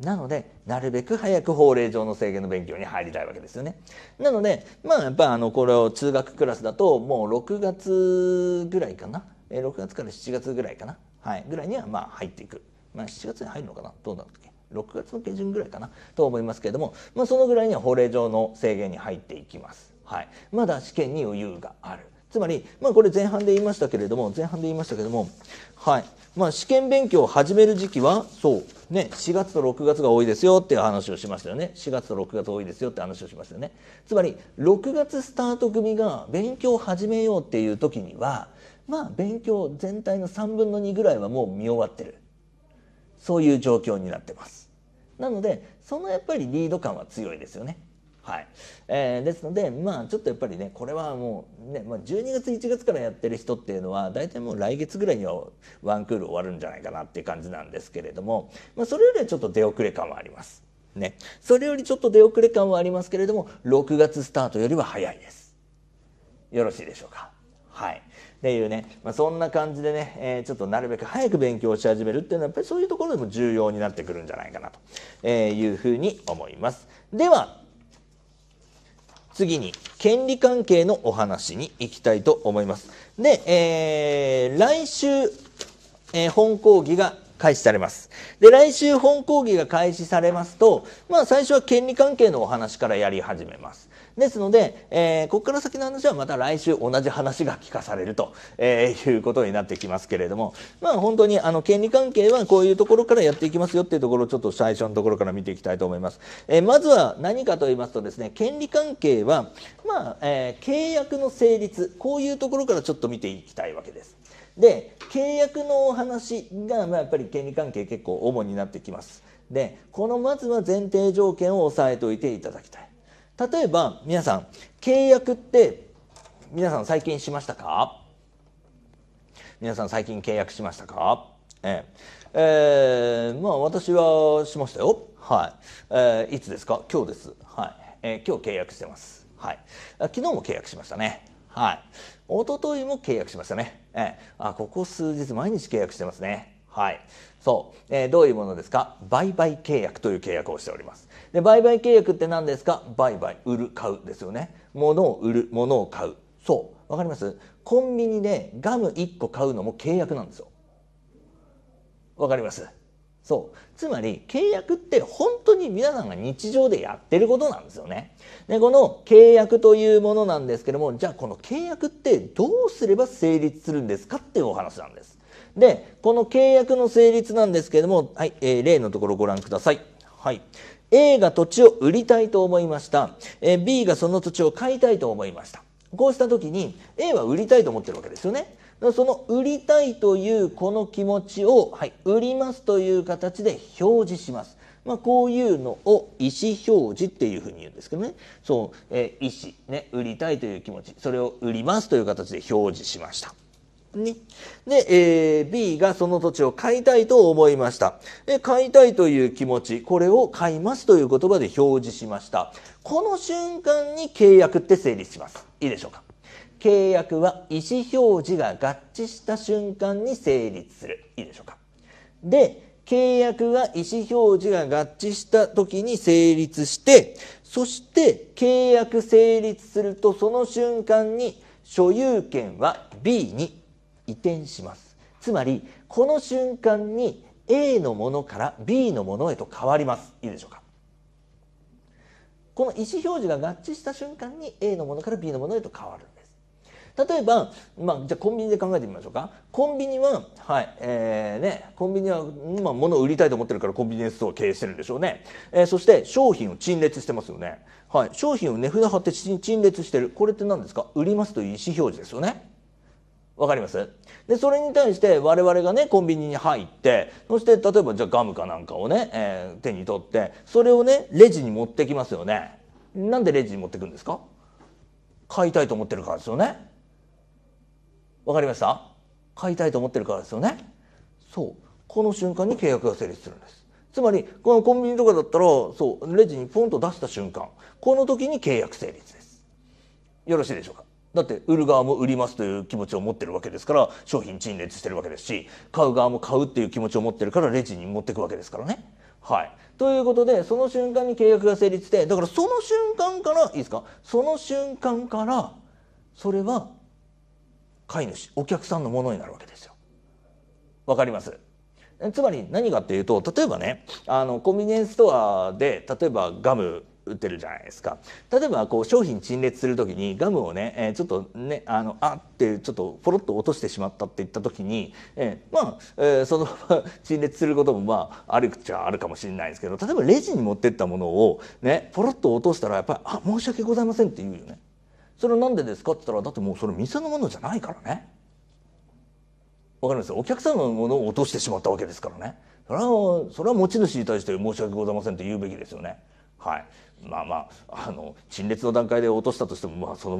なので、なるべく早く法令上の制限の勉強に入りたいわけですよね。なので、まあ、やっぱあの、これを通学クラスだと、もう6月ぐらいかな。え6月から7月ぐらいかな。はい。ぐらいには、まあ、入っていく。まあ、7月に入るのかなどうなんだっけ ?6 月の下旬ぐらいかなと思いますけれども、まあ、そのぐらいには法令上の制限に入っていきます。はい。まだ試験に余裕がある。つまり、まあ、これ前半で言いましたけれども、前半で言いましたけれども、はい。まあ、試験勉強を始める時期はそう、ね、4月と6月が多いですよっていう話をしましたよね4月と6月多いですよって話をしましたよねつまり6月スタート組が勉強を始めようっていう時にはまあ勉強全体の3分の2ぐらいはもう見終わってるそういう状況になってますなのでそのやっぱりリード感は強いですよねはいえー、ですので、まあ、ちょっとやっぱりねこれはもうね、まあ、12月1月からやってる人っていうのは大体もう来月ぐらいにはワンクール終わるんじゃないかなっていう感じなんですけれども、まあ、それよりはちょっと出遅れ感はあります。ね、それよりちょっと出遅れ感はありますけれども6月スタートよりは早いです。よろしいでしょうか。はい、っていうね、まあ、そんな感じでね、えー、ちょっとなるべく早く勉強し始めるっていうのはやっぱりそういうところでも重要になってくるんじゃないかなというふうに思います。では次に権利関係のお話に行きたいと思います。で、えー、来週、えー、本講義が開始されます。で、来週本講義が開始されますと、まあ最初は権利関係のお話からやり始めます。ですので、えー、ここから先の話はまた来週同じ話が聞かされると、えー、いうことになってきますけれども、まあ、本当にあの権利関係はこういうところからやっていきますよっていうところをちょっと最初のところから見ていきたいと思います。えー、まずは何かと言いますとですね、権利関係は、まあえー、契約の成立、こういうところからちょっと見ていきたいわけです。で契約のお話が、まあ、やっぱり権利関係結構主になってきますでこのまずは前提条件を押さえておいていただきたい例えば皆さん契約って皆さん最近しましたか皆さん最近契約しましたかえええー、まあ私はしましたよはい、えー、いつですか今日ですはい、えー、今日契約してますはい昨日も契約しましたねはい一昨日も契約しましたねええー、あここ数日毎日契約してますねはいそう、えー、どういうものですか売買契約という契約をしておりますで売買契約って何ですか売買売る買うですよね物を売る物を買うそうわかりますコンビニでガム1個買うのも契約なんですよわかりますそうつまり契約って本当に皆さんが日常でやってることなんですよねでこの契約というものなんですけどもじゃあこの契約ってどうすれば成立するんですかっていうお話なんですでこの契約の成立なんですけども、はいえー、例のところご覧くださいはい、A が土地を売りたいと思いました、え B がその土地を買いたいと思いましたこうした時に A は売りたいと思ってるわけですよねその売りたいというこの気持ちを、はい、売りますという形で表示します。まあ、こういうのを意思表示っていうふうに言うんですけどね。そう、えー、意思、ね、売りたいという気持ち、それを売りますという形で表示しました。ね。で、えー、B がその土地を買いたいと思いました。で、買いたいという気持ち、これを買いますという言葉で表示しました。この瞬間に契約って成立します。いいでしょうか。契約は意思表示が合致した瞬間に成立する。いいでしょうか。で、契約は意思表示が合致した時に成立して、そして契約成立するとその瞬間に所有権は B に移転しますつまりこの瞬間に A のものから B のものへと変わりますいいでしょうかこの意思表示が合致した瞬間に A のものから B のものへと変わるんです例えば、まあ、じゃあコンビニで考えてみましょうかコンビニははいえー、ねコンビニは、まあ、物を売りたいと思ってるからコンビニエンスストアを経営してるんでしょうね、えー、そして商品を陳列してますよねはい商品を値、札貼って陳列してるこれって何ですか売りますという意思表示ですよねわかりますで、それに対して我々がね、コンビニに入って、そして例えばじゃあガムかなんかをね、えー、手に取って、それをね、レジに持ってきますよね。なんでレジに持ってくんですか買いたいと思ってるからですよね。わかりました買いたいと思ってるからですよね。そう。この瞬間に契約が成立するんです。つまり、このコンビニとかだったら、そう、レジにポンと出した瞬間、この時に契約成立です。よろしいでしょうかだって売る側も売りますという気持ちを持ってるわけですから商品陳列してるわけですし買う側も買うっていう気持ちを持ってるからレジに持っていくわけですからね。はい、ということでその瞬間に契約が成立してだからその瞬間からいいですかその瞬間からそれは飼い主お客さんのものになるわけですよ。わかりますつまり何かっていうと例えばねあのコンビニエンスストアで例えばガム売ってるじゃないですか例えばこう商品陳列する時にガムをね、えー、ちょっとねあのあってちょっとポロッと落としてしまったって言った時に、えー、まあ、えー、そのまま 陳列することもまああるっちゃあるかもしれないですけど例えばレジに持ってったものをねポロッと落としたらやっぱり「あ申し訳ございません」って言うよね。それなんでですかって言ったらだってもうそれ店のものじゃないからね。わかりますお客様のものを落としてしまったわけですからね。それは、それは持ち主に対して申し訳ございませんと言うべきですよね。はい。まあまああの陳列の段階で落としたとしても、まあ、その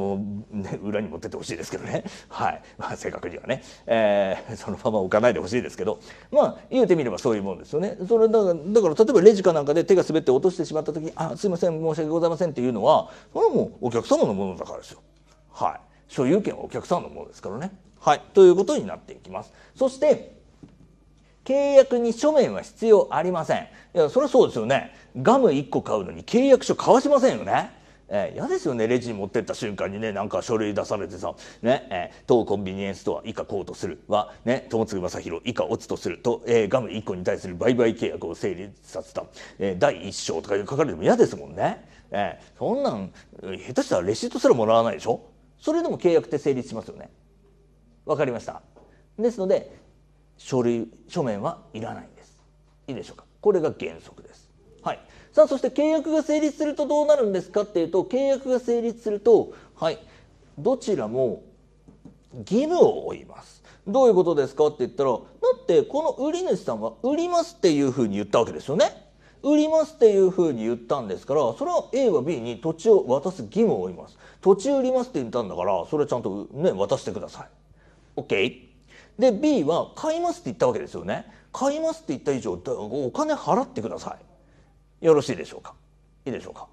まま、ね、裏に持ってってほしいですけどね、はいまあ、正確にはね、えー、そのまま置かないでほしいですけどまあ言うてみればそういうもんですよねそれだからだから例えばレジかなんかで手が滑って落としてしまった時に「あすいません申し訳ございません」っていうのはそれはもうお客様のものだからですよ。はい所有権はお客様のものですからね。はい、ということになっていきます。そして契約に書面は必要ありません。いや、それはそうですよね。ガム1個買うのに契約書交わしませんよね。えー、嫌ですよねレジに持ってった瞬間にねなんか書類出されてさ「ねえー、当コンビニエンスストア以下こうとする」は「ね友次正宏以下落ちとする」と、えー、ガム1個に対する売買契約を成立させた、えー、第1章とか書かれても嫌ですもんね、えー、そんなん下手したらレシートすらもらわないでしょそれでも契約って成立しますよねわかりましたですので書類書面はいらないんですいいでしょうかこれが原則ですはい、さあそして契約が成立するとどうなるんですかっていうと契約が成立すると、はい、どちらも義務を負いますどういうことですかって言ったらだってこの売り主さんは売りますっていうふうに言ったわけですよね売りますっていうふうに言ったんですからそれは A は B に土地を渡す義務を負います土地売りますって言ったんだからそれはちゃんとね渡してください OK で B は買いますって言ったわけですよね買いますって言った以上お金払ってくださいよろしいでしょうかいいでしょうか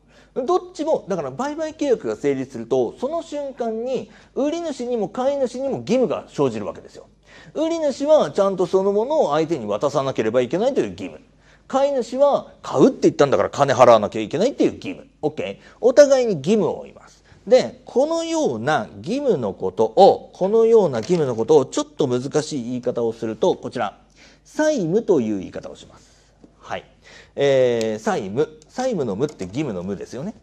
どっちもだから売買契約が成立するとその瞬間に売り主にも買い主にも義務が生じるわけですよ売り主はちゃんとそのものを相手に渡さなければいけないという義務買い主は買うって言ったんだから金払わなきゃいけないっていう義務 OK お互いに義務を負いますでこのような義務のことをこのような義務のことをちょっと難しい言い方をするとこちら債務という言い方をしますえー、債務。債務の無って義務の無ですよね。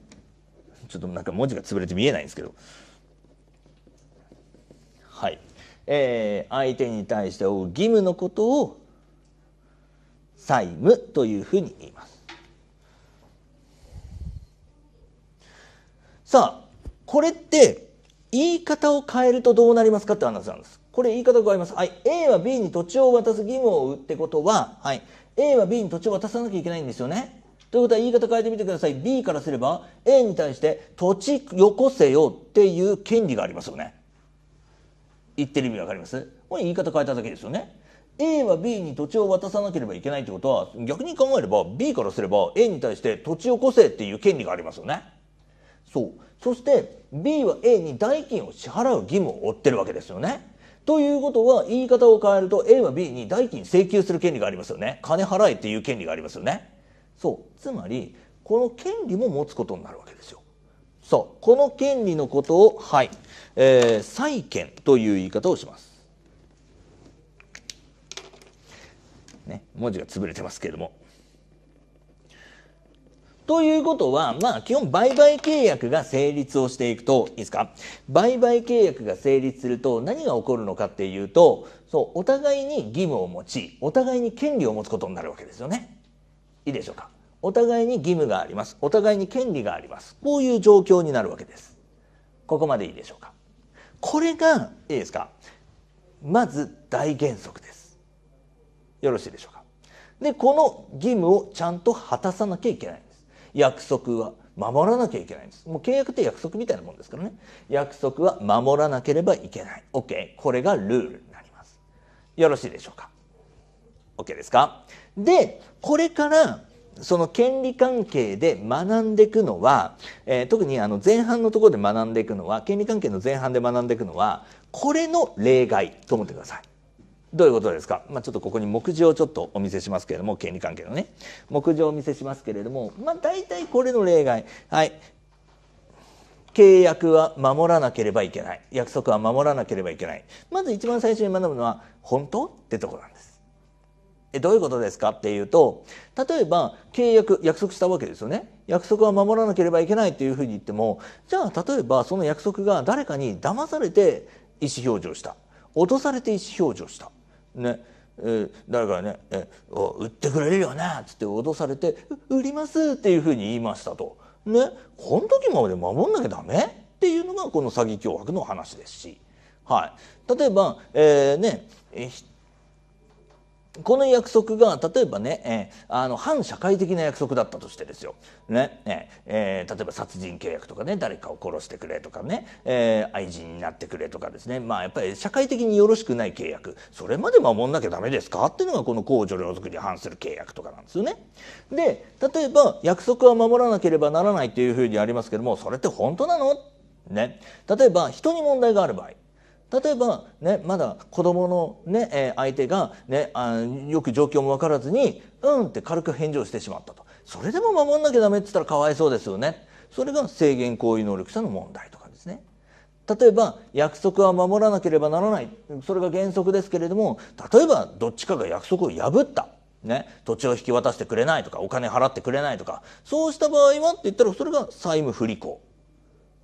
ちょっとなんか文字が潰れて見えないんですけど。はい。えー、相手に対して負う義務のことを債務というふうに言います。さあ、これって言い方を変えるとどうなりますかって話なんです。これ言い方を変えます。はい。A は B に土地を渡す義務を負うってことは、はい。A は B に土地を渡さなきゃいけないんですよね。ということは言い方変えてみてください。B からすれば A に対して土地よこせよっていう権利がありますよね。言ってる意味わかりますこれ言い方変えただけですよね。A は B に土地を渡さなければいけないってことは逆に考えれば B からすれば A に対して土地を個せっていう権利がありますよね。そう。そして B は A に代金を支払う義務を負ってるわけですよね。ということは言い方を変えると A は B に代金請求する権利がありますよね金払えっていう権利がありますよねそうつまりこの権利も持つことになるわけですよそうこの権利のことをはい、えー、債権という言い方をしますね文字が潰れてますけれどもということは、まあ、基本売買契約が成立をしていくと、いいですか売買契約が成立すると何が起こるのかっていうと、そう、お互いに義務を持ち、お互いに権利を持つことになるわけですよね。いいでしょうかお互いに義務があります。お互いに権利があります。こういう状況になるわけです。ここまでいいでしょうかこれが、いいですかまず大原則です。よろしいでしょうかで、この義務をちゃんと果たさなきゃいけない。約束は守らなきゃいけないんです。もう契約って約束みたいなもんですからね。約束は守らなければいけない。OK。これがルールになります。よろしいでしょうか ?OK ですかで、これからその権利関係で学んでいくのは、えー、特にあの前半のところで学んでいくのは権利関係の前半で学んでいくのはこれの例外と思ってください。どういうことですか、まあ、ちょっとここに目次をちょっとお見せしますけれども、権利関係のね、目次をお見せしますけれども、まあ、大体これの例外、はい、契約は守らなければいけない、約束は守らなければいけない、まず一番最初に学ぶのは、本当ってとこなんです。えどういうことですかっていうと例えば契約約束したわけですよね約束は守らなければいけないというふうに言ってもじゃあ例えばその約束が誰かに騙されて意思表示をした落とされて意思表示をしたねえ誰かねえ「売ってくれるよな」っつって脅されて「売ります」っていうふうに言いましたと。ね、この時まで守んなきゃダメっていうのがこの詐欺脅迫の話ですし、はい、例えば、えーね、この約束が例えばね、えー、あの反社会的な約束だったとしてですよ、ねええー、例えば殺人契約とかね誰かを殺してくれとかね、えー、愛人になってくれとかですねまあやっぱり社会的によろしくない契約それまで守んなきゃダメですかっていうのがこの公序良俗に反する契約とかなんですよね。で例えば約束は守らなければならないというふうにありますけどもそれって本当なのね例えば人に問題がある場合例えば、ね、まだ子供のね、えー、相手がね、あよく状況も分からずに、うんって軽く返事をしてしまったと。それでも守んなきゃダメって言ったらかわいそうですよね。それが制限行為能力者の問題とかですね。例えば約束は守らなければならないそれが原則ですけれども例えばどっちかが約束を破った、ね、土地を引き渡してくれないとかお金払ってくれないとかそうした場合はって言ったらそれが債務不履行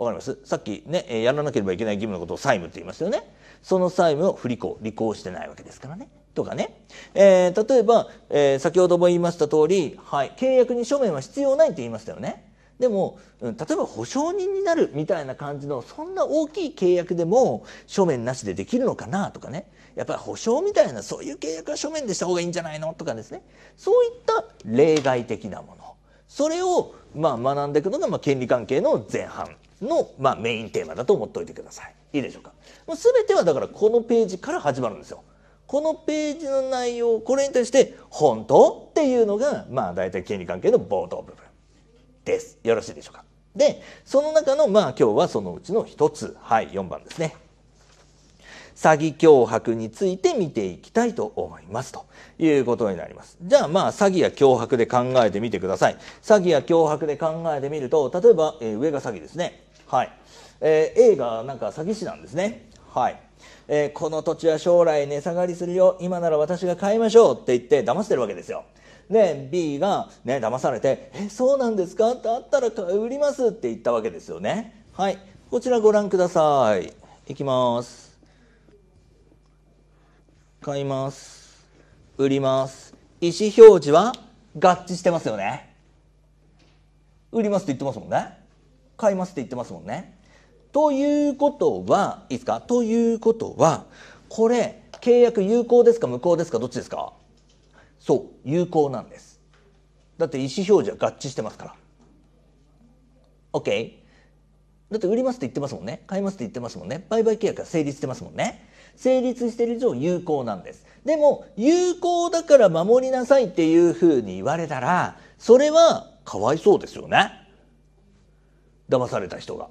わかりますさっきね、やらなければいけない義務のことを債務って言いますよね。その債務を不履行、履行してないわけですからね。とかね。えー、例えば、えー、先ほども言いました通り、はい、契約に書面は必要ないって言いましたよね。でも、うん、例えば保証人になるみたいな感じのそんな大きい契約でも書面なしでできるのかなとかねやっぱり保証みたいなそういう契約は書面でした方がいいんじゃないのとかですねそういった例外的なものそれをまあ学んでいくのがまあ権利関係の前半の、まあ、メインテーマだと思っておいてください。いいでしょうか。もう全てはだからこのページから始まるんですよ。このページの内容、これに対して、本当っていうのが、まあ、大体権利関係の冒頭部分です。よろしいでしょうか。で、その中の、まあ、今日はそのうちの一つ。はい、4番ですね。詐欺脅迫について見ていきたいと思いますということになります。じゃあまあ詐欺や脅迫で考えてみてください。詐欺や脅迫で考えてみると、例えば、えー、上が詐欺ですね。はい、えー、A がなんか詐欺師なんですねはい、えー、この土地は将来値下がりするよ今なら私が買いましょうって言って騙してるわけですよで B がね騙されて「えそうなんですか?」だったら売りますって言ったわけですよねはいこちらご覧くださいいきます買います売ります意思表示は合致してますよね売りますって言ってますもんね買いますって言ってますもんね。ということは、いいですかということは、これ、契約有効ですか無効ですかどっちですかそう、有効なんです。だって意思表示は合致してますから。OK? だって売りますって言ってますもんね。買いますって言ってますもんね。売買契約が成立してますもんね。成立してる以上有効なんです。でも、有効だから守りなさいっていうふうに言われたら、それはかわいそうですよね。騙された人が。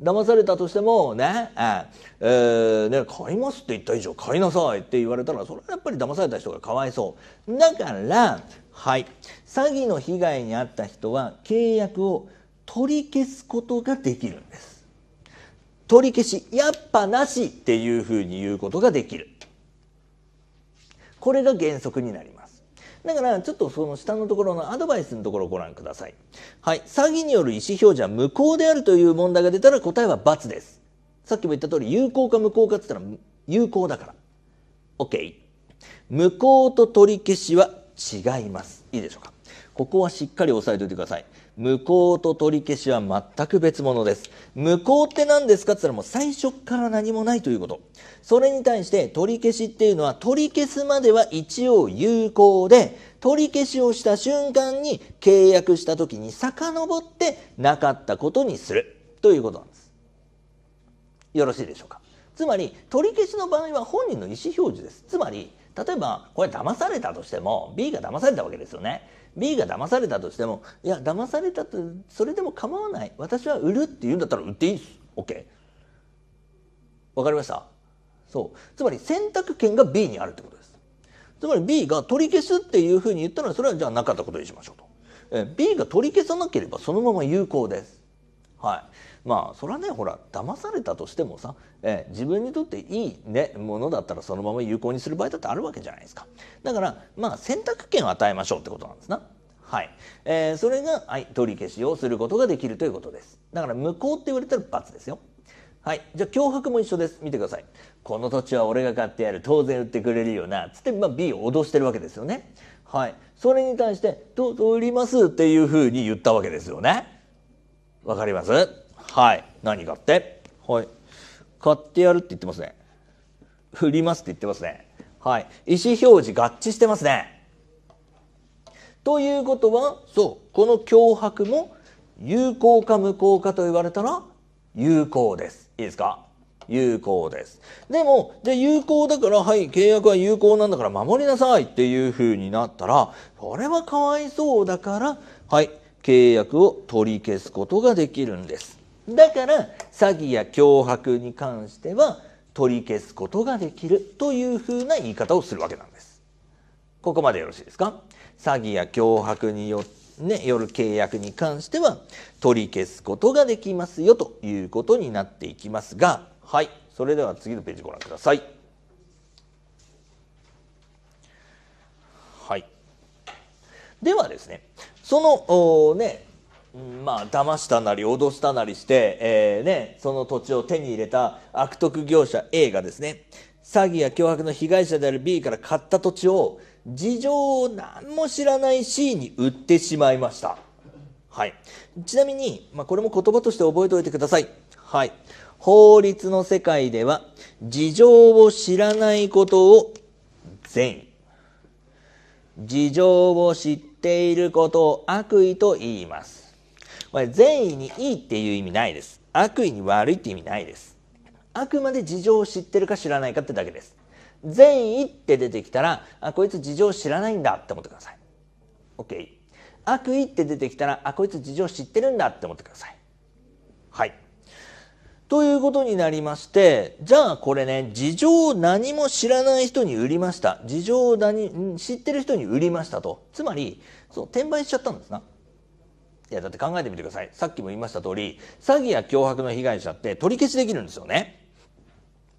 騙されたとしてもね、えー、ね買いますって言った以上買いなさいって言われたらそれはやっぱり騙された人がかわいそうだからはい詐欺の被害に遭った人は契約を取り消すことができるんです取り消しやっぱなしっていうふうに言うことができるこれが原則になりますだからちょっとその下のところのアドバイスのところをご覧ください。はい。詐欺による意思表示は無効であるという問題が出たら答えは×です。さっきも言った通り有効か無効かって言ったら有効だから。OK。無効と取り消しは違います。いいでしょうか。ここはしっかり押さえておいてください。無効と取り消しは全く別物です。無効って何ですかって言ったらもう最初から何もないということ。それに対して取り消しっていうのは取り消すまでは一応有効で、取り消しをした瞬間に契約した時に遡ってなかったことにするということなんです。よろしいでしょうか。つまり取り消しの場合は本人の意思表示です。つまり例えばこれ騙されたとしても B が騙されたわけですよね。B が騙されたとしてもいや騙されたとそれでも構わない私は売るって言うんだったら売っていいです OK わかりましたそうつまり選択権が B にあるってことですつまり B が取り消すっていうふうに言ったらそれはじゃあなかったことにしましょうと B が取り消さなければそのまま有効ですはいまあそれはねほら騙されたとしてもさ、えー、自分にとっていい、ね、ものだったらそのまま有効にする場合だってあるわけじゃないですかだからまあ選択権を与えましょうってことなんですな。はいえー、それが、はい、取り消しをすることができるということですだから無効って言われたら罰ですよはい。じゃあ、脅迫も一緒です。見てください。この土地は俺が買ってやる。当然売ってくれるよな。つって、まあ、B を脅してるわけですよね。はい。それに対して、どう、売りますっていうふうに言ったわけですよね。わかりますはい。何買ってはい。買ってやるって言ってますね。振りますって言ってますね。はい。意思表示合致してますね。ということは、そう、この脅迫も有効か無効かと言われたら有効です。いいですか有効です。でも、じゃあ有効だから、はい、契約は有効なんだから守りなさいっていう風になったら、これはかわいそうだから、はい、契約を取り消すことができるんです。だから詐欺や脅迫に関しては取り消すことができるというふうな言い方をするわけなんです。ここまでよろしいですか詐欺や脅迫によ,、ね、よる契約に関しては取り消すことができますよということになっていきますが、はい、それでは次のページご覧ください。はい、ではですねそのおねまあ騙したなり脅したなりして、えーね、その土地を手に入れた悪徳業者 A がですね詐欺や脅迫の被害者である B から買った土地を事情を何も知らない C に売ってしまいました、はい、ちなみに、まあ、これも言葉として覚えておいてください、はい、法律の世界では事情を知らないことを善意事情を知っていることを悪意と言いますこれ善意にいいっていう意味ないです悪意に悪いって意味ないですあくまで事情を知ってるか知らないかってだけです善意って出てきたらあこいつ事情知らないんだって思ってください OK 悪意って出てきたらあこいつ事情知ってるんだって思ってくださいはいということになりましてじゃあこれね事情を何も知らない人に売りました事情を何知ってる人に売りましたとつまりそう転売しちゃったんですないやだって考えてみてくださいさっきも言いました通り詐欺や脅迫の被害者って取り消しできるんですよね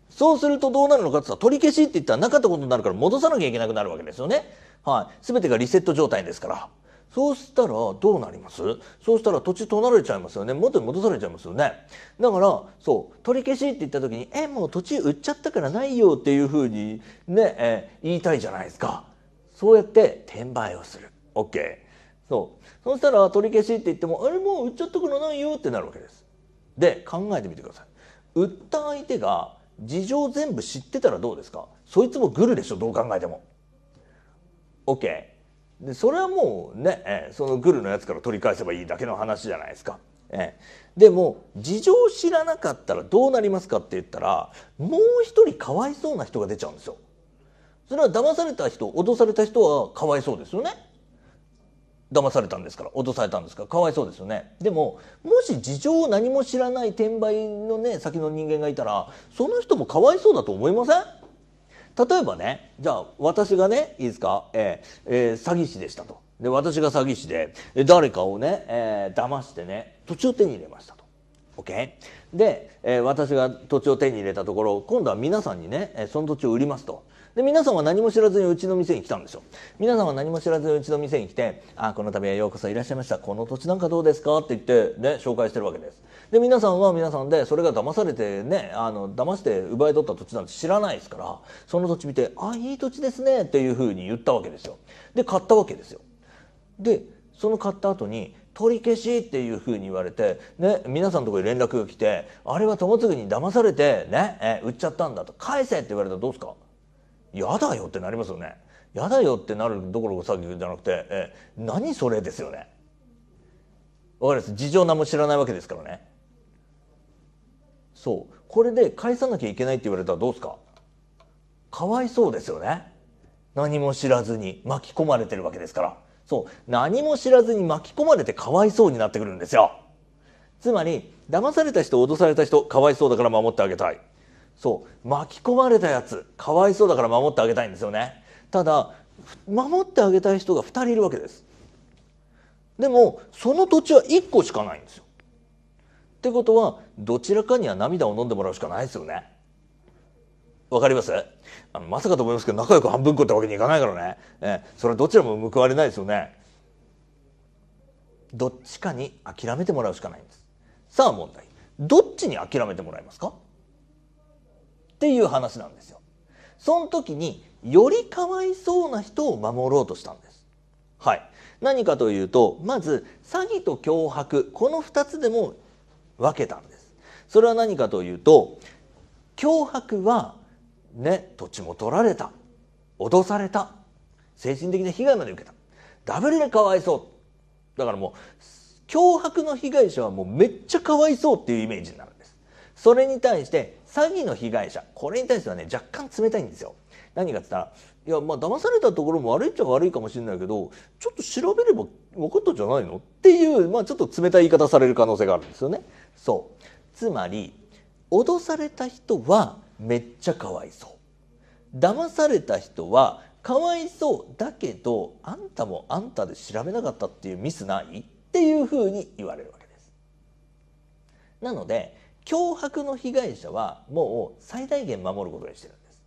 そうするとどうなるのかって言ったら取り消しって言ったらなかったことになるから戻さなきゃいけなくなるわけですよね。はい。全てがリセット状態ですから。そうしたらどうなりますそうしたら土地取られちゃいますよね。元に戻されちゃいますよね。だから、そう、取り消しって言った時に、え、もう土地売っちゃったからないよっていうふうにね、え言いたいじゃないですか。そうやって転売をする。OK。そうそしたら取り消しって言っても「あれもう売っちゃったくのないよ」ってなるわけですで考えてみてください売った相手が事情全部知ってたらどうですかそいつもグルでしょどう考えても OK でそれはもうね、えそのグルのやつから取り返せばいいだけの話じゃないですかええ、でも事情知らなかったらどうなりますかって言ったらもう一人かわいそうな人が出ちゃうんですよ。それは騙された人脅された人はかわいそうですよね。騙されたんですから脅されたんですからかわいそうですよねでももし事情を何も知らない転売のね先の人間がいたらその人もかわいそうだと思いません例えばねじゃあ私がねいいですか、えー、えー、詐欺師でしたとで私が詐欺師で誰かをね、えー、騙してね土地を手に入れましたと。OK? で、えー、私が土地を手に入れたところ今度は皆さんにねその土地を売りますと。で皆さんは何も知らずにうちの店に来たんですよ皆さんは何も知らずにうちの店に来て「あこの度はようこそいらっしゃいましたこの土地なんかどうですか?」って言ってね紹介してるわけですで皆さんは皆さんでそれが騙されてねあの騙して奪い取った土地なんて知らないですからその土地見て「あいい土地ですね」っていうふうに言ったわけですよで買ったわけですよでその買った後に取り消しっていうふうに言われて、ね、皆さんのところに連絡が来てあれは友次に騙されてね、ねえ売っちゃったんだと返せって言われたらどうですかやだよってなりますよね。やだよってなるどころかさっきじゃなくて、えー、何それですよね。わかります事情何も知らないわけですからね。そう。これで返さなきゃいけないって言われたらどうですかかわいそうですよね。何も知らずに巻き込まれてるわけですから。そう。何も知らずに巻き込まれてかわいそうになってくるんですよ。つまり、騙された人、脅された人、かわいそうだから守ってあげたい。そう巻き込まれたやつかわいそうだから守ってあげたいんですよねただ守ってあげたい人が2人いるわけですでもその土地は1個しかないんですよってことはどちらかには涙を飲んでもらうしかないですよねわかりますあのまさかと思いますけど仲良く半分こってわけにいかないからね、えそれはどちらも報われないですよねどっちかに諦めてもらうしかないんですさあ問題どっちに諦めてもらえますかっていう話なんですよ。その時によりかわいそうな人を守ろうとしたんです。はい。何かというと、まず詐欺と脅迫、この2つでも分けたんです。それは何かというと、脅迫はね、土地も取られた。脅された。精神的な被害まで受けた。ダブルでかわいそう。だからもう、脅迫の被害者はもうめっちゃかわいそうっていうイメージになるんです。それに対して、詐欺の被害者これに対してはね若干冷たいんですよ。何かって言ったらいやまあ騙されたところも悪いっちゃ悪いかもしれないけどちょっと調べれば分かったんじゃないのっていう、まあ、ちょっと冷たい言い方される可能性があるんですよね。そうつまり脅された人はめっちゃかわいそう騙された人はかわいそうだけどあんたもあんたで調べなかったっていうミスないっていうふうに言われるわけです。なので脅迫の被害者はもう最大限守ることにしてるんです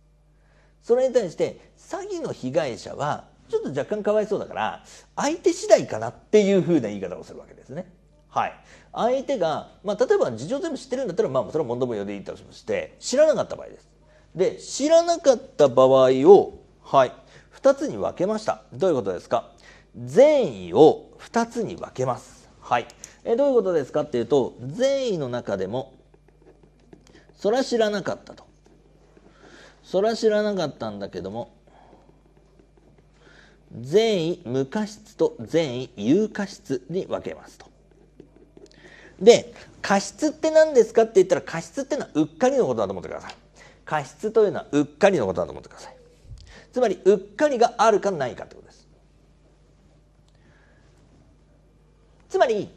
それに対して詐欺の被害者はちょっと若干かわいそうだから相手次第かなっていうふうな言い方をするわけですねはい相手が、まあ、例えば事情全部知ってるんだったら、まあ、それは問答無用でいいとして知らなかった場合ですで知らなかった場合をはい2つに分けましたどういうことですか善意を2つに分けますはいえどういうことですかっていうと善意の中でもそら知らなかったとそら知らなかったんだけども善意無過失と善意有過失に分けますとで過失って何ですかって言ったら過失っていうのはうっかりのことだと思ってください過失というのはうっかりのことだと思ってくださいつまりうっかりがあるかないかってことですつまり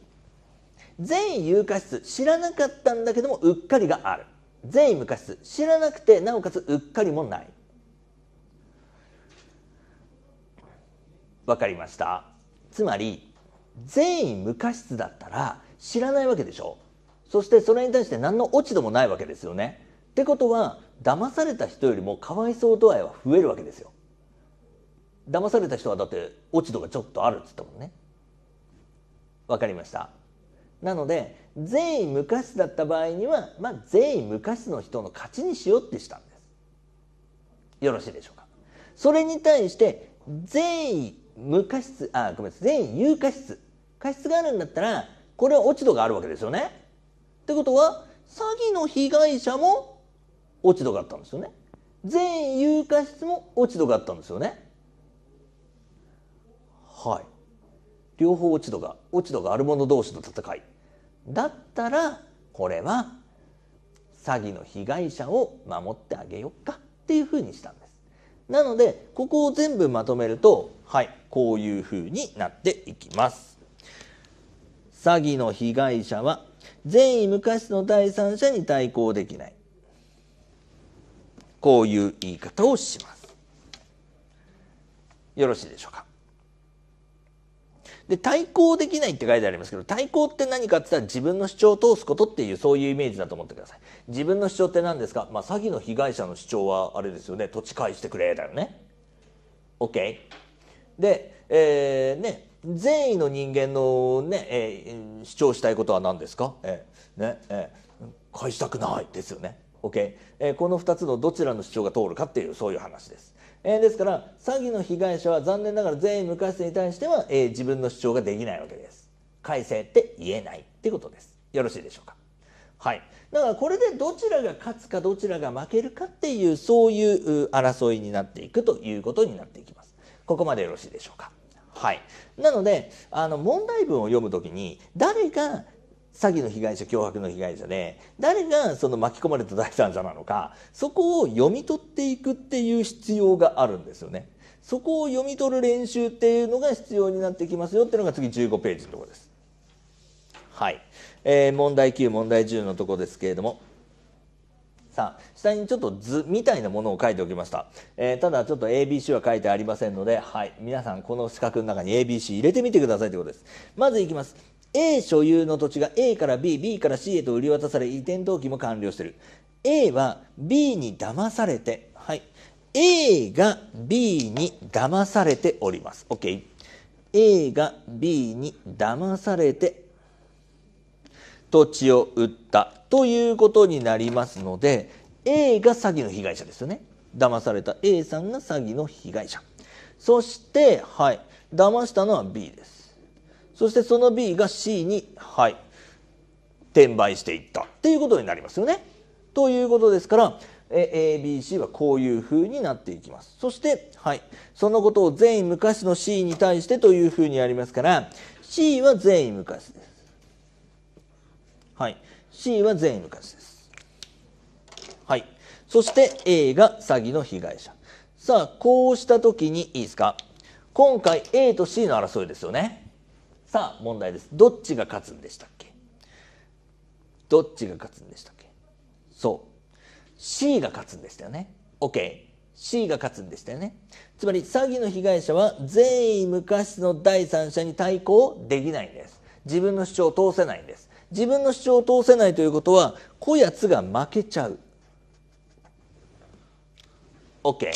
善意有過失知らなかったんだけどもうっかりがある善意無価質知らなくてなおかつうっかりもないわかりましたつまり善意無過失だったら知らないわけでしょそしてそれに対して何の落ち度もないわけですよねってことは騙された人よりもかわいそう度合いは増えるわけですよ騙された人はだって落ち度がちょっとあるっつったもんねわかりましたなので善意無価値だった場合には、まあ、善意無価値の人の勝ちにしようってしたんですよろしいでしょうかそれに対して善意無価質あごめんなさい善意有価質過失があるんだったらこれは落ち度があるわけですよねってことは詐欺の被害者も落ち度があったんですよね善意有価質も落ち度があったんですよねはい両方落ち度が落ち度がある者同士の戦いだったらこれは詐欺の被害者を守ってあげよっかっていうふうにしたんです。なのでここを全部まとめるとはいこういうふうになっていきます。詐欺の被害者は善意昔の第三者に対抗できない。こういう言い方をします。よろしいでしょうか。で対抗できないって書いてありますけど対抗って何かって言ったら自分の主張を通すことっていうそういうイメージだと思ってください自分の主張って何ですか、まあ、詐欺の被害者の主張はあれですよね土地返してくれだよね OK でえー、ね善意の人間のね、えー、主張したいことは何ですか、えーねえー、返したくないですよね OK、えー、この2つのどちらの主張が通るかっていうそういう話ですえー、ですから詐欺の被害者は残念ながら全員無過失に対しては、えー、自分の主張ができないわけです改正って言えないってことですよろしいでしょうかはいだからこれでどちらが勝つかどちらが負けるかっていうそういう争いになっていくということになっていきますここまでよろしいでしょうかはいなのであの問題文を読むときに誰が詐欺の被害者脅迫の被害者で誰がその巻き込まれた第三者なのかそこを読み取っていくっていう必要があるんですよねそこを読み取る練習っていうのが必要になってきますよっていうのが次15ページのところですはい、えー、問題9問題10のところですけれどもさあ下にちょっと図みたいなものを書いておきました、えー、ただちょっと ABC は書いてありませんので、はい、皆さんこの四角の中に ABC 入れてみてくださいということですまずいきます A 所有の土地が A から B、B から C へと売り渡され移転登記も完了してる。A は B に騙されて、はい。A が B に騙されております。OK。A が B に騙されて土地を売ったということになりますので A が詐欺の被害者ですよね。騙された A さんが詐欺の被害者。そして、はい。騙したのは B です。そしてその B が C に、はい、転売していったっていうことになりますよね。ということですから、ABC はこういうふうになっていきます。そして、はい、そのことを善意昔の C に対してというふうにやりますから、C は善意昔です。はい、C は善意昔です。はい、そして A が詐欺の被害者。さあ、こうした時にいいですか今回 A と C の争いですよね。さあ問題ですどっちが勝つんでしたっけどっちが勝つんでしたっけそう C が勝つんでしたよね OK C が勝つんでしたよねつまり詐欺の被害者は善意無価値の第三者に対抗できないんです自分の主張を通せないんです自分の主張を通せないということはこやつが負けちゃう OK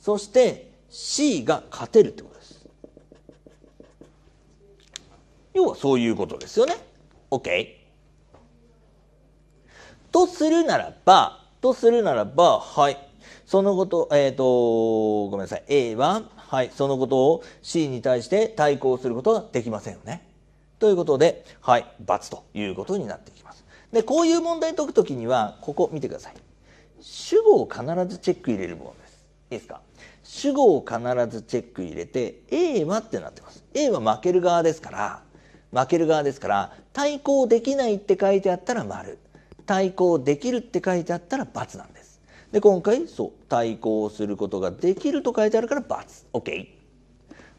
そして C が勝てるってこと要はそういうことですよね。OK? とするならば、とするならば、はい。そのこと、えっ、ー、と、ごめんなさい。A は、はい。そのことを C に対して対抗することができませんよね。ということで、はい。×ということになっていきます。で、こういう問題解くときには、ここ見てください。主語を必ずチェック入れるものです。いいですか主語を必ずチェック入れて、A はってなってます。A は負ける側ですから、負ける側ですから対抗できないって書いてあったら丸対抗できるって書いてあったら×なんです。で今回そう対抗することができると書いてあるから×。OK。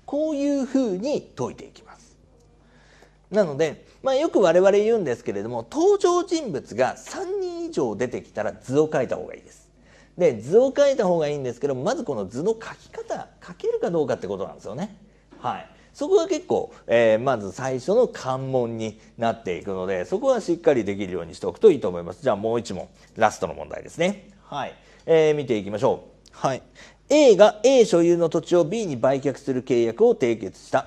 こういうふうに解いていきます。なので、まあ、よく我々言うんですけれども登場人物が3人以上出てきたら図を書いた方がいいです。で図を書いた方がいいんですけどまずこの図の書き方書けるかどうかってことなんですよね。はい、そこが結構、えー、まず最初の関門になっていくのでそこはしっかりできるようにしておくといいと思いますじゃあもう1問ラストの問題ですねはい、えー、見ていきましょうはい A が A 所有の土地を B に売却する契約を締結した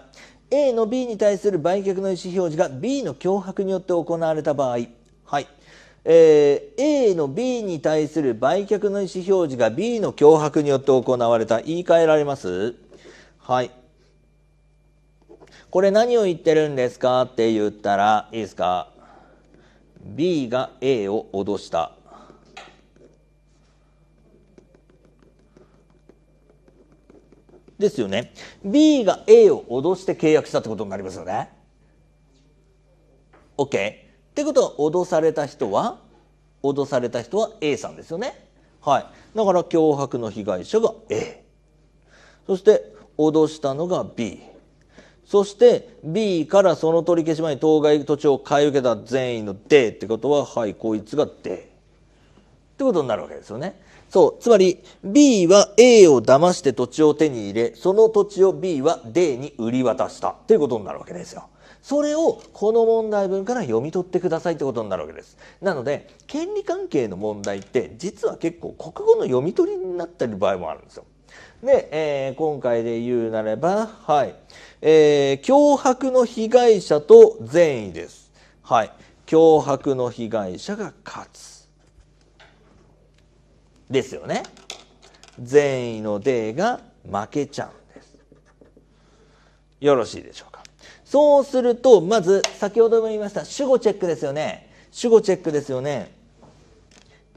A の B に対する売却の意思表示が B の脅迫によって行われた場合はいえー、A の B に対する売却の意思表示が B の脅迫によって行われた言い換えられますはいこれ何を言ってるんですかって言ったらいいですか B が A を脅したですよね B が A を脅して契約したってことになりますよね OK ってことは脅された人は脅された人は A さんですよねはいだから脅迫の被害者が A そして脅したのが B そして B からその取り消し前に当該土地を買い受けた善意の D ってことははいこいつが D ってことになるわけですよね。そう。つまり B は A を騙して土地を手に入れ、その土地を B は D に売り渡したっていうことになるわけですよ。それをこの問題文から読み取ってくださいってことになるわけです。なので、権利関係の問題って実は結構国語の読み取りになってる場合もあるんですよ。で、えー、今回で言うなれば、はい。えー、脅迫の被害者と善意です。はい。脅迫の被害者が勝つ。ですよね。善意のーが負けちゃうんです。よろしいでしょうか。そうすると、まず、先ほども言いました、主語チェックですよね。主語チェックですよね。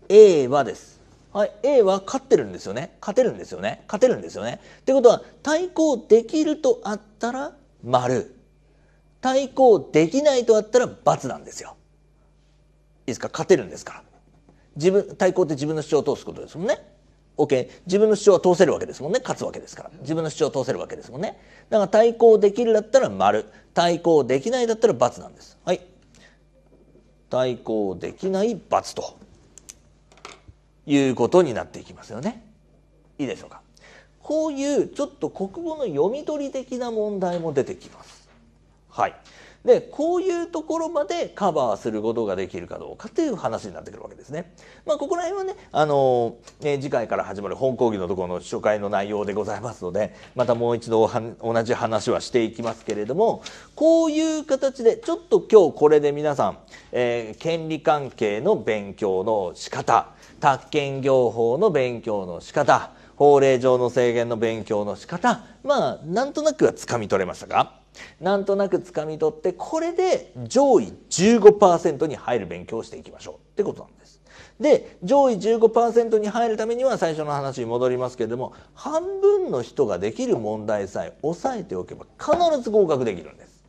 A はです。はい、A は勝ってるんですよね勝てるんですよね勝てるんですよね。ってことは対抗できるとあったら丸対抗できないとあったら×なんですよ。いいですか勝てるんですから。自分対抗って自分の主張を通すことですもんね。OK 自分の主張は通せるわけですもんね勝つわけですから自分の主張を通せるわけですもんねだから対抗できるだったら丸対抗できないだったら×なんですはい対抗できない×ということになっていきますよね。いいでしょうか。こういうちょっと国語の読み取り的な問題も出てきます。はい。で、こういうところまでカバーすることができるかどうかという話になってくるわけですね。まあ、ここら辺はね、あの、えー、次回から始まる本講義のところの初回の内容でございますので、またもう一度は同じ話はしていきますけれども、こういう形で、ちょっと今日これで皆さん、えー、権利関係の勉強の仕方、宅建業法の勉強の仕方法令上の制限の勉強の仕方まあなんとなくはつかみ取れましたかなんとなくつかみ取ってこれで上位15%に入る勉強をしていきましょうってことなんです。で上位15%に入るためには最初の話に戻りますけれども半分の人ができる問題さえ押さえておけば必ず合格できるんです。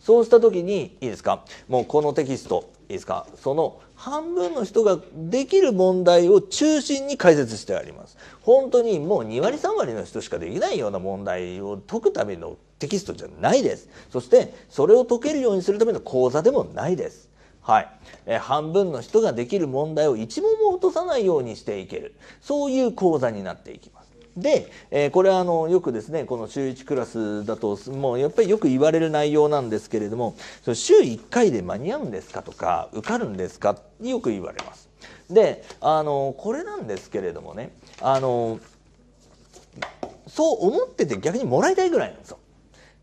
そうした時にいいですかもうこのテキストいいですかその半分の人ができる問題を中心に解説してあります本当にもう2割3割の人しかできないような問題を解くためのテキストじゃないですそしてそれを解けるようにするための講座でもないですはい、え半分の人ができる問題を一問も落とさないようにしていけるそういう講座になっていきますで、えー、これはあのよくですねこの週1クラスだともうやっぱりよく言われる内容なんですけれどもそ週1回で間に合うんですかとか受かるんですかよく言われます。であのこれなんですけれどもねあのそう思ってて逆にもらいたいぐらいなんですよ。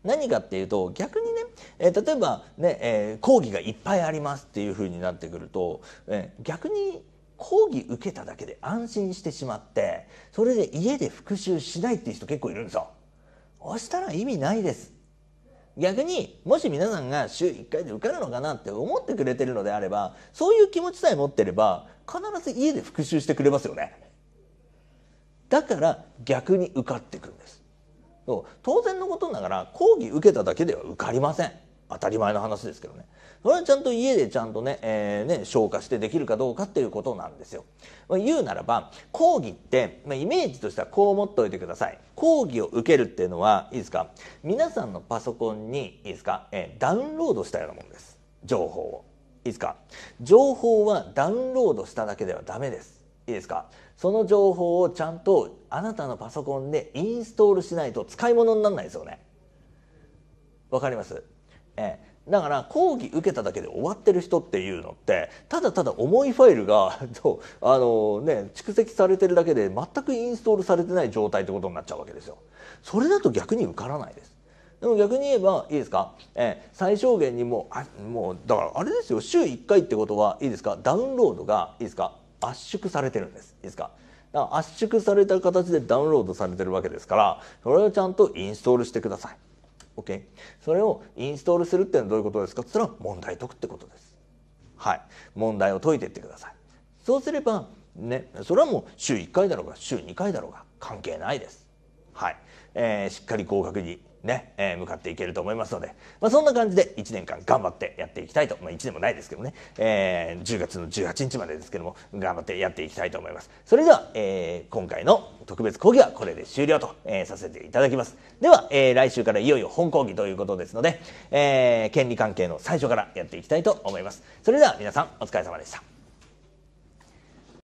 何かっていうと逆にね、えー、例えばね、えー、講義がいっぱいありますっていうふうになってくると、えー、逆に講義受けただけで安心してしまってそれで家で復習しないっていう人結構いるんですよ。押したら意味ないです逆にもし皆さんが週1回で受かるのかなって思ってくれてるのであればそういう気持ちさえ持ってれば必ず家で復習してくれますよねだから逆に受かってくんです当然のことながら講義受けただけでは受かりません当たり前の話ですけどねそれはちゃんと家でちゃんとね,、えーね、消化してできるかどうかっていうことなんですよ。まあ、言うならば講義って、まあ、イメージとしてはこう思っておいてください。講義を受けるっていうのはいいですか皆さんのパソコンにいいですか、えー、ダウンロードしたようなものです。情報を。いいですか情報はダウンロードしただけではダメです。いいですかその情報をちゃんとあなたのパソコンでインストールしないと使い物にならないですよね。わかりますえだから講義受けただけで終わってる人っていうのってただただ重いファイルがあの、ね、蓄積されてるだけで全くインストールされてない状態ってことになっちゃうわけですよ。それだと逆に受からないです。でも逆に言えばいいですか、えー、最小限にもうあもうだからあれですよ週1回ってことはいいですかダウンロードがいいですか圧縮されてるんですいいですか圧縮された形でダウンロードされてるわけですからそれをちゃんとインストールしてください。OK? それをインストールするっていうのはどういうことですかってったら問題解くってことです。はい。問題を解いていってください。そうすれば、ね、それはもう週1回だろうが、週2回だろうが、関係ないです。はい。えー、しっかり合格にね、えー、向かっていけると思いますので、まあ、そんな感じで1年間頑張ってやっていきたいと、まあ、1年もないですけどね、えー、10月の18日までですけども、頑張ってやっていきたいと思います。それでは、えー、今回の特別講義はこれで終了と、えー、させていただきます。では、えー、来週からいよいよ本講義ということですので、えー、権利関係の最初からやっていきたいと思います。それでは皆さんお疲れ様でした。